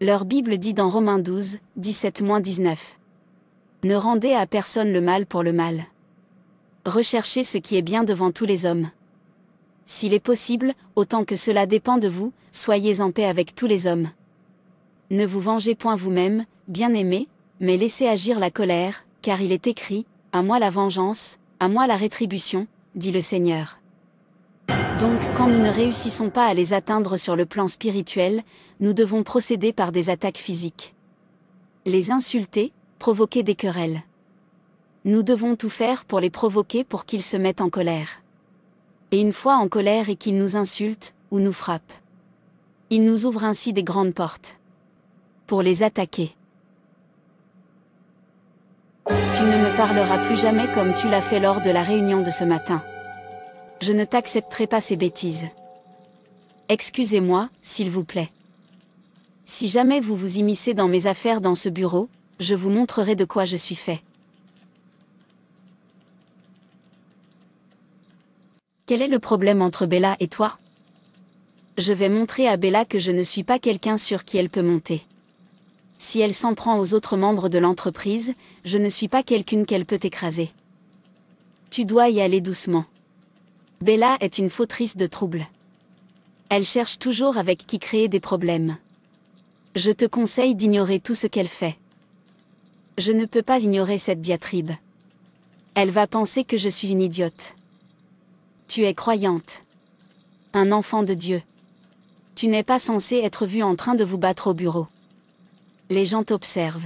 Leur Bible dit dans Romains 12, 17-19. Ne rendez à personne le mal pour le mal recherchez ce qui est bien devant tous les hommes. S'il est possible, autant que cela dépend de vous, soyez en paix avec tous les hommes. Ne vous vengez point vous-même, bien-aimés, mais laissez agir la colère, car il est écrit, à moi la vengeance, à moi la rétribution, dit le Seigneur. Donc, quand nous ne réussissons pas à les atteindre sur le plan spirituel, nous devons procéder par des attaques physiques. Les insulter, provoquer des querelles. Nous devons tout faire pour les provoquer pour qu'ils se mettent en colère. Et une fois en colère et qu'ils nous insultent, ou nous frappent. Ils nous ouvrent ainsi des grandes portes. Pour les attaquer. Tu ne me parleras plus jamais comme tu l'as fait lors de la réunion de ce matin. Je ne t'accepterai pas ces bêtises. Excusez-moi, s'il vous plaît. Si jamais vous vous immiscez dans mes affaires dans ce bureau, je vous montrerai de quoi je suis fait. Quel est le problème entre Bella et toi Je vais montrer à Bella que je ne suis pas quelqu'un sur qui elle peut monter. Si elle s'en prend aux autres membres de l'entreprise, je ne suis pas quelqu'une qu'elle peut écraser. Tu dois y aller doucement. Bella est une fautrice de troubles. Elle cherche toujours avec qui créer des problèmes. Je te conseille d'ignorer tout ce qu'elle fait. Je ne peux pas ignorer cette diatribe. Elle va penser que je suis une idiote. Tu es croyante. Un enfant de Dieu. Tu n'es pas censé être vu en train de vous battre au bureau. Les gens t'observent.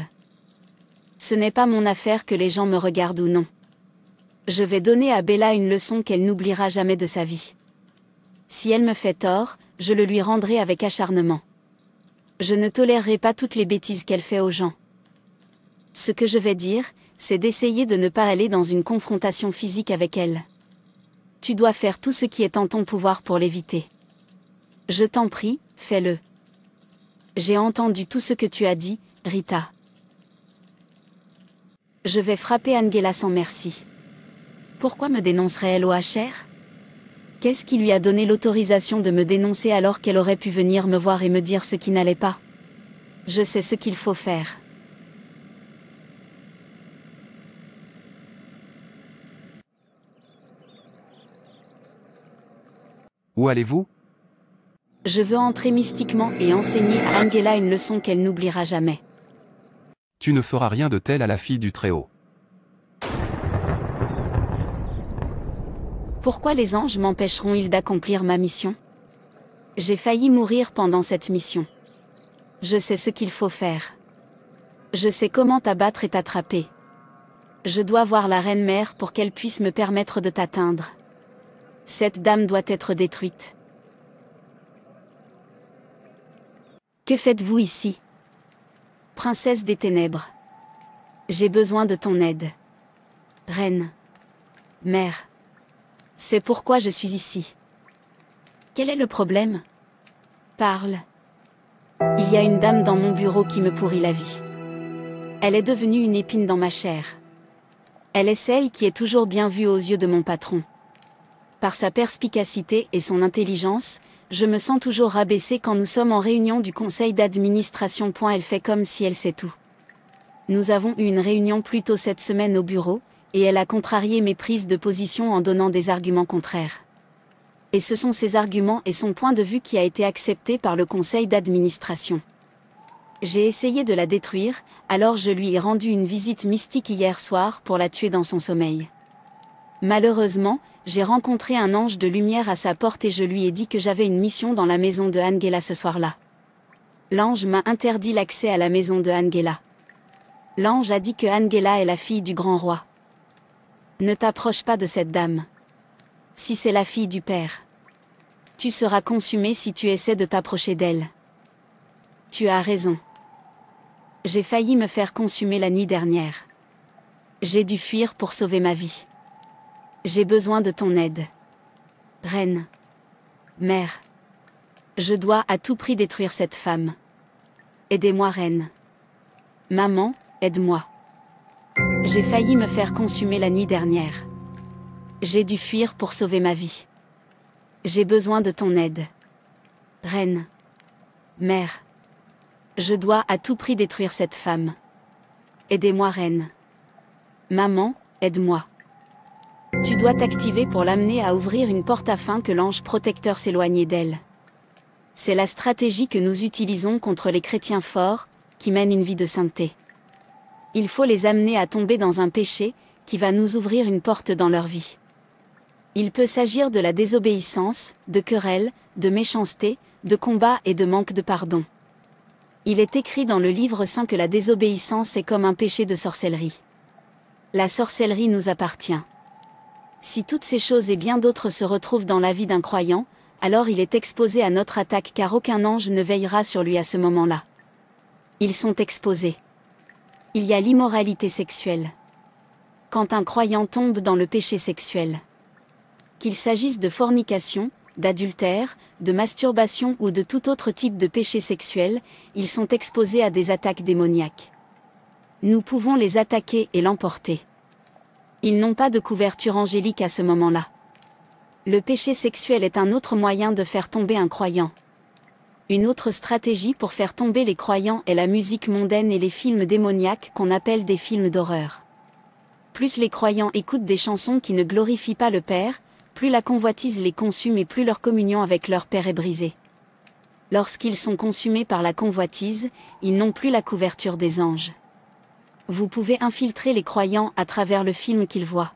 Ce n'est pas mon affaire que les gens me regardent ou non. Je vais donner à Bella une leçon qu'elle n'oubliera jamais de sa vie. Si elle me fait tort, je le lui rendrai avec acharnement. Je ne tolérerai pas toutes les bêtises qu'elle fait aux gens. Ce que je vais dire, c'est d'essayer de ne pas aller dans une confrontation physique avec elle tu dois faire tout ce qui est en ton pouvoir pour l'éviter. Je t'en prie, fais-le. J'ai entendu tout ce que tu as dit, Rita. Je vais frapper Angela sans merci. Pourquoi me dénoncerait-elle au HR Qu'est-ce qui lui a donné l'autorisation de me dénoncer alors qu'elle aurait pu venir me voir et me dire ce qui n'allait pas Je sais ce qu'il faut faire. Où allez-vous Je veux entrer mystiquement et enseigner à Angela une leçon qu'elle n'oubliera jamais. Tu ne feras rien de tel à la fille du Très-Haut. Pourquoi les anges m'empêcheront-ils d'accomplir ma mission J'ai failli mourir pendant cette mission. Je sais ce qu'il faut faire. Je sais comment t'abattre et t'attraper. Je dois voir la reine mère pour qu'elle puisse me permettre de t'atteindre. Cette dame doit être détruite. Que faites-vous ici Princesse des ténèbres. J'ai besoin de ton aide. Reine. Mère. C'est pourquoi je suis ici. Quel est le problème Parle. Il y a une dame dans mon bureau qui me pourrit la vie. Elle est devenue une épine dans ma chair. Elle est celle qui est toujours bien vue aux yeux de mon patron par sa perspicacité et son intelligence, je me sens toujours rabaissée quand nous sommes en réunion du conseil d'administration. Elle fait comme si elle sait tout. Nous avons eu une réunion plus tôt cette semaine au bureau, et elle a contrarié mes prises de position en donnant des arguments contraires. Et ce sont ses arguments et son point de vue qui a été accepté par le conseil d'administration. J'ai essayé de la détruire, alors je lui ai rendu une visite mystique hier soir pour la tuer dans son sommeil. Malheureusement, j'ai rencontré un ange de lumière à sa porte et je lui ai dit que j'avais une mission dans la maison de Angela ce soir-là. L'ange m'a interdit l'accès à la maison de Angela. L'ange a dit que Angela est la fille du grand roi. Ne t'approche pas de cette dame. Si c'est la fille du père. Tu seras consumé si tu essaies de t'approcher d'elle. Tu as raison. J'ai failli me faire consumer la nuit dernière. J'ai dû fuir pour sauver ma vie. J'ai besoin de ton aide. Reine. Mère. Je dois à tout prix détruire cette femme. Aidez-moi, reine. Maman, aide-moi. J'ai failli me faire consumer la nuit dernière. J'ai dû fuir pour sauver ma vie. J'ai besoin de ton aide. Reine. Mère. Je dois à tout prix détruire cette femme. Aidez-moi, reine. Maman, aide-moi. Tu dois t'activer pour l'amener à ouvrir une porte afin que l'ange protecteur s'éloigne d'elle. C'est la stratégie que nous utilisons contre les chrétiens forts, qui mènent une vie de sainteté. Il faut les amener à tomber dans un péché, qui va nous ouvrir une porte dans leur vie. Il peut s'agir de la désobéissance, de querelles, de méchanceté, de combat et de manque de pardon. Il est écrit dans le livre saint que la désobéissance est comme un péché de sorcellerie. La sorcellerie nous appartient. Si toutes ces choses et bien d'autres se retrouvent dans la vie d'un croyant, alors il est exposé à notre attaque car aucun ange ne veillera sur lui à ce moment-là. Ils sont exposés. Il y a l'immoralité sexuelle. Quand un croyant tombe dans le péché sexuel, qu'il s'agisse de fornication, d'adultère, de masturbation ou de tout autre type de péché sexuel, ils sont exposés à des attaques démoniaques. Nous pouvons les attaquer et l'emporter. Ils n'ont pas de couverture angélique à ce moment-là. Le péché sexuel est un autre moyen de faire tomber un croyant. Une autre stratégie pour faire tomber les croyants est la musique mondaine et les films démoniaques qu'on appelle des films d'horreur. Plus les croyants écoutent des chansons qui ne glorifient pas le Père, plus la convoitise les consume et plus leur communion avec leur Père est brisée. Lorsqu'ils sont consumés par la convoitise, ils n'ont plus la couverture des anges vous pouvez infiltrer les croyants à travers le film qu'ils voient.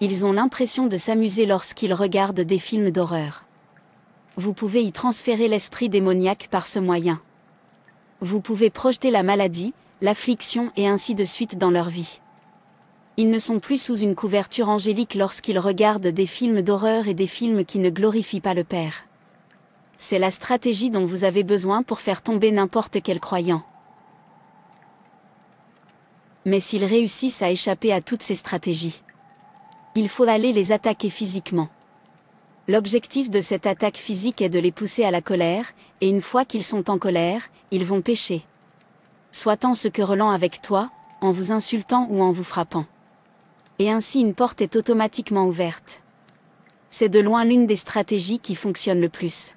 Ils ont l'impression de s'amuser lorsqu'ils regardent des films d'horreur. Vous pouvez y transférer l'esprit démoniaque par ce moyen. Vous pouvez projeter la maladie, l'affliction et ainsi de suite dans leur vie. Ils ne sont plus sous une couverture angélique lorsqu'ils regardent des films d'horreur et des films qui ne glorifient pas le Père. C'est la stratégie dont vous avez besoin pour faire tomber n'importe quel croyant mais s'ils réussissent à échapper à toutes ces stratégies, il faut aller les attaquer physiquement. L'objectif de cette attaque physique est de les pousser à la colère, et une fois qu'ils sont en colère, ils vont pécher. Soit en se querellant avec toi, en vous insultant ou en vous frappant. Et ainsi une porte est automatiquement ouverte. C'est de loin l'une des stratégies qui fonctionne le plus.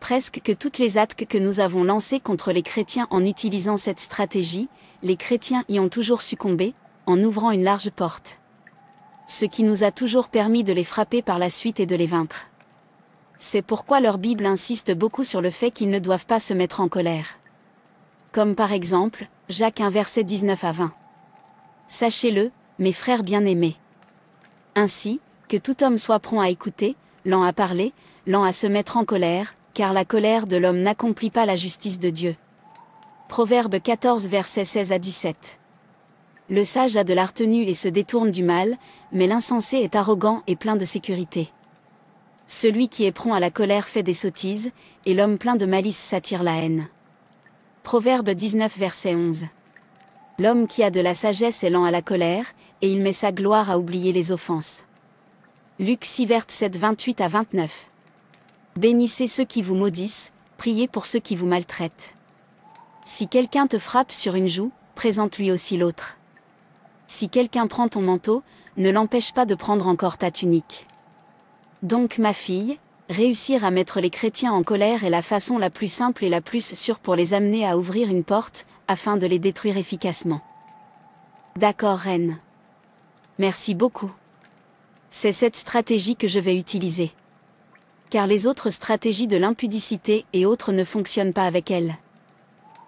Presque que toutes les attaques que nous avons lancées contre les chrétiens en utilisant cette stratégie, les chrétiens y ont toujours succombé, en ouvrant une large porte. Ce qui nous a toujours permis de les frapper par la suite et de les vaincre. C'est pourquoi leur Bible insiste beaucoup sur le fait qu'ils ne doivent pas se mettre en colère. Comme par exemple, Jacques 1 verset 19 à 20. Sachez-le, mes frères bien-aimés. Ainsi, que tout homme soit prompt à écouter, lent à parler, lent à se mettre en colère, car la colère de l'homme n'accomplit pas la justice de Dieu. Proverbe 14 versets 16 à 17. Le sage a de l'artenue et se détourne du mal, mais l'insensé est arrogant et plein de sécurité. Celui qui est prompt à la colère fait des sottises, et l'homme plein de malice s'attire la haine. Proverbe 19 verset 11. L'homme qui a de la sagesse est lent à la colère, et il met sa gloire à oublier les offenses. Luc 6 verset 7 28 à 29. Bénissez ceux qui vous maudissent, priez pour ceux qui vous maltraitent. Si quelqu'un te frappe sur une joue, présente-lui aussi l'autre. Si quelqu'un prend ton manteau, ne l'empêche pas de prendre encore ta tunique. Donc ma fille, réussir à mettre les chrétiens en colère est la façon la plus simple et la plus sûre pour les amener à ouvrir une porte, afin de les détruire efficacement. D'accord reine. Merci beaucoup. C'est cette stratégie que je vais utiliser. Car les autres stratégies de l'impudicité et autres ne fonctionnent pas avec elles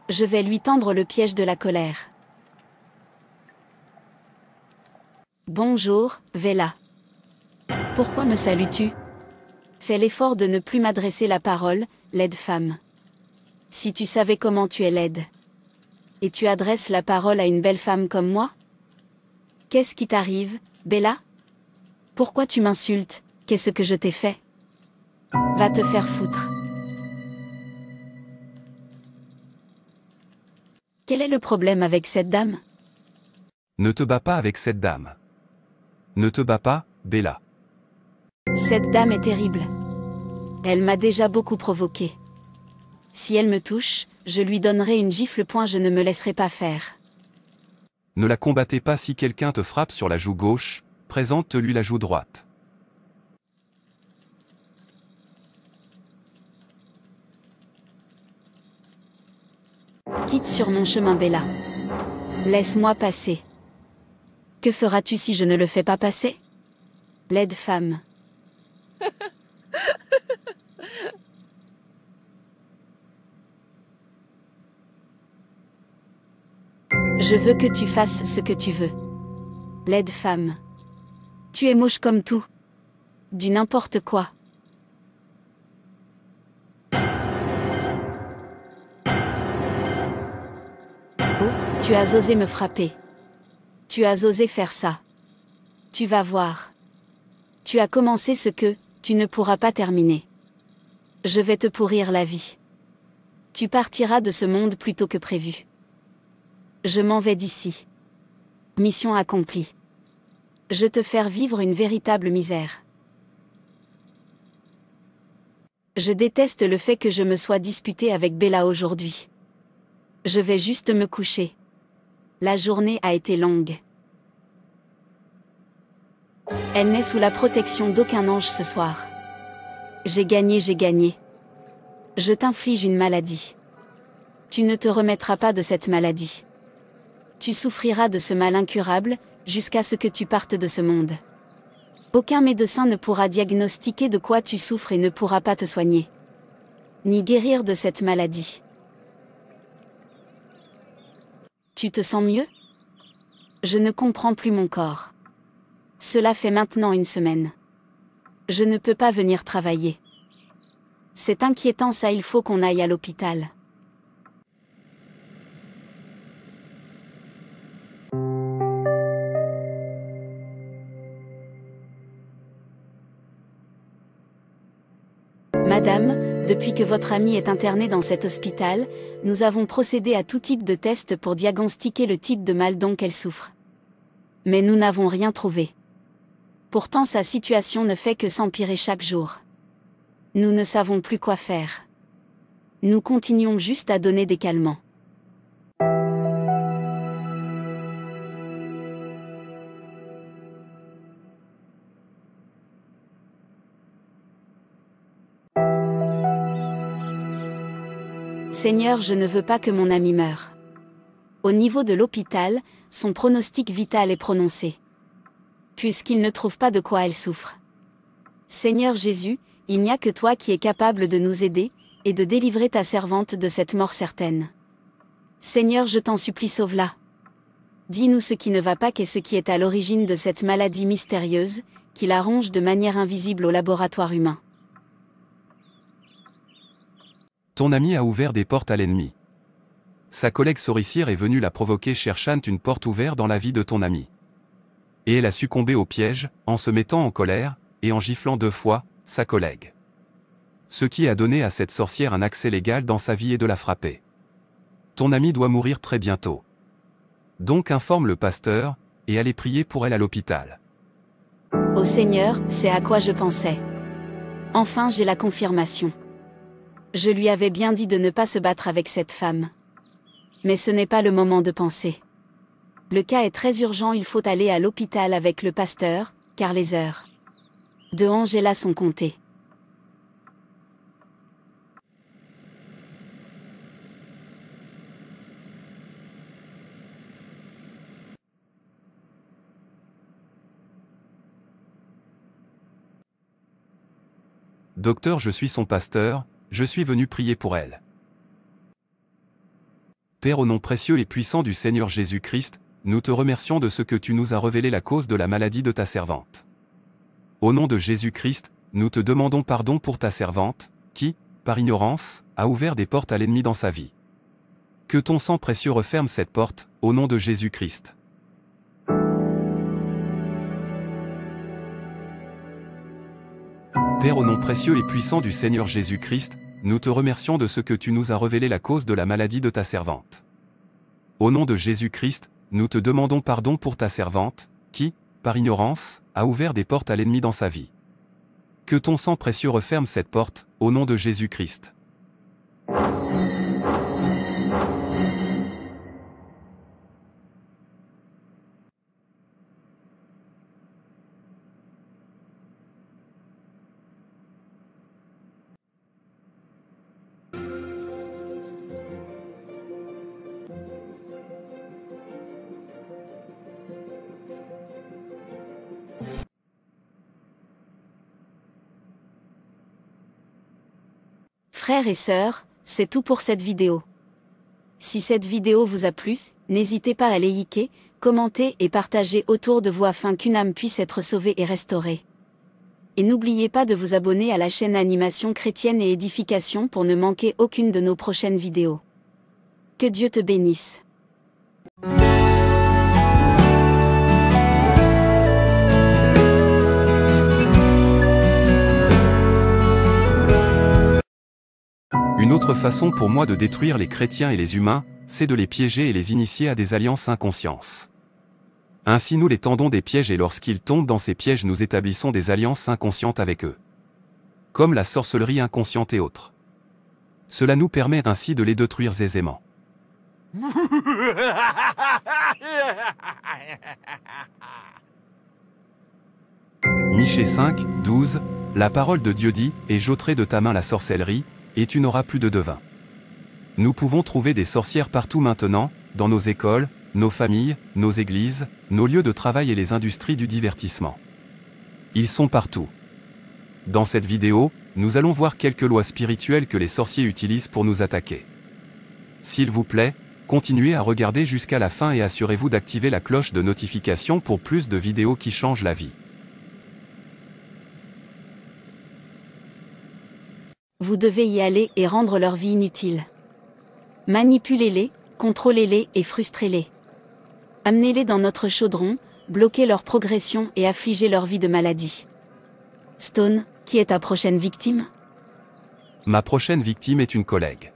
je vais lui tendre le piège de la colère. Bonjour, Vela. Pourquoi me salues-tu Fais l'effort de ne plus m'adresser la parole, laide femme. Si tu savais comment tu es laide. Et tu adresses la parole à une belle femme comme moi Qu'est-ce qui t'arrive, Bella Pourquoi tu m'insultes Qu'est-ce que je t'ai fait Va te faire foutre. Quel est le problème avec cette dame Ne te bats pas avec cette dame. Ne te bats pas, Bella. Cette dame est terrible. Elle m'a déjà beaucoup provoqué. Si elle me touche, je lui donnerai une gifle. Point, je ne me laisserai pas faire. Ne la combattez pas si quelqu'un te frappe sur la joue gauche, présente-lui la joue droite. Quitte sur mon chemin Bella. Laisse-moi passer. Que feras-tu si je ne le fais pas passer Laide femme. [laughs] Je veux que tu fasses ce que tu veux. Laide femme. Tu es moche comme tout. Du n'importe quoi. Tu as osé me frapper. Tu as osé faire ça. Tu vas voir. Tu as commencé ce que, tu ne pourras pas terminer. Je vais te pourrir la vie. Tu partiras de ce monde plus tôt que prévu. Je m'en vais d'ici. Mission accomplie. Je te faire vivre une véritable misère. Je déteste le fait que je me sois disputé avec Bella aujourd'hui. Je vais juste me coucher la journée a été longue. Elle n'est sous la protection d'aucun ange ce soir. J'ai gagné, j'ai gagné. Je t'inflige une maladie. Tu ne te remettras pas de cette maladie. Tu souffriras de ce mal incurable, jusqu'à ce que tu partes de ce monde. Aucun médecin ne pourra diagnostiquer de quoi tu souffres et ne pourra pas te soigner. Ni guérir de cette maladie. Tu te sens mieux Je ne comprends plus mon corps. Cela fait maintenant une semaine. Je ne peux pas venir travailler. C'est inquiétant ça, il faut qu'on aille à l'hôpital. Madame, depuis que votre amie est internée dans cet hôpital, nous avons procédé à tout type de tests pour diagnostiquer le type de mal dont elle souffre. Mais nous n'avons rien trouvé. Pourtant sa situation ne fait que s'empirer chaque jour. Nous ne savons plus quoi faire. Nous continuons juste à donner des calmants. Seigneur, je ne veux pas que mon ami meure. Au niveau de l'hôpital, son pronostic vital est prononcé. Puisqu'il ne trouve pas de quoi elle souffre. Seigneur Jésus, il n'y a que toi qui es capable de nous aider, et de délivrer ta servante de cette mort certaine. Seigneur, je t'en supplie, sauve-la. Dis-nous ce qui ne va pas qu'est ce qui est à l'origine de cette maladie mystérieuse, qui la ronge de manière invisible au laboratoire humain. Ton ami a ouvert des portes à l'ennemi. Sa collègue sorcière est venue la provoquer cherchant une porte ouverte dans la vie de ton ami. Et elle a succombé au piège, en se mettant en colère, et en giflant deux fois, sa collègue. Ce qui a donné à cette sorcière un accès légal dans sa vie et de la frapper. Ton ami doit mourir très bientôt. Donc informe le pasteur, et allez prier pour elle à l'hôpital. Au Seigneur, c'est à quoi je pensais. Enfin j'ai la confirmation. Je lui avais bien dit de ne pas se battre avec cette femme. Mais ce n'est pas le moment de penser. Le cas est très urgent, il faut aller à l'hôpital avec le pasteur, car les heures de Angela sont comptées. Docteur, je suis son pasteur, je suis venu prier pour elle. Père au nom précieux et puissant du Seigneur Jésus-Christ, nous te remercions de ce que tu nous as révélé la cause de la maladie de ta servante. Au nom de Jésus-Christ, nous te demandons pardon pour ta servante, qui, par ignorance, a ouvert des portes à l'ennemi dans sa vie. Que ton sang précieux referme cette porte, au nom de Jésus-Christ. Père au nom précieux et puissant du Seigneur Jésus-Christ, nous te remercions de ce que tu nous as révélé la cause de la maladie de ta servante. Au nom de Jésus-Christ, nous te demandons pardon pour ta servante, qui, par ignorance, a ouvert des portes à l'ennemi dans sa vie. Que ton sang précieux referme cette porte, au nom de Jésus-Christ. Frères et sœurs, c'est tout pour cette vidéo. Si cette vidéo vous a plu, n'hésitez pas à liker, commenter et partager autour de vous afin qu'une âme puisse être sauvée et restaurée. Et n'oubliez pas de vous abonner à la chaîne Animation chrétienne et édification pour ne manquer aucune de nos prochaines vidéos. Que Dieu te bénisse. Une autre façon pour moi de détruire les chrétiens et les humains, c'est de les piéger et les initier à des alliances inconscientes. Ainsi nous les tendons des pièges et lorsqu'ils tombent dans ces pièges nous établissons des alliances inconscientes avec eux. Comme la sorcellerie inconsciente et autres. Cela nous permet ainsi de les détruire aisément. Michée 5, 12, la parole de Dieu dit, et j'ôterai de ta main la sorcellerie, et tu n'auras plus de devin. Nous pouvons trouver des sorcières partout maintenant, dans nos écoles, nos familles, nos églises, nos lieux de travail et les industries du divertissement. Ils sont partout. Dans cette vidéo, nous allons voir quelques lois spirituelles que les sorciers utilisent pour nous attaquer. S'il vous plaît, continuez à regarder jusqu'à la fin et assurez-vous d'activer la cloche de notification pour plus de vidéos qui changent la vie. vous devez y aller et rendre leur vie inutile. Manipulez-les, contrôlez-les et frustrez-les. Amenez-les dans notre chaudron, bloquez leur progression et affligez leur vie de maladie. Stone, qui est ta prochaine victime Ma prochaine victime est une collègue.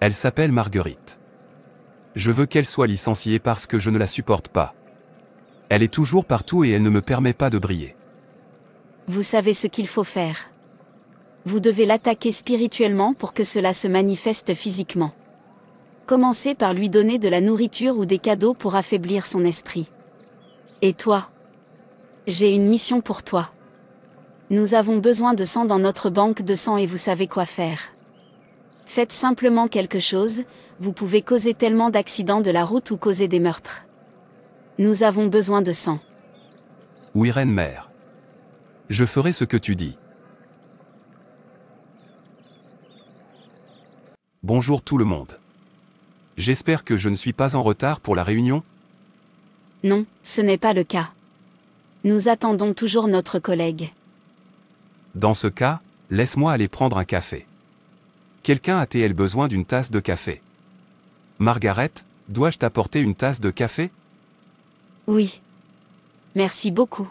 Elle s'appelle Marguerite. Je veux qu'elle soit licenciée parce que je ne la supporte pas. Elle est toujours partout et elle ne me permet pas de briller. Vous savez ce qu'il faut faire vous devez l'attaquer spirituellement pour que cela se manifeste physiquement. Commencez par lui donner de la nourriture ou des cadeaux pour affaiblir son esprit. Et toi J'ai une mission pour toi. Nous avons besoin de sang dans notre banque de sang et vous savez quoi faire. Faites simplement quelque chose, vous pouvez causer tellement d'accidents de la route ou causer des meurtres. Nous avons besoin de sang. Oui, reine mère. Je ferai ce que tu dis. Bonjour tout le monde. J'espère que je ne suis pas en retard pour la réunion Non, ce n'est pas le cas. Nous attendons toujours notre collègue. Dans ce cas, laisse-moi aller prendre un café. Quelqu'un a t elle besoin d'une tasse de café Margaret, dois-je t'apporter une tasse de café Oui. Merci beaucoup.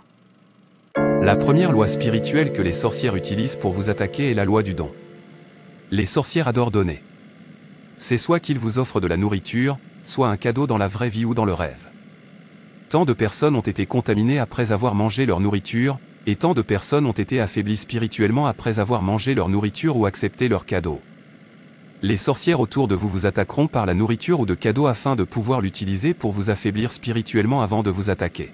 La première loi spirituelle que les sorcières utilisent pour vous attaquer est la loi du don. Les sorcières adorent donner c'est soit qu'il vous offre de la nourriture, soit un cadeau dans la vraie vie ou dans le rêve. Tant de personnes ont été contaminées après avoir mangé leur nourriture, et tant de personnes ont été affaiblies spirituellement après avoir mangé leur nourriture ou accepté leur cadeau. Les sorcières autour de vous vous attaqueront par la nourriture ou de cadeaux afin de pouvoir l'utiliser pour vous affaiblir spirituellement avant de vous attaquer.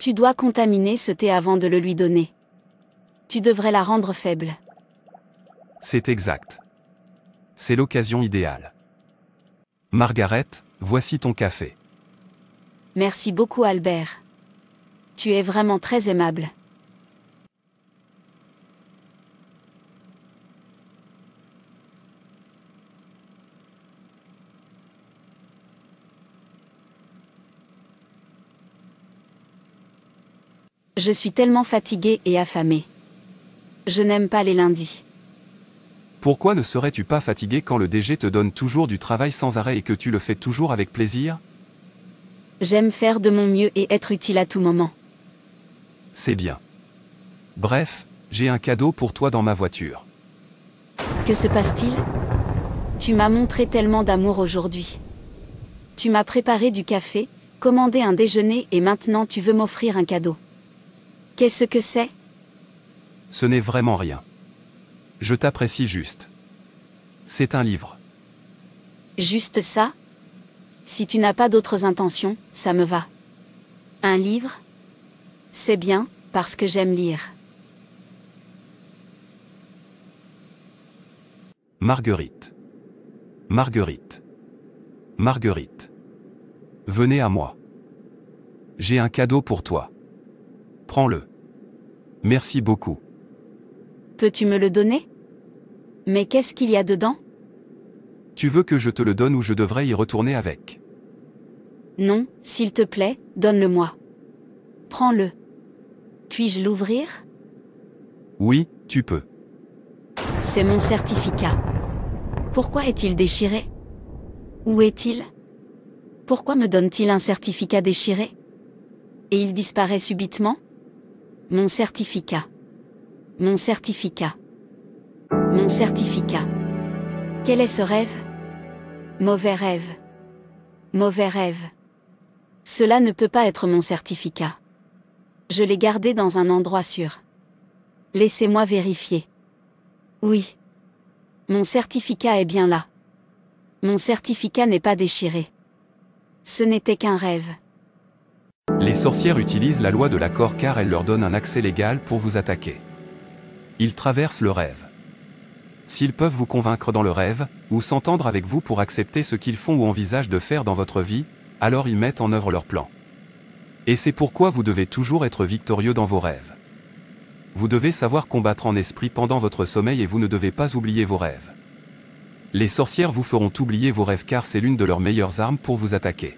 Tu dois contaminer ce thé avant de le lui donner. Tu devrais la rendre faible. C'est exact. C'est l'occasion idéale. Margaret, voici ton café. Merci beaucoup Albert. Tu es vraiment très aimable. Je suis tellement fatiguée et affamée. Je n'aime pas les lundis. Pourquoi ne serais-tu pas fatigué quand le DG te donne toujours du travail sans arrêt et que tu le fais toujours avec plaisir J'aime faire de mon mieux et être utile à tout moment. C'est bien. Bref, j'ai un cadeau pour toi dans ma voiture. Que se passe-t-il Tu m'as montré tellement d'amour aujourd'hui. Tu m'as préparé du café, commandé un déjeuner et maintenant tu veux m'offrir un cadeau. Qu'est-ce que c'est Ce n'est vraiment rien. Je t'apprécie juste. C'est un livre. Juste ça Si tu n'as pas d'autres intentions, ça me va. Un livre C'est bien, parce que j'aime lire. Marguerite. Marguerite. Marguerite. Venez à moi. J'ai un cadeau pour toi. Prends-le. Merci beaucoup. Peux-tu me le donner Mais qu'est-ce qu'il y a dedans Tu veux que je te le donne ou je devrais y retourner avec Non, s'il te plaît, donne-le-moi. Prends-le. Puis-je l'ouvrir Oui, tu peux. C'est mon certificat. Pourquoi est-il déchiré Où est-il Pourquoi me donne-t-il un certificat déchiré Et il disparaît subitement mon certificat. Mon certificat. Mon certificat. Quel est ce rêve Mauvais rêve. Mauvais rêve. Cela ne peut pas être mon certificat. Je l'ai gardé dans un endroit sûr. Laissez-moi vérifier. Oui. Mon certificat est bien là. Mon certificat n'est pas déchiré. Ce n'était qu'un rêve. Les sorcières utilisent la loi de l'accord car elle leur donne un accès légal pour vous attaquer. Ils traversent le rêve. S'ils peuvent vous convaincre dans le rêve, ou s'entendre avec vous pour accepter ce qu'ils font ou envisagent de faire dans votre vie, alors ils mettent en œuvre leur plan. Et c'est pourquoi vous devez toujours être victorieux dans vos rêves. Vous devez savoir combattre en esprit pendant votre sommeil et vous ne devez pas oublier vos rêves. Les sorcières vous feront oublier vos rêves car c'est l'une de leurs meilleures armes pour vous attaquer.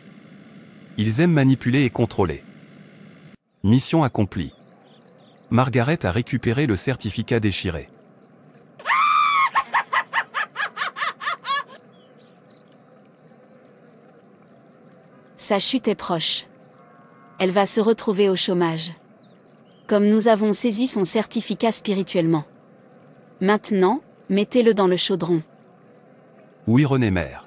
Ils aiment manipuler et contrôler. Mission accomplie. Margaret a récupéré le certificat déchiré. Sa chute est proche. Elle va se retrouver au chômage. Comme nous avons saisi son certificat spirituellement. Maintenant, mettez-le dans le chaudron. Oui René Mère.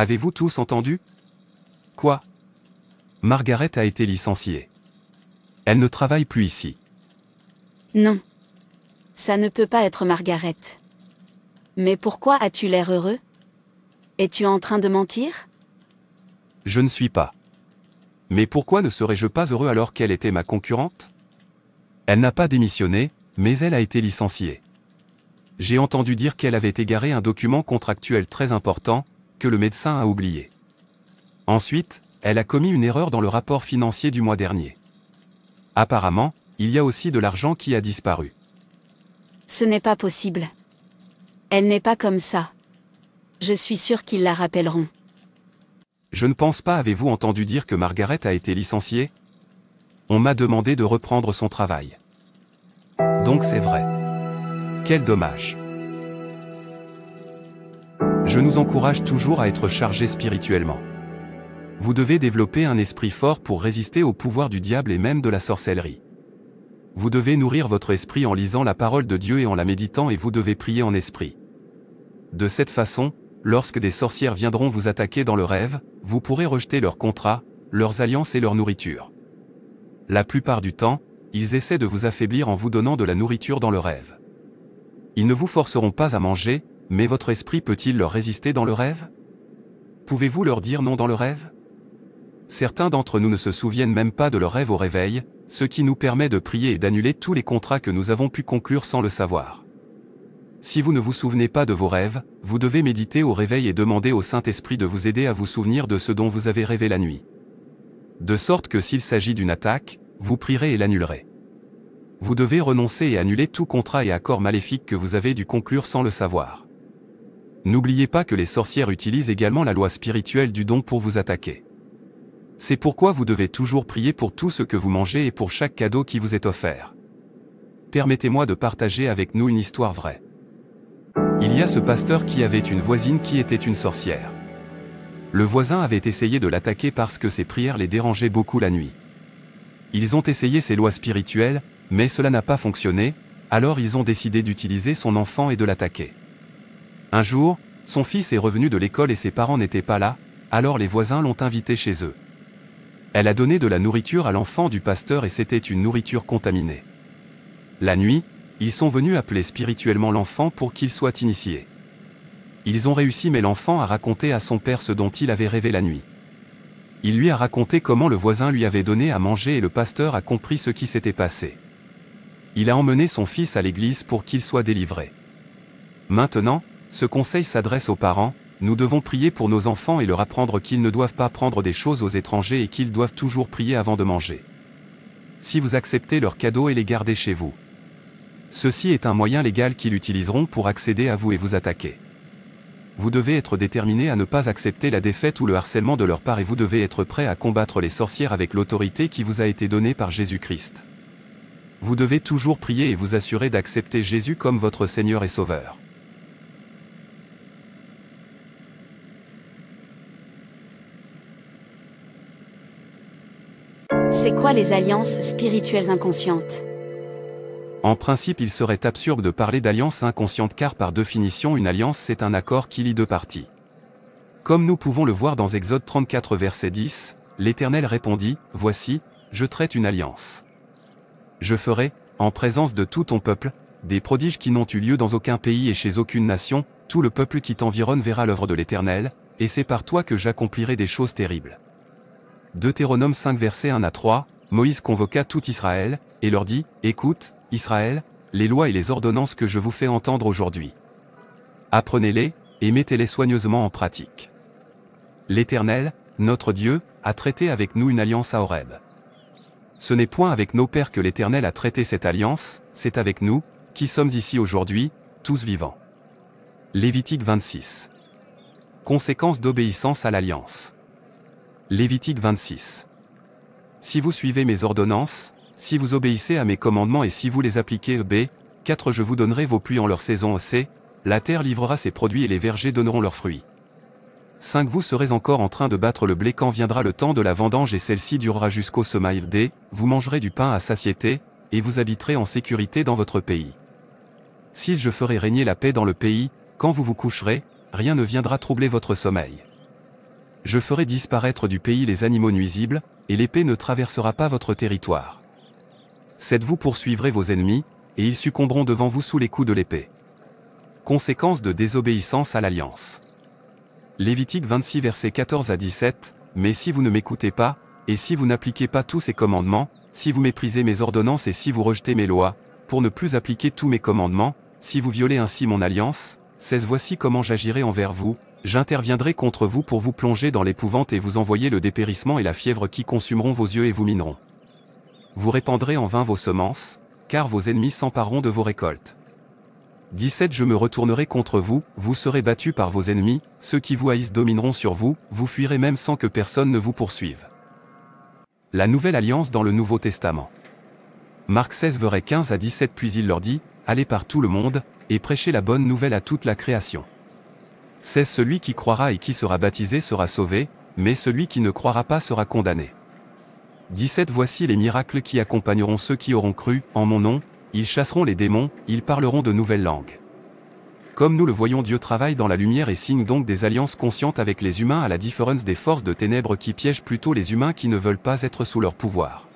Avez-vous tous entendu Quoi Margaret a été licenciée. Elle ne travaille plus ici. Non. Ça ne peut pas être Margaret. Mais pourquoi as-tu l'air heureux Es-tu en train de mentir Je ne suis pas. Mais pourquoi ne serais-je pas heureux alors qu'elle était ma concurrente Elle n'a pas démissionné, mais elle a été licenciée. J'ai entendu dire qu'elle avait égaré un document contractuel très important, que le médecin a oublié. Ensuite, elle a commis une erreur dans le rapport financier du mois dernier. Apparemment, il y a aussi de l'argent qui a disparu. Ce n'est pas possible. Elle n'est pas comme ça. Je suis sûr qu'ils la rappelleront. Je ne pense pas, avez-vous entendu dire que Margaret a été licenciée On m'a demandé de reprendre son travail. Donc c'est vrai. Quel dommage je nous encourage toujours à être chargés spirituellement. Vous devez développer un esprit fort pour résister au pouvoir du diable et même de la sorcellerie. Vous devez nourrir votre esprit en lisant la parole de Dieu et en la méditant et vous devez prier en esprit. De cette façon, lorsque des sorcières viendront vous attaquer dans le rêve, vous pourrez rejeter leurs contrats, leurs alliances et leur nourriture. La plupart du temps, ils essaient de vous affaiblir en vous donnant de la nourriture dans le rêve. Ils ne vous forceront pas à manger, mais votre esprit peut-il leur résister dans le rêve Pouvez-vous leur dire non dans le rêve Certains d'entre nous ne se souviennent même pas de leur rêve au réveil, ce qui nous permet de prier et d'annuler tous les contrats que nous avons pu conclure sans le savoir. Si vous ne vous souvenez pas de vos rêves, vous devez méditer au réveil et demander au Saint-Esprit de vous aider à vous souvenir de ce dont vous avez rêvé la nuit. De sorte que s'il s'agit d'une attaque, vous prierez et l'annulerez. Vous devez renoncer et annuler tout contrat et accord maléfique que vous avez dû conclure sans le savoir. N'oubliez pas que les sorcières utilisent également la loi spirituelle du don pour vous attaquer. C'est pourquoi vous devez toujours prier pour tout ce que vous mangez et pour chaque cadeau qui vous est offert. Permettez-moi de partager avec nous une histoire vraie. Il y a ce pasteur qui avait une voisine qui était une sorcière. Le voisin avait essayé de l'attaquer parce que ses prières les dérangeaient beaucoup la nuit. Ils ont essayé ces lois spirituelles, mais cela n'a pas fonctionné, alors ils ont décidé d'utiliser son enfant et de l'attaquer. Un jour, son fils est revenu de l'école et ses parents n'étaient pas là, alors les voisins l'ont invité chez eux. Elle a donné de la nourriture à l'enfant du pasteur et c'était une nourriture contaminée. La nuit, ils sont venus appeler spirituellement l'enfant pour qu'il soit initié. Ils ont réussi mais l'enfant a raconté à son père ce dont il avait rêvé la nuit. Il lui a raconté comment le voisin lui avait donné à manger et le pasteur a compris ce qui s'était passé. Il a emmené son fils à l'église pour qu'il soit délivré. Maintenant, ce conseil s'adresse aux parents, nous devons prier pour nos enfants et leur apprendre qu'ils ne doivent pas prendre des choses aux étrangers et qu'ils doivent toujours prier avant de manger. Si vous acceptez leurs cadeaux et les gardez chez vous. Ceci est un moyen légal qu'ils utiliseront pour accéder à vous et vous attaquer. Vous devez être déterminé à ne pas accepter la défaite ou le harcèlement de leur part et vous devez être prêt à combattre les sorcières avec l'autorité qui vous a été donnée par Jésus-Christ. Vous devez toujours prier et vous assurer d'accepter Jésus comme votre Seigneur et Sauveur. C'est quoi les alliances spirituelles inconscientes En principe, il serait absurde de parler d'alliance inconsciente car par définition, une alliance c'est un accord qui lie deux parties. Comme nous pouvons le voir dans Exode 34 verset 10, l'Éternel répondit, Voici, je traite une alliance. Je ferai, en présence de tout ton peuple, des prodiges qui n'ont eu lieu dans aucun pays et chez aucune nation, tout le peuple qui t'environne verra l'œuvre de l'Éternel, et c'est par toi que j'accomplirai des choses terribles. Deutéronome 5 verset 1 à 3, Moïse convoqua tout Israël, et leur dit, Écoute, Israël, les lois et les ordonnances que je vous fais entendre aujourd'hui. Apprenez-les, et mettez-les soigneusement en pratique. L'Éternel, notre Dieu, a traité avec nous une alliance à Horeb. Ce n'est point avec nos pères que l'Éternel a traité cette alliance, c'est avec nous, qui sommes ici aujourd'hui, tous vivants. Lévitique 26. Conséquences d'obéissance à l'alliance. Lévitique 26. Si vous suivez mes ordonnances, si vous obéissez à mes commandements et si vous les appliquez, e b. 4 Je vous donnerai vos pluies en leur saison, e c. La terre livrera ses produits et les vergers donneront leurs fruits. 5 Vous serez encore en train de battre le blé quand viendra le temps de la vendange et celle-ci durera jusqu'au sommeil d. Vous mangerez du pain à satiété, et vous habiterez en sécurité dans votre pays. 6 Je ferai régner la paix dans le pays, quand vous vous coucherez, rien ne viendra troubler votre sommeil. Je ferai disparaître du pays les animaux nuisibles, et l'épée ne traversera pas votre territoire. Cette vous poursuivrez vos ennemis, et ils succomberont devant vous sous les coups de l'épée. Conséquence de désobéissance à l'alliance. Lévitique 26 versets 14 à 17, Mais si vous ne m'écoutez pas, et si vous n'appliquez pas tous ces commandements, si vous méprisez mes ordonnances et si vous rejetez mes lois, pour ne plus appliquer tous mes commandements, si vous violez ainsi mon alliance, 16 Voici comment j'agirai envers vous, J'interviendrai contre vous pour vous plonger dans l'épouvante et vous envoyer le dépérissement et la fièvre qui consumeront vos yeux et vous mineront. Vous répandrez en vain vos semences, car vos ennemis s'empareront de vos récoltes. 17 Je me retournerai contre vous, vous serez battus par vos ennemis, ceux qui vous haïssent domineront sur vous, vous fuirez même sans que personne ne vous poursuive. La nouvelle alliance dans le Nouveau Testament. Marc 16 verset 15 à 17 puis il leur dit, Allez par tout le monde, et prêchez la bonne nouvelle à toute la création. C'est celui qui croira et qui sera baptisé sera sauvé, mais celui qui ne croira pas sera condamné. 17 Voici les miracles qui accompagneront ceux qui auront cru, en mon nom, ils chasseront les démons, ils parleront de nouvelles langues. Comme nous le voyons Dieu travaille dans la lumière et signe donc des alliances conscientes avec les humains à la différence des forces de ténèbres qui piègent plutôt les humains qui ne veulent pas être sous leur pouvoir.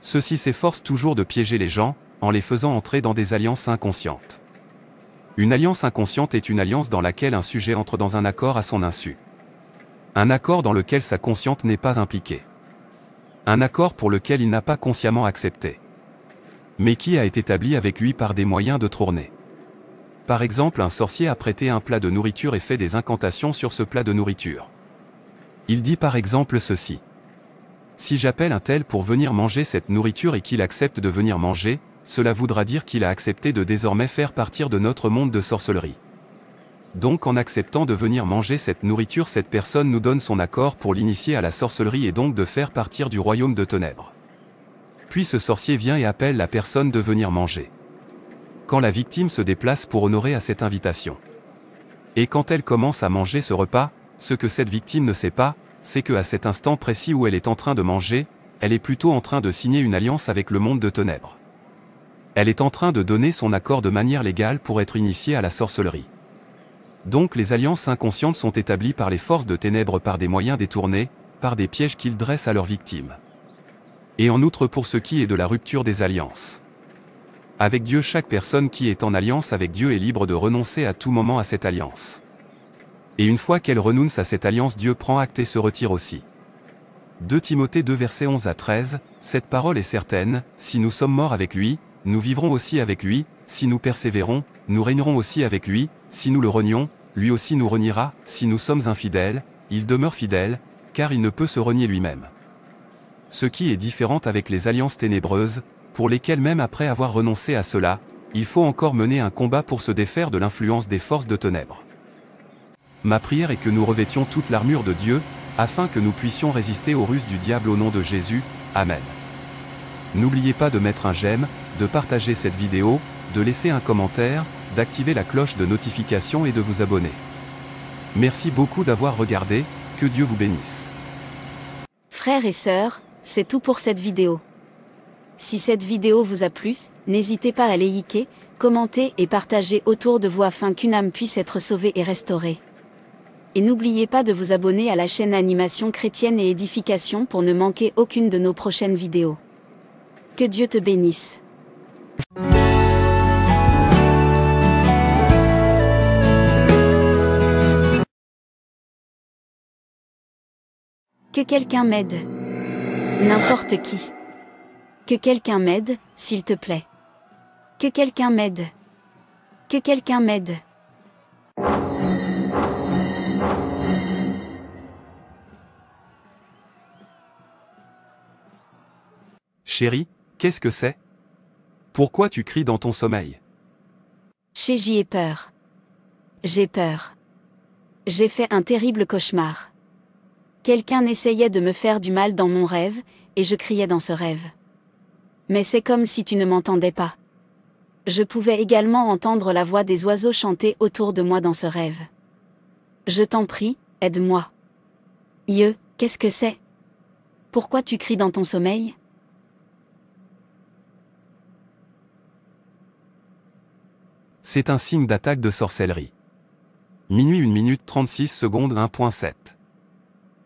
Ceux-ci s'efforcent toujours de piéger les gens, en les faisant entrer dans des alliances inconscientes. Une alliance inconsciente est une alliance dans laquelle un sujet entre dans un accord à son insu. Un accord dans lequel sa consciente n'est pas impliquée. Un accord pour lequel il n'a pas consciemment accepté. Mais qui a été établi avec lui par des moyens de tourner. Par exemple, un sorcier a prêté un plat de nourriture et fait des incantations sur ce plat de nourriture. Il dit par exemple ceci. Si j'appelle un tel pour venir manger cette nourriture et qu'il accepte de venir manger, cela voudra dire qu'il a accepté de désormais faire partir de notre monde de sorcellerie. Donc en acceptant de venir manger cette nourriture, cette personne nous donne son accord pour l'initier à la sorcellerie et donc de faire partir du royaume de ténèbres. Puis ce sorcier vient et appelle la personne de venir manger. Quand la victime se déplace pour honorer à cette invitation. Et quand elle commence à manger ce repas, ce que cette victime ne sait pas, c'est que à cet instant précis où elle est en train de manger, elle est plutôt en train de signer une alliance avec le monde de ténèbres elle est en train de donner son accord de manière légale pour être initiée à la sorcellerie. Donc les alliances inconscientes sont établies par les forces de ténèbres par des moyens détournés, par des pièges qu'ils dressent à leurs victimes. Et en outre pour ce qui est de la rupture des alliances. Avec Dieu, chaque personne qui est en alliance avec Dieu est libre de renoncer à tout moment à cette alliance. Et une fois qu'elle renonce à cette alliance, Dieu prend acte et se retire aussi. 2 Timothée 2 verset 11 à 13, cette parole est certaine, si nous sommes morts avec lui, nous vivrons aussi avec lui, si nous persévérons, nous régnerons aussi avec lui, si nous le renions, lui aussi nous reniera, si nous sommes infidèles, il demeure fidèle, car il ne peut se renier lui-même. Ce qui est différent avec les alliances ténébreuses, pour lesquelles même après avoir renoncé à cela, il faut encore mener un combat pour se défaire de l'influence des forces de ténèbres. Ma prière est que nous revêtions toute l'armure de Dieu, afin que nous puissions résister aux ruses du diable au nom de Jésus. Amen. N'oubliez pas de mettre un j'aime, de partager cette vidéo, de laisser un commentaire, d'activer la cloche de notification et de vous abonner. Merci beaucoup d'avoir regardé, que Dieu vous bénisse. Frères et sœurs, c'est tout pour cette vidéo. Si cette vidéo vous a plu, n'hésitez pas à liker, commenter et partager autour de vous afin qu'une âme puisse être sauvée et restaurée. Et n'oubliez pas de vous abonner à la chaîne Animation chrétienne et édification pour ne manquer aucune de nos prochaines vidéos. Que Dieu te bénisse. Que quelqu'un m'aide. N'importe qui. Que quelqu'un m'aide, s'il te plaît. Que quelqu'un m'aide. Que quelqu'un m'aide. Chérie, qu'est-ce que c'est pourquoi tu cries dans ton sommeil Chez j'y ai peur. J'ai peur. J'ai fait un terrible cauchemar. Quelqu'un essayait de me faire du mal dans mon rêve, et je criais dans ce rêve. Mais c'est comme si tu ne m'entendais pas. Je pouvais également entendre la voix des oiseaux chanter autour de moi dans ce rêve. Je t'en prie, aide-moi. Yeux, qu'est-ce que c'est Pourquoi tu cries dans ton sommeil C'est un signe d'attaque de sorcellerie. Minuit 1 minute 36 secondes 1.7.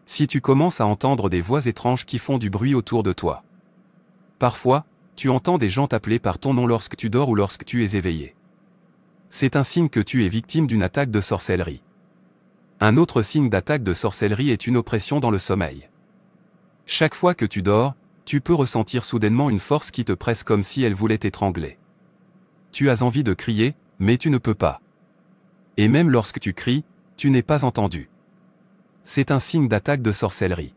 Si tu commences à entendre des voix étranges qui font du bruit autour de toi. Parfois, tu entends des gens t'appeler par ton nom lorsque tu dors ou lorsque tu es éveillé. C'est un signe que tu es victime d'une attaque de sorcellerie. Un autre signe d'attaque de sorcellerie est une oppression dans le sommeil. Chaque fois que tu dors, tu peux ressentir soudainement une force qui te presse comme si elle voulait t'étrangler. Tu as envie de crier, mais tu ne peux pas. Et même lorsque tu cries, tu n'es pas entendu. C'est un signe d'attaque de sorcellerie.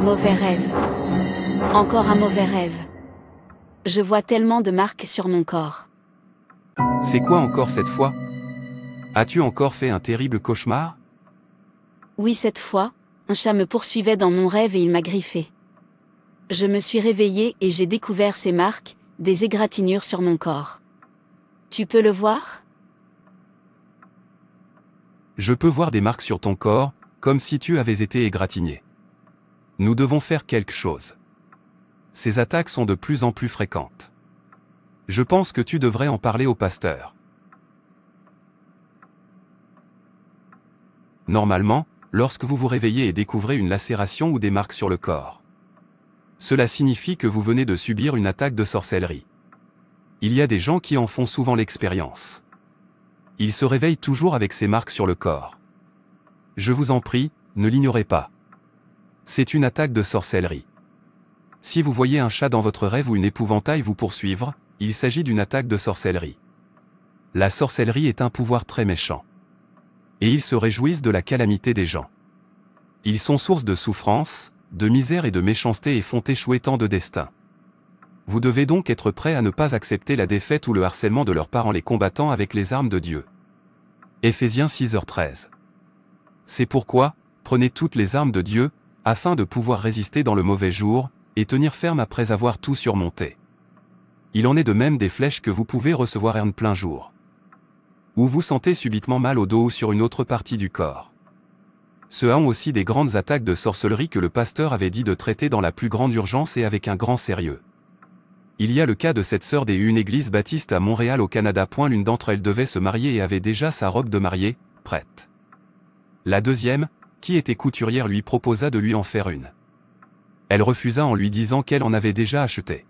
Mauvais rêve. Encore un mauvais rêve. Je vois tellement de marques sur mon corps. C'est quoi encore cette fois As-tu encore fait un terrible cauchemar Oui, cette fois, un chat me poursuivait dans mon rêve et il m'a griffé. Je me suis réveillée et j'ai découvert ces marques, des égratignures sur mon corps. Tu peux le voir Je peux voir des marques sur ton corps, comme si tu avais été égratigné. Nous devons faire quelque chose. Ces attaques sont de plus en plus fréquentes. Je pense que tu devrais en parler au pasteur. Normalement, lorsque vous vous réveillez et découvrez une lacération ou des marques sur le corps, cela signifie que vous venez de subir une attaque de sorcellerie. Il y a des gens qui en font souvent l'expérience. Ils se réveillent toujours avec ces marques sur le corps. Je vous en prie, ne l'ignorez pas. C'est une attaque de sorcellerie. Si vous voyez un chat dans votre rêve ou une épouvantail vous poursuivre, il s'agit d'une attaque de sorcellerie. La sorcellerie est un pouvoir très méchant. Et ils se réjouissent de la calamité des gens. Ils sont source de souffrance, de misère et de méchanceté et font échouer tant de destins. Vous devez donc être prêt à ne pas accepter la défaite ou le harcèlement de leurs parents les combattant avec les armes de Dieu. Éphésiens 6h13. C'est pourquoi, prenez toutes les armes de Dieu, afin de pouvoir résister dans le mauvais jour, et tenir ferme après avoir tout surmonté. Il en est de même des flèches que vous pouvez recevoir en plein jour. Ou vous sentez subitement mal au dos ou sur une autre partie du corps. Ce ont aussi des grandes attaques de sorcellerie que le pasteur avait dit de traiter dans la plus grande urgence et avec un grand sérieux. Il y a le cas de cette sœur des une église baptiste à Montréal au Canada. l'une d'entre elles devait se marier et avait déjà sa robe de mariée, prête. La deuxième, qui était couturière, lui proposa de lui en faire une. Elle refusa en lui disant qu'elle en avait déjà acheté.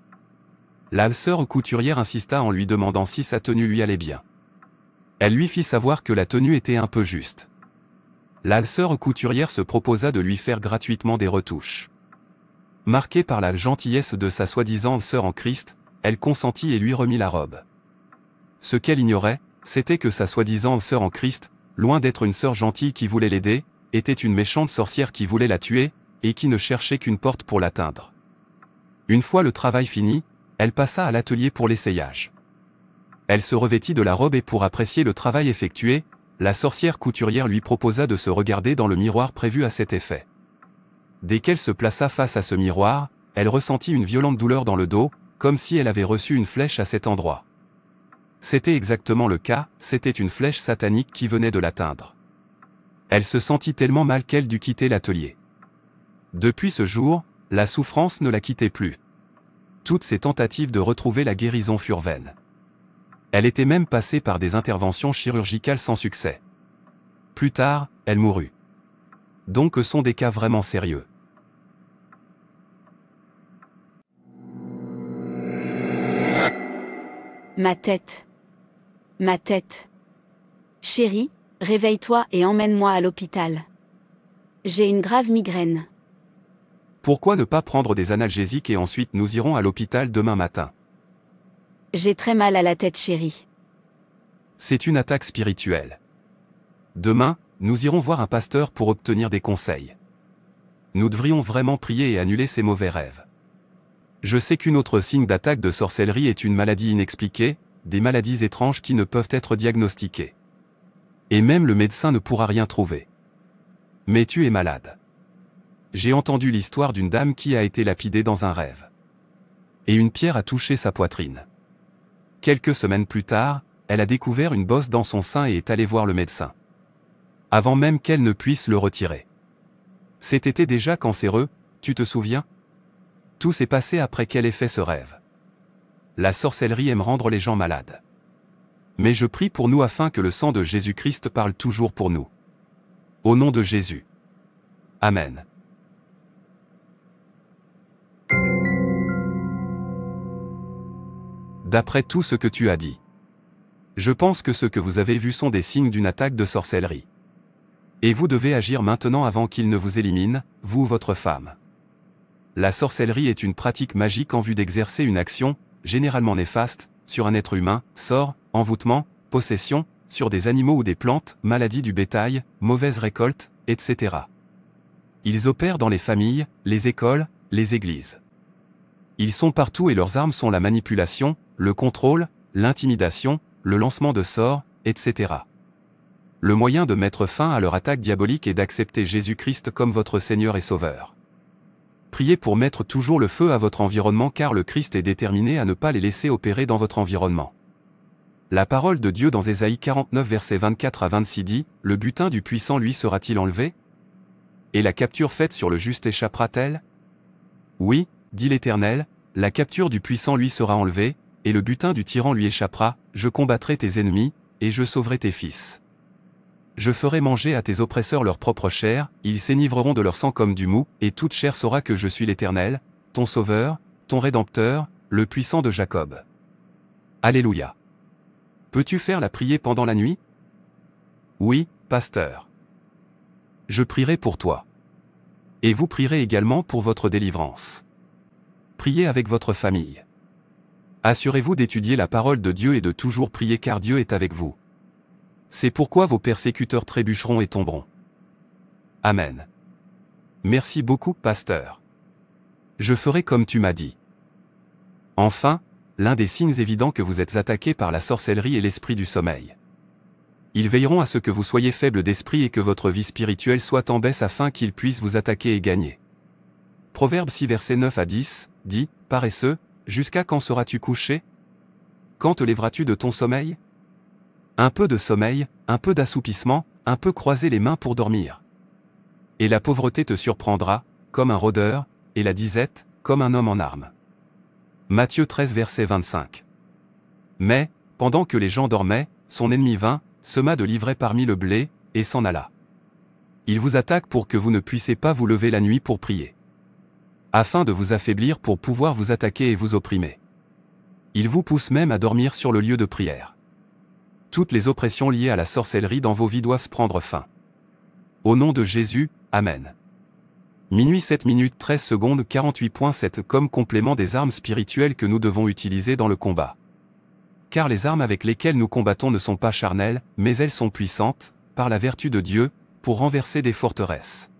La sœur couturière insista en lui demandant si sa tenue lui allait bien. Elle lui fit savoir que la tenue était un peu juste la sœur couturière se proposa de lui faire gratuitement des retouches. Marquée par la gentillesse de sa soi-disant sœur en Christ, elle consentit et lui remit la robe. Ce qu'elle ignorait, c'était que sa soi-disant sœur en Christ, loin d'être une sœur gentille qui voulait l'aider, était une méchante sorcière qui voulait la tuer, et qui ne cherchait qu'une porte pour l'atteindre. Une fois le travail fini, elle passa à l'atelier pour l'essayage. Elle se revêtit de la robe et pour apprécier le travail effectué, la sorcière couturière lui proposa de se regarder dans le miroir prévu à cet effet. Dès qu'elle se plaça face à ce miroir, elle ressentit une violente douleur dans le dos, comme si elle avait reçu une flèche à cet endroit. C'était exactement le cas, c'était une flèche satanique qui venait de l'atteindre. Elle se sentit tellement mal qu'elle dut quitter l'atelier. Depuis ce jour, la souffrance ne la quittait plus. Toutes ses tentatives de retrouver la guérison furent vaines. Elle était même passée par des interventions chirurgicales sans succès. Plus tard, elle mourut. Donc ce sont des cas vraiment sérieux. Ma tête. Ma tête. Chérie, réveille-toi et emmène-moi à l'hôpital. J'ai une grave migraine. Pourquoi ne pas prendre des analgésiques et ensuite nous irons à l'hôpital demain matin j'ai très mal à la tête chérie. C'est une attaque spirituelle. Demain, nous irons voir un pasteur pour obtenir des conseils. Nous devrions vraiment prier et annuler ces mauvais rêves. Je sais qu'une autre signe d'attaque de sorcellerie est une maladie inexpliquée, des maladies étranges qui ne peuvent être diagnostiquées. Et même le médecin ne pourra rien trouver. Mais tu es malade. J'ai entendu l'histoire d'une dame qui a été lapidée dans un rêve. Et une pierre a touché sa poitrine. Quelques semaines plus tard, elle a découvert une bosse dans son sein et est allée voir le médecin. Avant même qu'elle ne puisse le retirer. C'était déjà cancéreux, tu te souviens Tout s'est passé après qu'elle ait fait ce rêve. La sorcellerie aime rendre les gens malades. Mais je prie pour nous afin que le sang de Jésus-Christ parle toujours pour nous. Au nom de Jésus. Amen. d'après tout ce que tu as dit. Je pense que ce que vous avez vu sont des signes d'une attaque de sorcellerie. Et vous devez agir maintenant avant qu'il ne vous élimine, vous ou votre femme. La sorcellerie est une pratique magique en vue d'exercer une action, généralement néfaste, sur un être humain, sort, envoûtement, possession, sur des animaux ou des plantes, maladie du bétail, mauvaise récolte, etc. Ils opèrent dans les familles, les écoles, les églises. Ils sont partout et leurs armes sont la manipulation, le contrôle, l'intimidation, le lancement de sorts, etc. Le moyen de mettre fin à leur attaque diabolique est d'accepter Jésus-Christ comme votre Seigneur et Sauveur. Priez pour mettre toujours le feu à votre environnement car le Christ est déterminé à ne pas les laisser opérer dans votre environnement. La parole de Dieu dans Ésaïe 49 versets 24 à 26 dit, Le butin du puissant lui sera-t-il enlevé Et la capture faite sur le juste échappera-t-elle Oui, dit l'Éternel, la capture du puissant lui sera enlevée, et le butin du tyran lui échappera, je combattrai tes ennemis, et je sauverai tes fils. Je ferai manger à tes oppresseurs leur propre chair, ils s'énivreront de leur sang comme du mou, et toute chair saura que je suis l'Éternel, ton Sauveur, ton Rédempteur, le puissant de Jacob. Alléluia. Peux-tu faire la prier pendant la nuit Oui, pasteur. Je prierai pour toi. Et vous prierez également pour votre délivrance priez avec votre famille. Assurez-vous d'étudier la parole de Dieu et de toujours prier car Dieu est avec vous. C'est pourquoi vos persécuteurs trébucheront et tomberont. Amen. Merci beaucoup, pasteur. Je ferai comme tu m'as dit. Enfin, l'un des signes évidents que vous êtes attaqué par la sorcellerie est l'esprit du sommeil. Ils veilleront à ce que vous soyez faible d'esprit et que votre vie spirituelle soit en baisse afin qu'ils puissent vous attaquer et gagner. Proverbe 6 verset 9 à 10, dit, Paresseux, jusqu'à quand seras-tu couché Quand te lèveras-tu de ton sommeil Un peu de sommeil, un peu d'assoupissement, un peu croiser les mains pour dormir. Et la pauvreté te surprendra, comme un rôdeur, et la disette, comme un homme en armes. Matthieu 13 verset 25. Mais, pendant que les gens dormaient, son ennemi vint, sema de livrer parmi le blé, et s'en alla. Il vous attaque pour que vous ne puissiez pas vous lever la nuit pour prier afin de vous affaiblir pour pouvoir vous attaquer et vous opprimer. Il vous pousse même à dormir sur le lieu de prière. Toutes les oppressions liées à la sorcellerie dans vos vies doivent prendre fin. Au nom de Jésus, Amen. Minuit 7 minutes 13 secondes 48.7 comme complément des armes spirituelles que nous devons utiliser dans le combat. Car les armes avec lesquelles nous combattons ne sont pas charnelles, mais elles sont puissantes, par la vertu de Dieu, pour renverser des forteresses.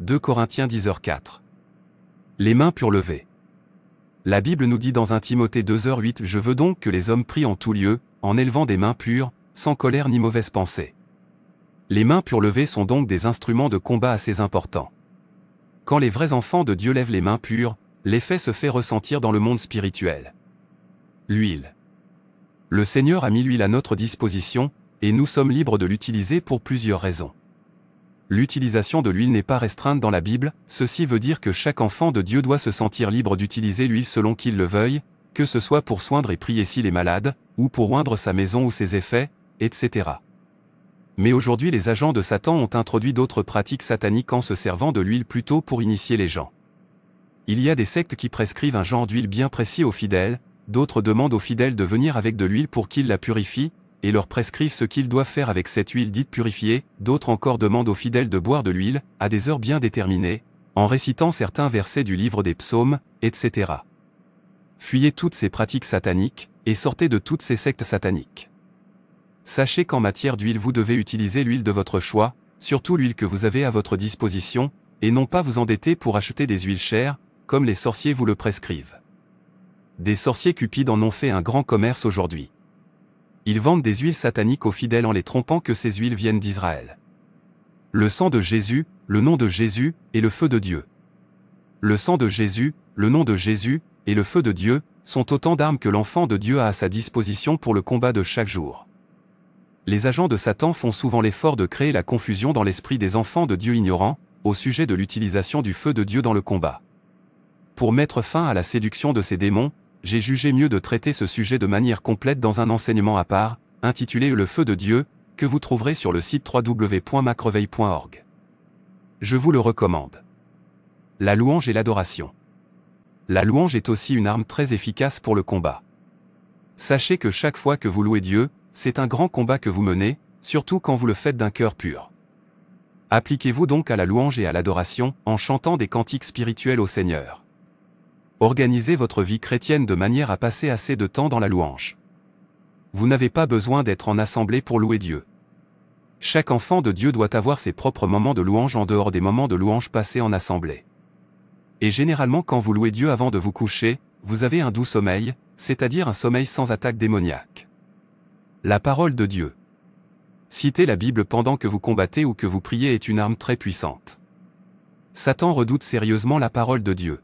2 Corinthiens 10h4 les mains pures levées. La Bible nous dit dans 1 Timothée 2h08 Je veux donc que les hommes prient en tout lieu, en élevant des mains pures, sans colère ni mauvaise pensée. Les mains pures levées sont donc des instruments de combat assez importants. Quand les vrais enfants de Dieu lèvent les mains pures, l'effet se fait ressentir dans le monde spirituel. L'huile. Le Seigneur a mis l'huile à notre disposition, et nous sommes libres de l'utiliser pour plusieurs raisons l'utilisation de l'huile n'est pas restreinte dans la Bible, ceci veut dire que chaque enfant de Dieu doit se sentir libre d'utiliser l'huile selon qu'il le veuille, que ce soit pour soindre et prier si les malades, ou pour oindre sa maison ou ses effets, etc. Mais aujourd'hui les agents de Satan ont introduit d'autres pratiques sataniques en se servant de l'huile plutôt pour initier les gens. Il y a des sectes qui prescrivent un genre d'huile bien précis aux fidèles, d'autres demandent aux fidèles de venir avec de l'huile pour qu'ils la purifient, et leur prescrivent ce qu'ils doivent faire avec cette huile dite purifiée, d'autres encore demandent aux fidèles de boire de l'huile, à des heures bien déterminées, en récitant certains versets du livre des psaumes, etc. Fuyez toutes ces pratiques sataniques, et sortez de toutes ces sectes sataniques. Sachez qu'en matière d'huile vous devez utiliser l'huile de votre choix, surtout l'huile que vous avez à votre disposition, et non pas vous endetter pour acheter des huiles chères, comme les sorciers vous le prescrivent. Des sorciers cupides en ont fait un grand commerce aujourd'hui. Ils vendent des huiles sataniques aux fidèles en les trompant que ces huiles viennent d'Israël. Le sang de Jésus, le nom de Jésus, et le feu de Dieu. Le sang de Jésus, le nom de Jésus, et le feu de Dieu, sont autant d'armes que l'enfant de Dieu a à sa disposition pour le combat de chaque jour. Les agents de Satan font souvent l'effort de créer la confusion dans l'esprit des enfants de Dieu ignorants, au sujet de l'utilisation du feu de Dieu dans le combat. Pour mettre fin à la séduction de ces démons, j'ai jugé mieux de traiter ce sujet de manière complète dans un enseignement à part, intitulé Le feu de Dieu, que vous trouverez sur le site www.macreveil.org. Je vous le recommande. La louange et l'adoration. La louange est aussi une arme très efficace pour le combat. Sachez que chaque fois que vous louez Dieu, c'est un grand combat que vous menez, surtout quand vous le faites d'un cœur pur. Appliquez-vous donc à la louange et à l'adoration en chantant des cantiques spirituels au Seigneur. Organisez votre vie chrétienne de manière à passer assez de temps dans la louange. Vous n'avez pas besoin d'être en assemblée pour louer Dieu. Chaque enfant de Dieu doit avoir ses propres moments de louange en dehors des moments de louange passés en assemblée. Et généralement quand vous louez Dieu avant de vous coucher, vous avez un doux sommeil, c'est-à-dire un sommeil sans attaque démoniaque. La parole de Dieu. Citer la Bible pendant que vous combattez ou que vous priez est une arme très puissante. Satan redoute sérieusement la parole de Dieu.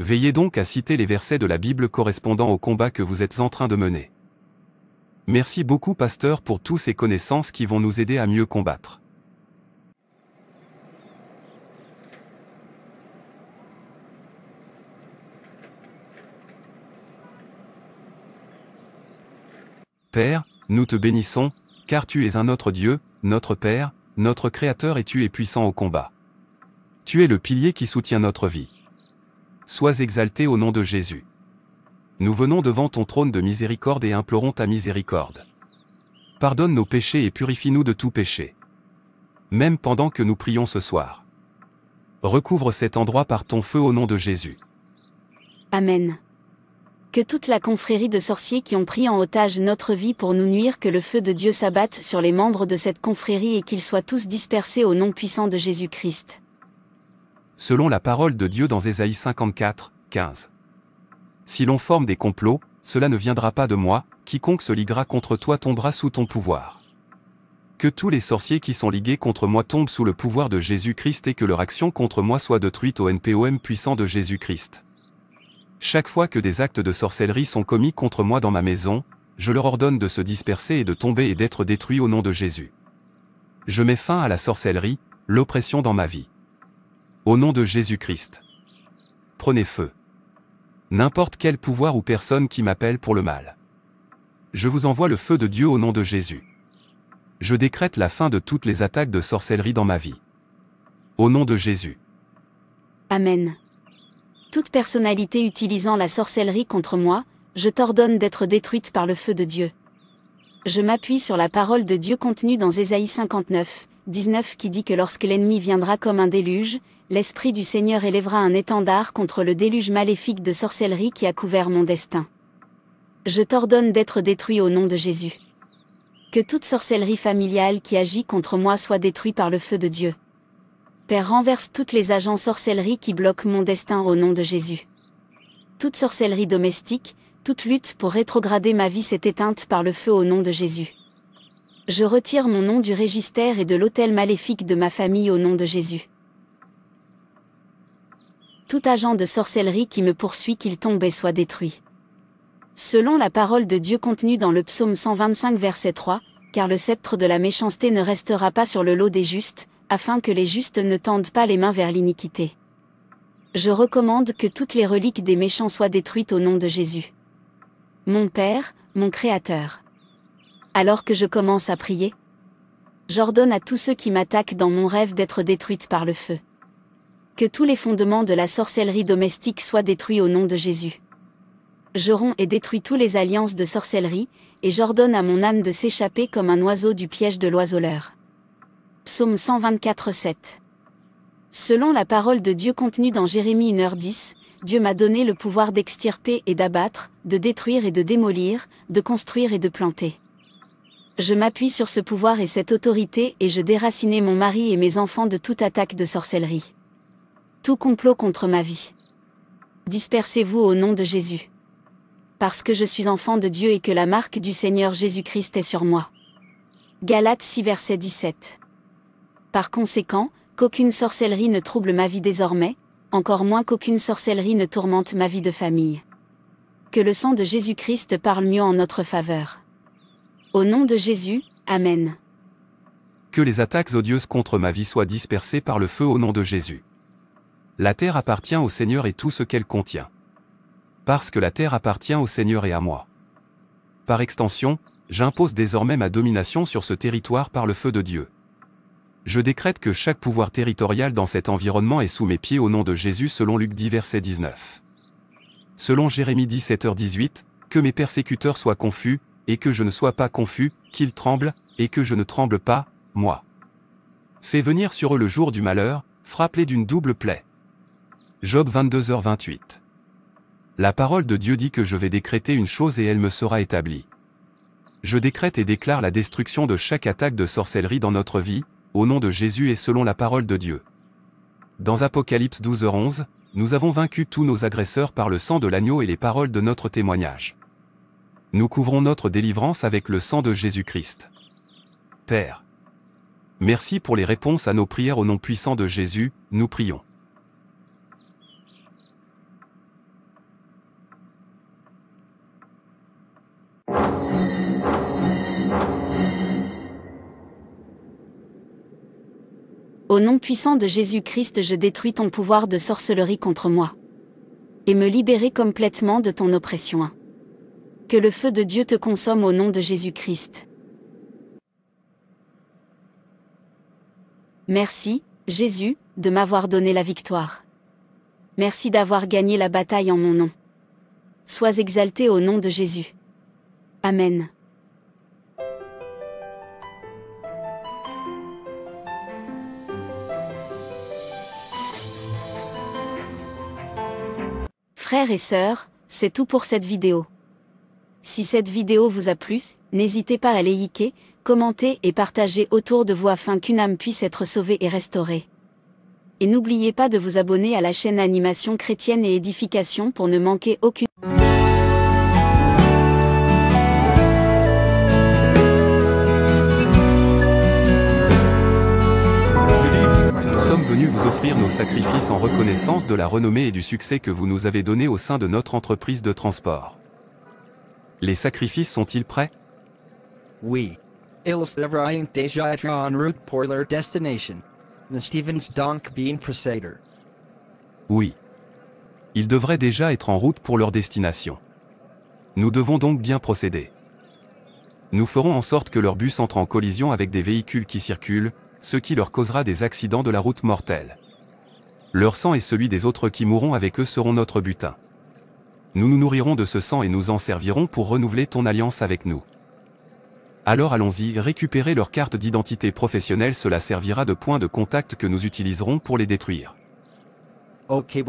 Veillez donc à citer les versets de la Bible correspondant au combat que vous êtes en train de mener. Merci beaucoup pasteur pour toutes ces connaissances qui vont nous aider à mieux combattre. Père, nous te bénissons, car tu es un autre Dieu, notre Père, notre Créateur et tu es puissant au combat. Tu es le pilier qui soutient notre vie sois exalté au nom de Jésus. Nous venons devant ton trône de miséricorde et implorons ta miséricorde. Pardonne nos péchés et purifie-nous de tout péché. Même pendant que nous prions ce soir. Recouvre cet endroit par ton feu au nom de Jésus. Amen. Que toute la confrérie de sorciers qui ont pris en otage notre vie pour nous nuire, que le feu de Dieu s'abatte sur les membres de cette confrérie et qu'ils soient tous dispersés au nom puissant de Jésus-Christ selon la parole de Dieu dans Ésaïe 54, 15. Si l'on forme des complots, cela ne viendra pas de moi, quiconque se liguera contre toi tombera sous ton pouvoir. Que tous les sorciers qui sont ligués contre moi tombent sous le pouvoir de Jésus-Christ et que leur action contre moi soit détruite au NPOM puissant de Jésus-Christ. Chaque fois que des actes de sorcellerie sont commis contre moi dans ma maison, je leur ordonne de se disperser et de tomber et d'être détruits au nom de Jésus. Je mets fin à la sorcellerie, l'oppression dans ma vie. Au nom de Jésus-Christ. Prenez feu. N'importe quel pouvoir ou personne qui m'appelle pour le mal. Je vous envoie le feu de Dieu au nom de Jésus. Je décrète la fin de toutes les attaques de sorcellerie dans ma vie. Au nom de Jésus. Amen. Toute personnalité utilisant la sorcellerie contre moi, je t'ordonne d'être détruite par le feu de Dieu. Je m'appuie sur la parole de Dieu contenue dans Ésaïe 59, 19 qui dit que lorsque l'ennemi viendra comme un déluge, l'Esprit du Seigneur élèvera un étendard contre le déluge maléfique de sorcellerie qui a couvert mon destin. Je t'ordonne d'être détruit au nom de Jésus. Que toute sorcellerie familiale qui agit contre moi soit détruite par le feu de Dieu. Père renverse toutes les agents sorcellerie qui bloquent mon destin au nom de Jésus. Toute sorcellerie domestique, toute lutte pour rétrograder ma vie s'est éteinte par le feu au nom de Jésus. Je retire mon nom du régistère et de l'autel maléfique de ma famille au nom de Jésus tout agent de sorcellerie qui me poursuit qu'il tombe et soit détruit. Selon la parole de Dieu contenue dans le psaume 125 verset 3, car le sceptre de la méchanceté ne restera pas sur le lot des justes, afin que les justes ne tendent pas les mains vers l'iniquité. Je recommande que toutes les reliques des méchants soient détruites au nom de Jésus. Mon Père, mon Créateur. Alors que je commence à prier, j'ordonne à tous ceux qui m'attaquent dans mon rêve d'être détruites par le feu. Que tous les fondements de la sorcellerie domestique soient détruits au nom de Jésus. Je romps et détruis tous les alliances de sorcellerie, et j'ordonne à mon âme de s'échapper comme un oiseau du piège de l'oiseleur. Psaume 124 7 Selon la parole de Dieu contenue dans Jérémie 1h10, Dieu m'a donné le pouvoir d'extirper et d'abattre, de détruire et de démolir, de construire et de planter. Je m'appuie sur ce pouvoir et cette autorité et je déracinais mon mari et mes enfants de toute attaque de sorcellerie tout complot contre ma vie. Dispersez-vous au nom de Jésus. Parce que je suis enfant de Dieu et que la marque du Seigneur Jésus-Christ est sur moi. Galates 6 verset 17. Par conséquent, qu'aucune sorcellerie ne trouble ma vie désormais, encore moins qu'aucune sorcellerie ne tourmente ma vie de famille. Que le sang de Jésus-Christ parle mieux en notre faveur. Au nom de Jésus, Amen. Que les attaques odieuses contre ma vie soient dispersées par le feu au nom de Jésus. La terre appartient au Seigneur et tout ce qu'elle contient. Parce que la terre appartient au Seigneur et à moi. Par extension, j'impose désormais ma domination sur ce territoire par le feu de Dieu. Je décrète que chaque pouvoir territorial dans cet environnement est sous mes pieds au nom de Jésus selon Luc 10 verset 19. Selon Jérémie 17h18, que mes persécuteurs soient confus, et que je ne sois pas confus, qu'ils tremblent, et que je ne tremble pas, moi. Fais venir sur eux le jour du malheur, frappez d'une double plaie. Job 22h28. La parole de Dieu dit que je vais décréter une chose et elle me sera établie. Je décrète et déclare la destruction de chaque attaque de sorcellerie dans notre vie, au nom de Jésus et selon la parole de Dieu. Dans Apocalypse 12h11, nous avons vaincu tous nos agresseurs par le sang de l'agneau et les paroles de notre témoignage. Nous couvrons notre délivrance avec le sang de Jésus-Christ. Père. Merci pour les réponses à nos prières au nom puissant de Jésus, nous prions. Au nom puissant de Jésus-Christ, je détruis ton pouvoir de sorcellerie contre moi. Et me libérer complètement de ton oppression. Que le feu de Dieu te consomme au nom de Jésus-Christ. Merci, Jésus, de m'avoir donné la victoire. Merci d'avoir gagné la bataille en mon nom. Sois exalté au nom de Jésus. Amen. Frères et sœurs, c'est tout pour cette vidéo. Si cette vidéo vous a plu, n'hésitez pas à liker, commenter et partager autour de vous afin qu'une âme puisse être sauvée et restaurée. Et n'oubliez pas de vous abonner à la chaîne Animation chrétienne et édification pour ne manquer aucune... offrir nos sacrifices en reconnaissance de la renommée et du succès que vous nous avez donné au sein de notre entreprise de transport. Les sacrifices sont-ils prêts Oui. Ils devraient déjà être en route pour leur destination. Stevens procéder. Oui. Ils devraient déjà être en route pour leur destination. Nous devons donc bien procéder. Nous ferons en sorte que leur bus entre en collision avec des véhicules qui circulent, ce qui leur causera des accidents de la route mortels. Leur sang et celui des autres qui mourront avec eux seront notre butin. Nous nous nourrirons de ce sang et nous en servirons pour renouveler ton alliance avec nous. Alors allons-y, récupérer leur carte d'identité professionnelle, cela servira de point de contact que nous utiliserons pour les détruire. Ok,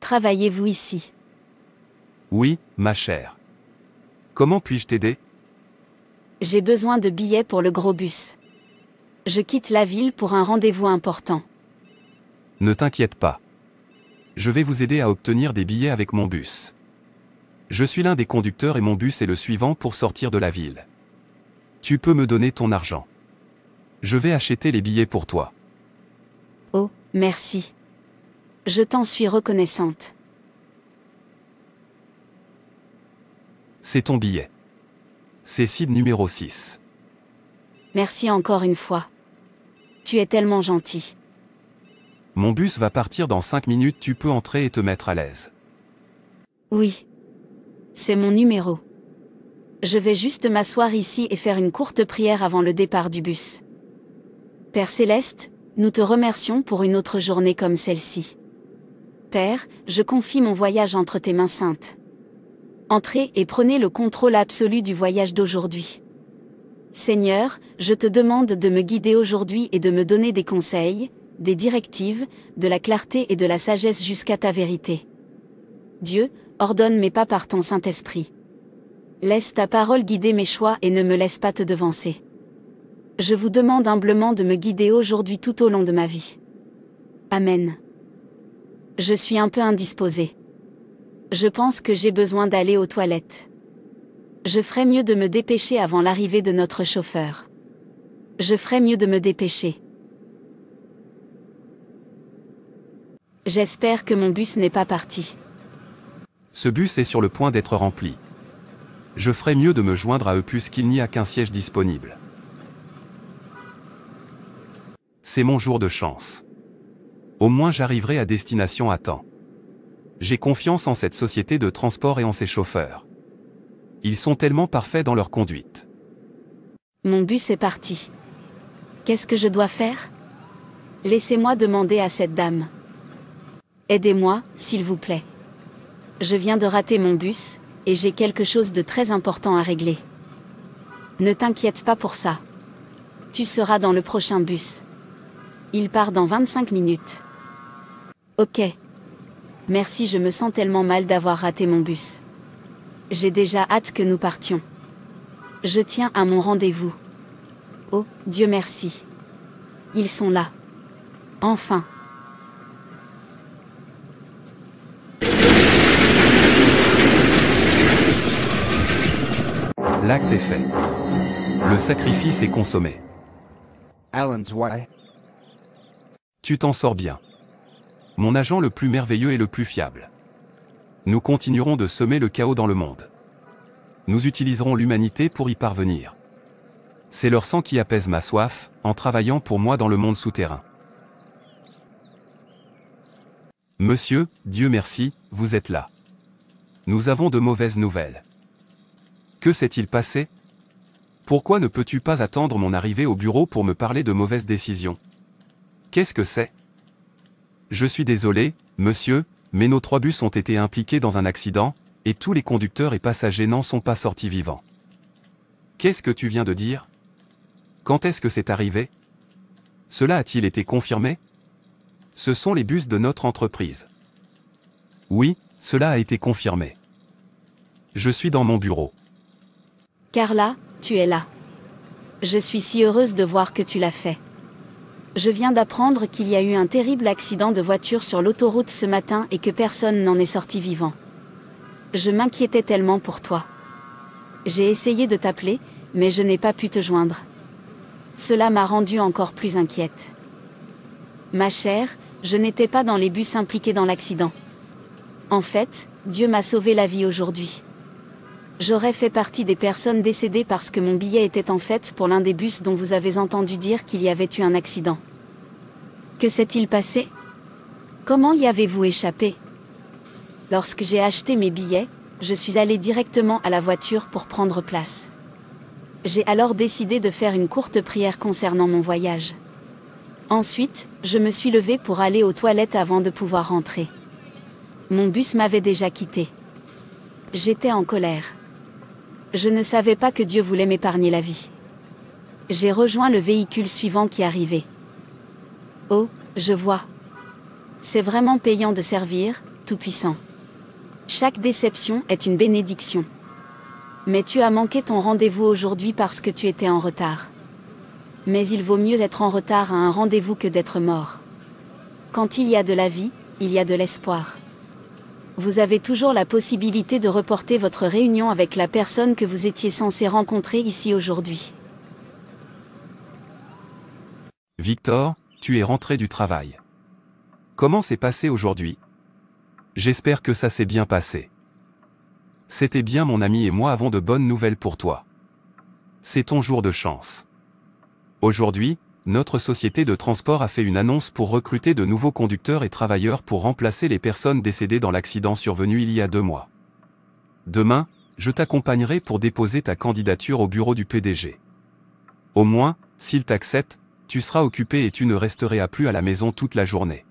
Travaillez-vous ici Oui, ma chère. Comment puis-je t'aider j'ai besoin de billets pour le gros bus. Je quitte la ville pour un rendez-vous important. Ne t'inquiète pas. Je vais vous aider à obtenir des billets avec mon bus. Je suis l'un des conducteurs et mon bus est le suivant pour sortir de la ville. Tu peux me donner ton argent. Je vais acheter les billets pour toi. Oh, merci. Je t'en suis reconnaissante. C'est ton billet. Cécile numéro 6. Merci encore une fois. Tu es tellement gentil. Mon bus va partir dans 5 minutes, tu peux entrer et te mettre à l'aise. Oui. C'est mon numéro. Je vais juste m'asseoir ici et faire une courte prière avant le départ du bus. Père céleste, nous te remercions pour une autre journée comme celle-ci. Père, je confie mon voyage entre tes mains saintes. Entrez et prenez le contrôle absolu du voyage d'aujourd'hui. Seigneur, je te demande de me guider aujourd'hui et de me donner des conseils, des directives, de la clarté et de la sagesse jusqu'à ta vérité. Dieu, ordonne mes pas par ton Saint-Esprit. Laisse ta parole guider mes choix et ne me laisse pas te devancer. Je vous demande humblement de me guider aujourd'hui tout au long de ma vie. Amen. Je suis un peu indisposée. Je pense que j'ai besoin d'aller aux toilettes. Je ferais mieux de me dépêcher avant l'arrivée de notre chauffeur. Je ferais mieux de me dépêcher. J'espère que mon bus n'est pas parti. Ce bus est sur le point d'être rempli. Je ferais mieux de me joindre à eux puisqu'il n'y a qu'un siège disponible. C'est mon jour de chance. Au moins j'arriverai à destination à temps. J'ai confiance en cette société de transport et en ses chauffeurs. Ils sont tellement parfaits dans leur conduite. Mon bus est parti. Qu'est-ce que je dois faire Laissez-moi demander à cette dame. Aidez-moi, s'il vous plaît. Je viens de rater mon bus, et j'ai quelque chose de très important à régler. Ne t'inquiète pas pour ça. Tu seras dans le prochain bus. Il part dans 25 minutes. Ok. Merci, je me sens tellement mal d'avoir raté mon bus. J'ai déjà hâte que nous partions. Je tiens à mon rendez-vous. Oh, Dieu merci. Ils sont là. Enfin. L'acte est fait. Le sacrifice est consommé. Alan's Tu t'en sors bien. Mon agent le plus merveilleux et le plus fiable. Nous continuerons de semer le chaos dans le monde. Nous utiliserons l'humanité pour y parvenir. C'est leur sang qui apaise ma soif, en travaillant pour moi dans le monde souterrain. Monsieur, Dieu merci, vous êtes là. Nous avons de mauvaises nouvelles. Que s'est-il passé Pourquoi ne peux-tu pas attendre mon arrivée au bureau pour me parler de mauvaises décisions Qu'est-ce que c'est je suis désolé, monsieur, mais nos trois bus ont été impliqués dans un accident, et tous les conducteurs et passagers n'en sont pas sortis vivants. Qu'est-ce que tu viens de dire Quand est-ce que c'est arrivé Cela a-t-il été confirmé Ce sont les bus de notre entreprise. Oui, cela a été confirmé. Je suis dans mon bureau. Carla, tu es là. Je suis si heureuse de voir que tu l'as fait je viens d'apprendre qu'il y a eu un terrible accident de voiture sur l'autoroute ce matin et que personne n'en est sorti vivant. Je m'inquiétais tellement pour toi. J'ai essayé de t'appeler, mais je n'ai pas pu te joindre. Cela m'a rendu encore plus inquiète. Ma chère, je n'étais pas dans les bus impliqués dans l'accident. En fait, Dieu m'a sauvé la vie aujourd'hui. J'aurais fait partie des personnes décédées parce que mon billet était en fait pour l'un des bus dont vous avez entendu dire qu'il y avait eu un accident. Que s'est-il passé Comment y avez-vous échappé Lorsque j'ai acheté mes billets, je suis allé directement à la voiture pour prendre place. J'ai alors décidé de faire une courte prière concernant mon voyage. Ensuite, je me suis levée pour aller aux toilettes avant de pouvoir rentrer. Mon bus m'avait déjà quitté. J'étais en colère. Je ne savais pas que Dieu voulait m'épargner la vie. J'ai rejoint le véhicule suivant qui arrivait. Oh, je vois. C'est vraiment payant de servir, Tout-Puissant. Chaque déception est une bénédiction. Mais tu as manqué ton rendez-vous aujourd'hui parce que tu étais en retard. Mais il vaut mieux être en retard à un rendez-vous que d'être mort. Quand il y a de la vie, il y a de l'espoir vous avez toujours la possibilité de reporter votre réunion avec la personne que vous étiez censé rencontrer ici aujourd'hui. Victor, tu es rentré du travail. Comment s'est passé aujourd'hui J'espère que ça s'est bien passé. C'était bien mon ami et moi avons de bonnes nouvelles pour toi. C'est ton jour de chance. Aujourd'hui, notre société de transport a fait une annonce pour recruter de nouveaux conducteurs et travailleurs pour remplacer les personnes décédées dans l'accident survenu il y a deux mois. Demain, je t'accompagnerai pour déposer ta candidature au bureau du PDG. Au moins, s'il t'accepte, tu seras occupé et tu ne à plus à la maison toute la journée.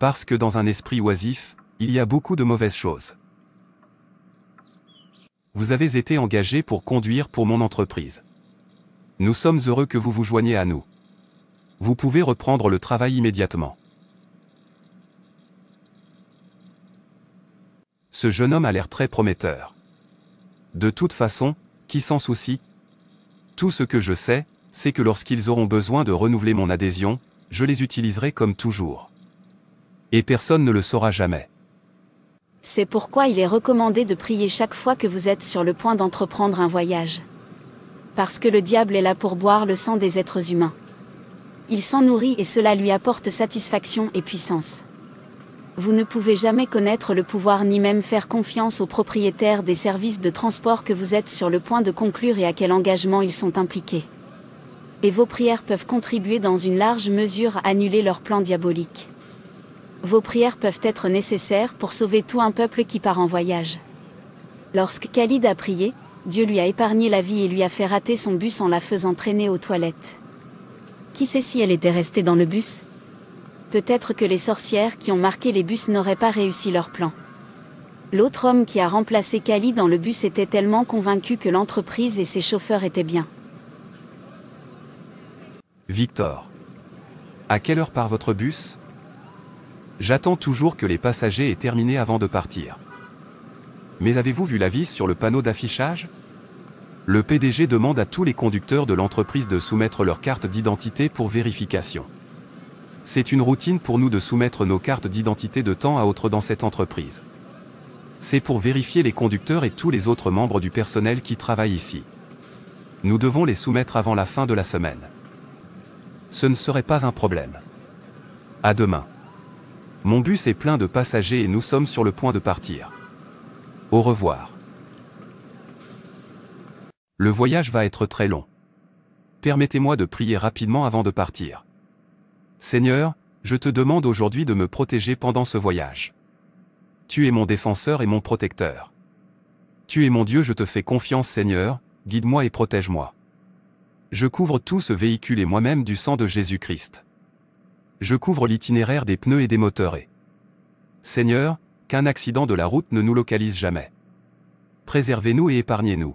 Parce que dans un esprit oisif, il y a beaucoup de mauvaises choses. Vous avez été engagé pour conduire pour mon entreprise. Nous sommes heureux que vous vous joigniez à nous vous pouvez reprendre le travail immédiatement. Ce jeune homme a l'air très prometteur. De toute façon, qui s'en soucie Tout ce que je sais, c'est que lorsqu'ils auront besoin de renouveler mon adhésion, je les utiliserai comme toujours. Et personne ne le saura jamais. C'est pourquoi il est recommandé de prier chaque fois que vous êtes sur le point d'entreprendre un voyage. Parce que le diable est là pour boire le sang des êtres humains il s'en nourrit et cela lui apporte satisfaction et puissance. Vous ne pouvez jamais connaître le pouvoir ni même faire confiance aux propriétaires des services de transport que vous êtes sur le point de conclure et à quel engagement ils sont impliqués. Et vos prières peuvent contribuer dans une large mesure à annuler leur plan diabolique. Vos prières peuvent être nécessaires pour sauver tout un peuple qui part en voyage. Lorsque Khalid a prié, Dieu lui a épargné la vie et lui a fait rater son bus en la faisant traîner aux toilettes. Qui sait si elle était restée dans le bus Peut-être que les sorcières qui ont marqué les bus n'auraient pas réussi leur plan. L'autre homme qui a remplacé Kali dans le bus était tellement convaincu que l'entreprise et ses chauffeurs étaient bien. Victor. À quelle heure part votre bus J'attends toujours que les passagers aient terminé avant de partir. Mais avez-vous vu la vis sur le panneau d'affichage le PDG demande à tous les conducteurs de l'entreprise de soumettre leurs cartes d'identité pour vérification. C'est une routine pour nous de soumettre nos cartes d'identité de temps à autre dans cette entreprise. C'est pour vérifier les conducteurs et tous les autres membres du personnel qui travaillent ici. Nous devons les soumettre avant la fin de la semaine. Ce ne serait pas un problème. À demain. Mon bus est plein de passagers et nous sommes sur le point de partir. Au revoir. Le voyage va être très long. Permettez-moi de prier rapidement avant de partir. Seigneur, je te demande aujourd'hui de me protéger pendant ce voyage. Tu es mon défenseur et mon protecteur. Tu es mon Dieu, je te fais confiance Seigneur, guide-moi et protège-moi. Je couvre tout ce véhicule et moi-même du sang de Jésus-Christ. Je couvre l'itinéraire des pneus et des moteurs et... Seigneur, qu'un accident de la route ne nous localise jamais. Préservez-nous et épargnez-nous.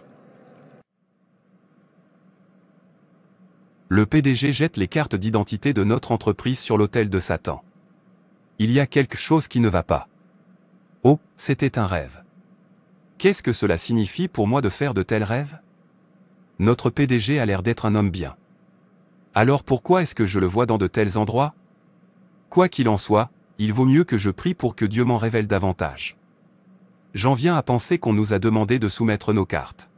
le PDG jette les cartes d'identité de notre entreprise sur l'autel de Satan. Il y a quelque chose qui ne va pas. Oh, c'était un rêve. Qu'est-ce que cela signifie pour moi de faire de tels rêves Notre PDG a l'air d'être un homme bien. Alors pourquoi est-ce que je le vois dans de tels endroits Quoi qu'il en soit, il vaut mieux que je prie pour que Dieu m'en révèle davantage. J'en viens à penser qu'on nous a demandé de soumettre nos cartes.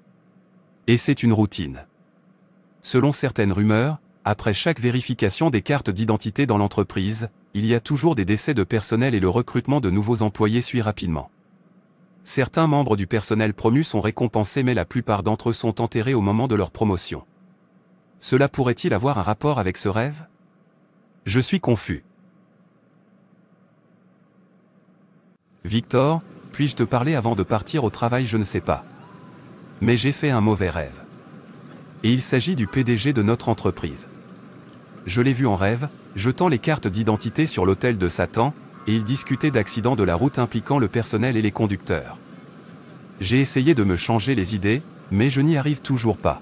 Et c'est une routine. Selon certaines rumeurs, après chaque vérification des cartes d'identité dans l'entreprise, il y a toujours des décès de personnel et le recrutement de nouveaux employés suit rapidement. Certains membres du personnel promu sont récompensés mais la plupart d'entre eux sont enterrés au moment de leur promotion. Cela pourrait-il avoir un rapport avec ce rêve Je suis confus. Victor, puis-je te parler avant de partir au travail Je ne sais pas. Mais j'ai fait un mauvais rêve et il s'agit du PDG de notre entreprise. Je l'ai vu en rêve, jetant les cartes d'identité sur l'hôtel de Satan, et il discutait d'accidents de la route impliquant le personnel et les conducteurs. J'ai essayé de me changer les idées, mais je n'y arrive toujours pas.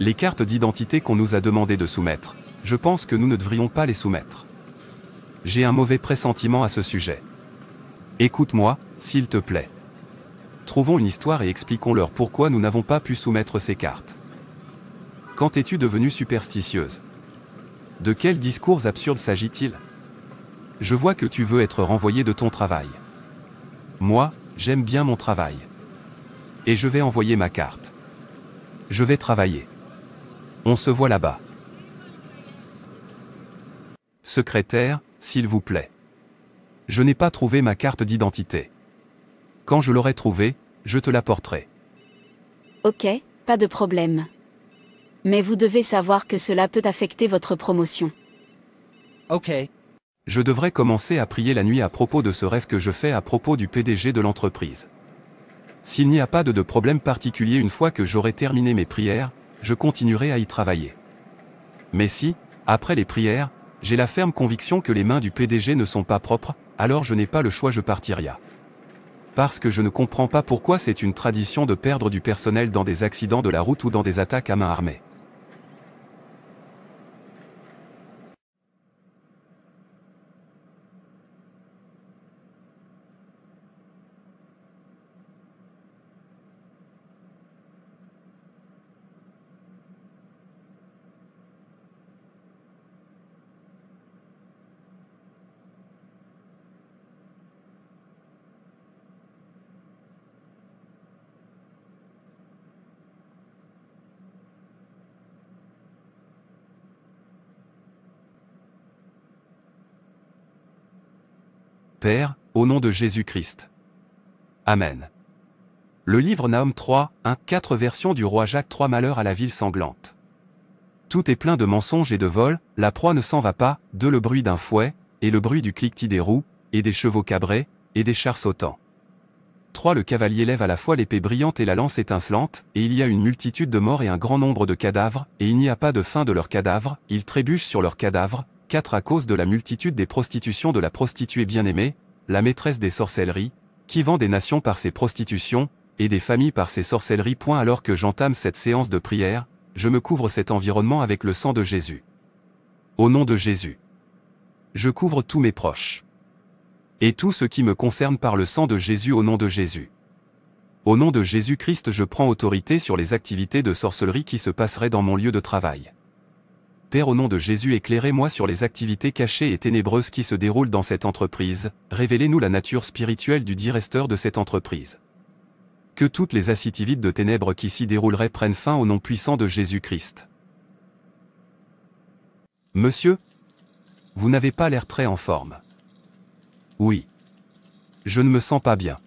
Les cartes d'identité qu'on nous a demandé de soumettre, je pense que nous ne devrions pas les soumettre. J'ai un mauvais pressentiment à ce sujet. Écoute-moi, s'il te plaît. Trouvons une histoire et expliquons-leur pourquoi nous n'avons pas pu soumettre ces cartes. Quand es-tu devenue superstitieuse De quels discours absurdes s'agit-il Je vois que tu veux être renvoyé de ton travail. Moi, j'aime bien mon travail. Et je vais envoyer ma carte. Je vais travailler. On se voit là-bas. Secrétaire, s'il vous plaît. Je n'ai pas trouvé ma carte d'identité. Quand je l'aurai trouvée, je te la porterai. Ok, pas de problème mais vous devez savoir que cela peut affecter votre promotion. Ok. Je devrais commencer à prier la nuit à propos de ce rêve que je fais à propos du PDG de l'entreprise. S'il n'y a pas de, problème particulier une fois que j'aurai terminé mes prières, je continuerai à y travailler. Mais si, après les prières, j'ai la ferme conviction que les mains du PDG ne sont pas propres, alors je n'ai pas le choix, je partirai. Parce que je ne comprends pas pourquoi c'est une tradition de perdre du personnel dans des accidents de la route ou dans des attaques à main armée. Père, au nom de Jésus-Christ. Amen. Le livre Nahum 3, 1, 4 version du roi Jacques 3 Malheur à la ville sanglante. Tout est plein de mensonges et de vols, la proie ne s'en va pas, de le bruit d'un fouet, et le bruit du cliquetis des roues, et des chevaux cabrés, et des chars sautants. 3. Le cavalier lève à la fois l'épée brillante et la lance étincelante, et il y a une multitude de morts et un grand nombre de cadavres, et il n'y a pas de fin de leurs cadavres, ils trébuchent sur leurs cadavres, 4 à cause de la multitude des prostitutions de la prostituée bien-aimée, la maîtresse des sorcelleries, qui vend des nations par ses prostitutions, et des familles par ses sorcelleries. Point alors que j'entame cette séance de prière, je me couvre cet environnement avec le sang de Jésus. Au nom de Jésus. Je couvre tous mes proches. Et tout ce qui me concerne par le sang de Jésus au nom de Jésus. Au nom de Jésus-Christ je prends autorité sur les activités de sorcellerie qui se passeraient dans mon lieu de travail. Père au nom de Jésus éclairez-moi sur les activités cachées et ténébreuses qui se déroulent dans cette entreprise, révélez-nous la nature spirituelle du directeur de cette entreprise. Que toutes les acitivides de ténèbres qui s'y dérouleraient prennent fin au nom puissant de Jésus-Christ. Monsieur Vous n'avez pas l'air très en forme. Oui. Je ne me sens pas bien.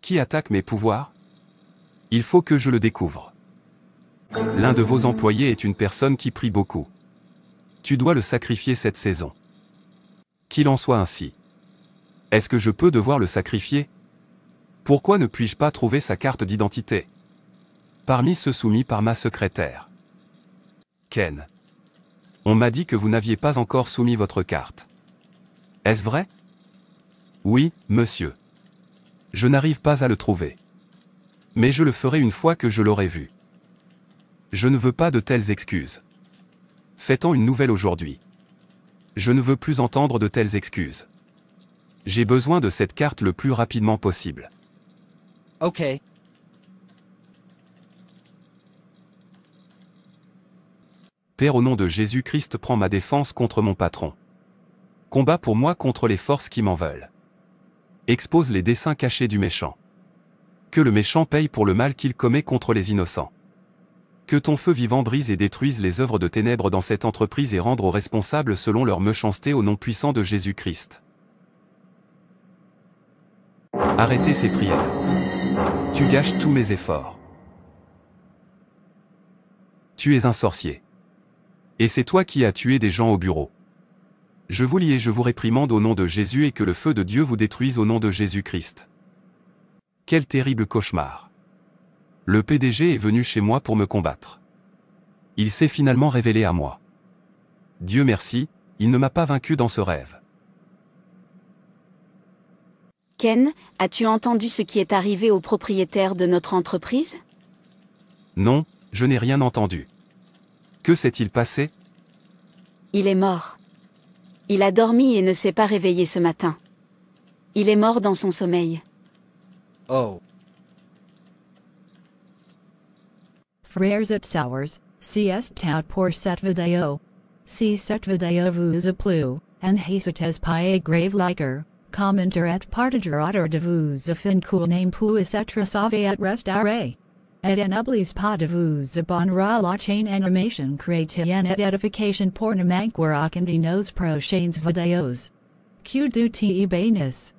Qui attaque mes pouvoirs Il faut que je le découvre. L'un de vos employés est une personne qui prie beaucoup. Tu dois le sacrifier cette saison. Qu'il en soit ainsi. Est-ce que je peux devoir le sacrifier Pourquoi ne puis-je pas trouver sa carte d'identité Parmi ceux soumis par ma secrétaire. Ken. On m'a dit que vous n'aviez pas encore soumis votre carte. Est-ce vrai Oui, monsieur. Je n'arrive pas à le trouver. Mais je le ferai une fois que je l'aurai vu. Je ne veux pas de telles excuses. Faites-en une nouvelle aujourd'hui. Je ne veux plus entendre de telles excuses. J'ai besoin de cette carte le plus rapidement possible. Ok. Père au nom de Jésus-Christ prend ma défense contre mon patron. Combat pour moi contre les forces qui m'en veulent. Expose les desseins cachés du méchant. Que le méchant paye pour le mal qu'il commet contre les innocents. Que ton feu vivant brise et détruise les œuvres de ténèbres dans cette entreprise et rendre aux responsables selon leur méchanceté au nom puissant de Jésus-Christ. Arrêtez ces prières. Tu gâches tous mes efforts. Tu es un sorcier. Et c'est toi qui as tué des gens au bureau. Je vous lis et je vous réprimande au nom de Jésus et que le feu de Dieu vous détruise au nom de Jésus-Christ. Quel terrible cauchemar. Le PDG est venu chez moi pour me combattre. Il s'est finalement révélé à moi. Dieu merci, il ne m'a pas vaincu dans ce rêve. Ken, as-tu entendu ce qui est arrivé au propriétaire de notre entreprise Non, je n'ai rien entendu. Que s'est-il passé Il est mort. Il a dormi et ne s'est pas réveillé ce matin. Il est mort dans son sommeil. Oh. Frères et Sœurs, siest tout pour cette vidéo. Si cette vidéo vous a plu, and hésitez pas à grave liker, commenter et partager autour de vous afin cool name puisse être sauvé et restauré. Et n'oubliez pas de vous abonner à la chaîne animation chrétienne et édification pour ne manquer aucun de nos prochaines vidéos. Q du te